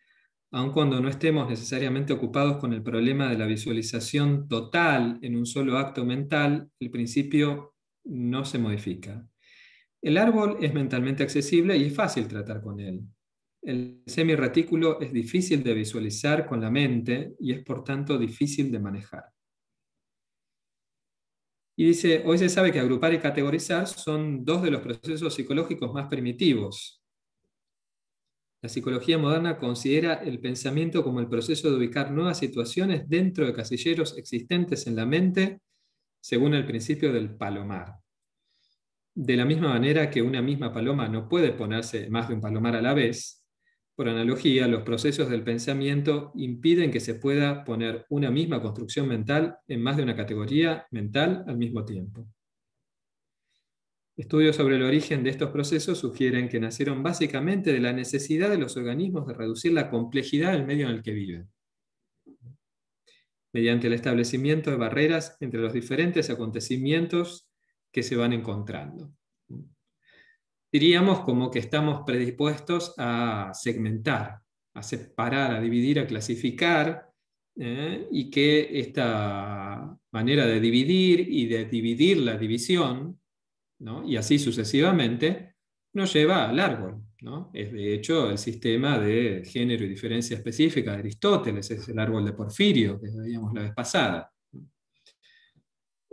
aun cuando no estemos necesariamente ocupados con el problema de la visualización total en un solo acto mental, el principio no se modifica. El árbol es mentalmente accesible y es fácil tratar con él. El semirretículo es difícil de visualizar con la mente y es por tanto difícil de manejar. Y dice, hoy se sabe que agrupar y categorizar son dos de los procesos psicológicos más primitivos, la psicología moderna considera el pensamiento como el proceso de ubicar nuevas situaciones dentro de casilleros existentes en la mente, según el principio del palomar. De la misma manera que una misma paloma no puede ponerse más de un palomar a la vez, por analogía, los procesos del pensamiento impiden que se pueda poner una misma construcción mental en más de una categoría mental al mismo tiempo. Estudios sobre el origen de estos procesos sugieren que nacieron básicamente de la necesidad de los organismos de reducir la complejidad del medio en el que viven, mediante el establecimiento de barreras entre los diferentes acontecimientos que se van encontrando. Diríamos como que estamos predispuestos a segmentar, a separar, a dividir, a clasificar, ¿eh? y que esta manera de dividir y de dividir la división y así sucesivamente, nos lleva al árbol. Es de hecho el sistema de género y diferencia específica de Aristóteles, es el árbol de Porfirio, que veíamos la vez pasada.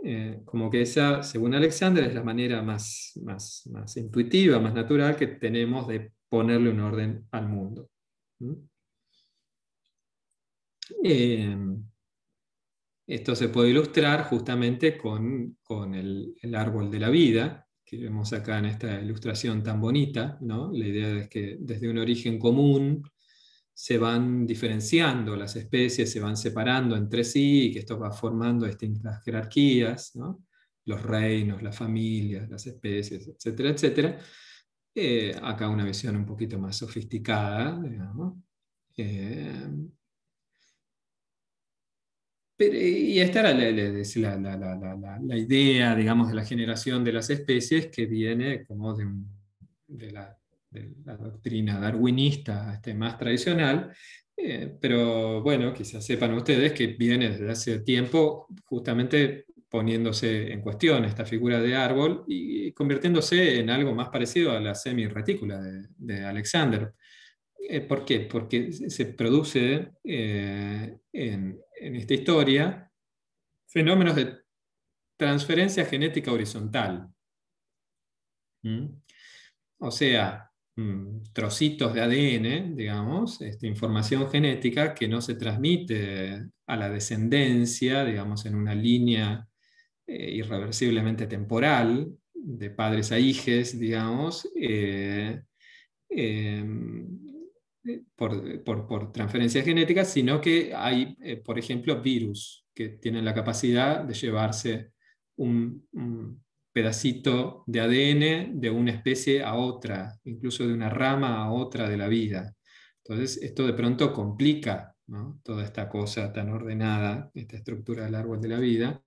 Eh, como que esa, según Alexander, es la manera más, más, intuitiva, más natural que tenemos de ponerle un orden al mundo. Eh, esto se puede ilustrar justamente con, el, árbol de la vida, que vemos acá en esta ilustración tan bonita. La idea es que desde un origen común se van diferenciando las especies, se van separando entre sí, y que esto va formando distintas jerarquías, los reinos, las familias, las especies, etcétera, etcétera. Eh, acá una visión un poquito más sofisticada, digamos. Eh, y esta era la, idea, digamos, de la generación de las especies que viene como de, la, doctrina darwinista este, más tradicional, eh, pero bueno, quizás sepan ustedes que viene desde hace tiempo justamente poniéndose en cuestión esta figura de árbol y convirtiéndose en algo más parecido a la semi de, Alexander. Eh, ¿Por qué? Porque se produce eh, en, en esta historia fenómenos de transferencia genética horizontal. ¿Mm? O sea, mm, trocitos de ADN, digamos, esta información genética que no se transmite a la descendencia, digamos, en una línea eh, irreversiblemente temporal, de padres a hijos digamos, eh, eh, por, eh, transferencias genéticas, sino que hay, eh, por ejemplo, virus que tienen la capacidad de llevarse un, pedacito de ADN de una especie a otra, incluso de una rama a otra de la vida. Entonces, esto de pronto complica toda esta cosa tan ordenada, esta estructura del árbol de la vida,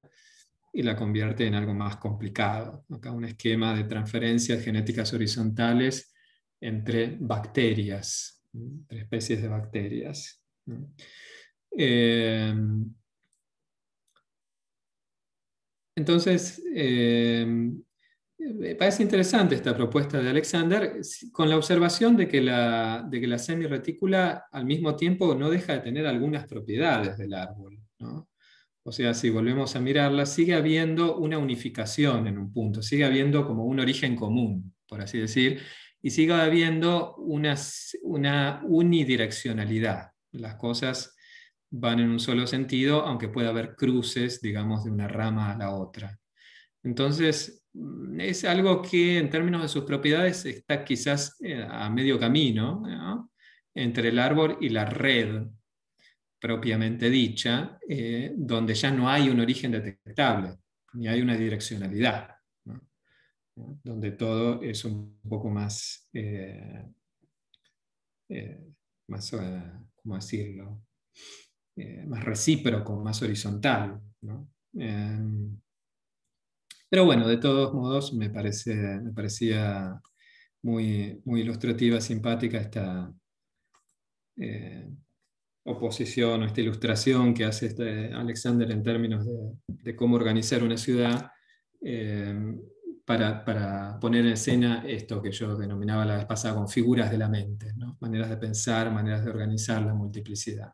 y la convierte en algo más complicado. Acá un esquema de transferencias genéticas horizontales entre bacterias, entre especies de bacterias. Em, entonces, em, me parece interesante esta propuesta de Alexander, con la observación de que la, de que al mismo tiempo no deja de tener algunas propiedades del árbol. O sea, si volvemos a mirarla, sigue habiendo una unificación en un punto, sigue habiendo como un origen común, por así decir, y siga habiendo una, una unidireccionalidad. Las cosas van en un solo sentido, aunque pueda haber cruces, digamos, de una rama a la otra. Entonces, mm, es algo que en términos de sus propiedades está quizás eh, a medio camino entre el árbol y la red propiamente dicha, eh, donde ya no hay un origen detectable, ni hay una direccionalidad donde todo es un poco más, eh, eh, más eh, decirlo? más recíproco, más horizontal. Em, pero bueno, de todos modos, me, parece, me parecía muy, muy ilustrativa, simpática esta oposición o esta ilustración que hace este Alexander en términos de, cómo organizar una ciudad. Em, para, poner en escena esto que yo denominaba la vez pasada con figuras de la mente, ¿no? maneras de pensar, maneras de organizar la multiplicidad.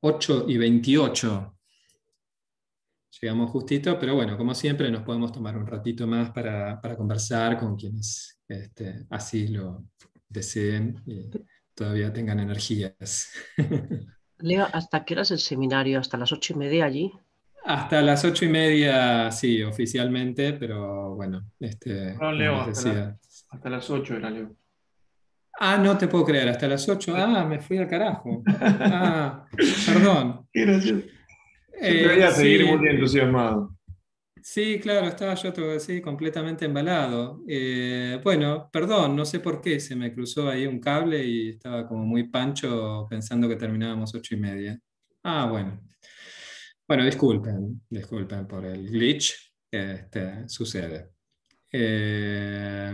8 y 28 llegamos justito, pero bueno, como siempre nos podemos tomar un ratito más para, conversar con quienes este, así lo deseen y todavía tengan energías. Leo, ¿hasta qué hora el seminario? ¿Hasta las ocho y media allí? Hasta las ocho y media, sí, oficialmente, pero bueno, este, no, Leo, hasta, las ocho era Leo. Ah, no te puedo creer, hasta las ocho. Ah, me fui al carajo. Ah, perdón. Eh, seguir muy entusiasmado. Sí, claro, estaba yo te completamente embalado. Eh, bueno, perdón, no sé por qué, se me cruzó ahí un cable y estaba como muy pancho pensando que terminábamos ocho y media. Ah, bueno. Bueno, disculpen, disculpen por el glitch, este, sucede. Eh,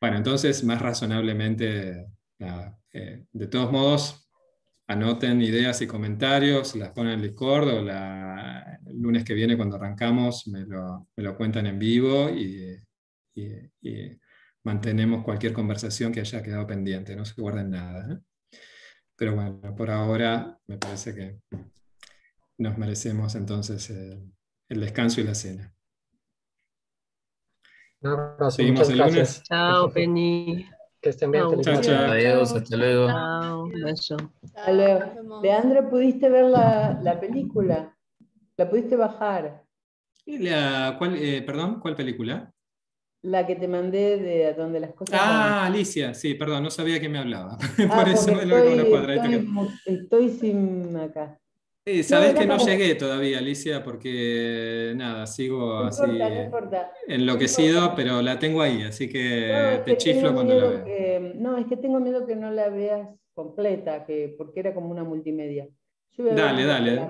bueno, entonces, más razonablemente, eh, de todos modos, anoten ideas y comentarios, las ponen en Discord o la, lunes que viene cuando arrancamos me lo, cuentan en vivo y, mantenemos cualquier conversación que haya quedado pendiente, no se guarden nada. ¿eh? Pero bueno, por ahora me parece que nos merecemos entonces el, descanso y la cena. nos Seguimos el lunes. Chao, Penny. Que estén bien. hasta luego. Chao, Leandro, ¿pudiste ver la, la película? La pudiste bajar. la, cuál, eh, perdón, cuál película? La que te mandé de donde las cosas. Ah, Alicia, sí, perdón, no sabía que me hablaba. Ah, Por eso estoy, estoy sin acá. Sí, sabes que no llegué todavía, Alicia, porque nada, sigo así enloquecido, pero la tengo ahí, así que te chiflo cuando la veas no, es que tengo miedo que no la veas completa, que, porque era como una multimedia. Yo dale, dale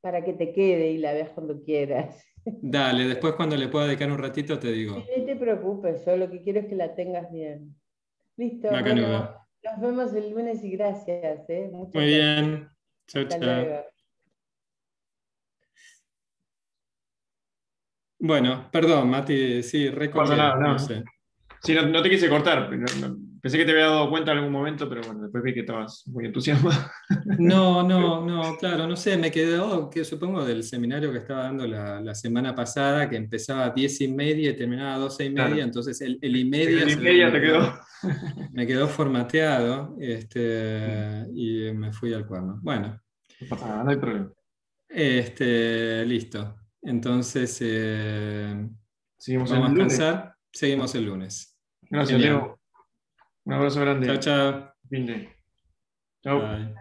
para que te quede y la veas cuando quieras. Dale, después cuando le pueda dedicar un ratito te digo. No te preocupes, yo lo que quiero es que la tengas bien. Listo. nos vemos el lunes y gracias. ¿eh? Muy bien. Chao, chao. Bueno, perdón, Mati, sí, recuerdo. No, te quise cortar. pero. Pensé que te había dado cuenta en algún momento, pero bueno, después vi que estabas muy entusiasmado. No, no, no, claro, no sé, me quedó, oh, que supongo, del seminario que estaba dando la, semana pasada, que empezaba a 10 y media y terminaba a 12 y media, entonces el, y media... y media me, te quedó. Me quedó formateado este, mm. y me fui al cuerno. Bueno. No hay problema. Este, listo. Entonces, seguimos eh, vamos el a seguimos el lunes. Gracias, un abrazo grande. Chao, chao. Fin de. Chao.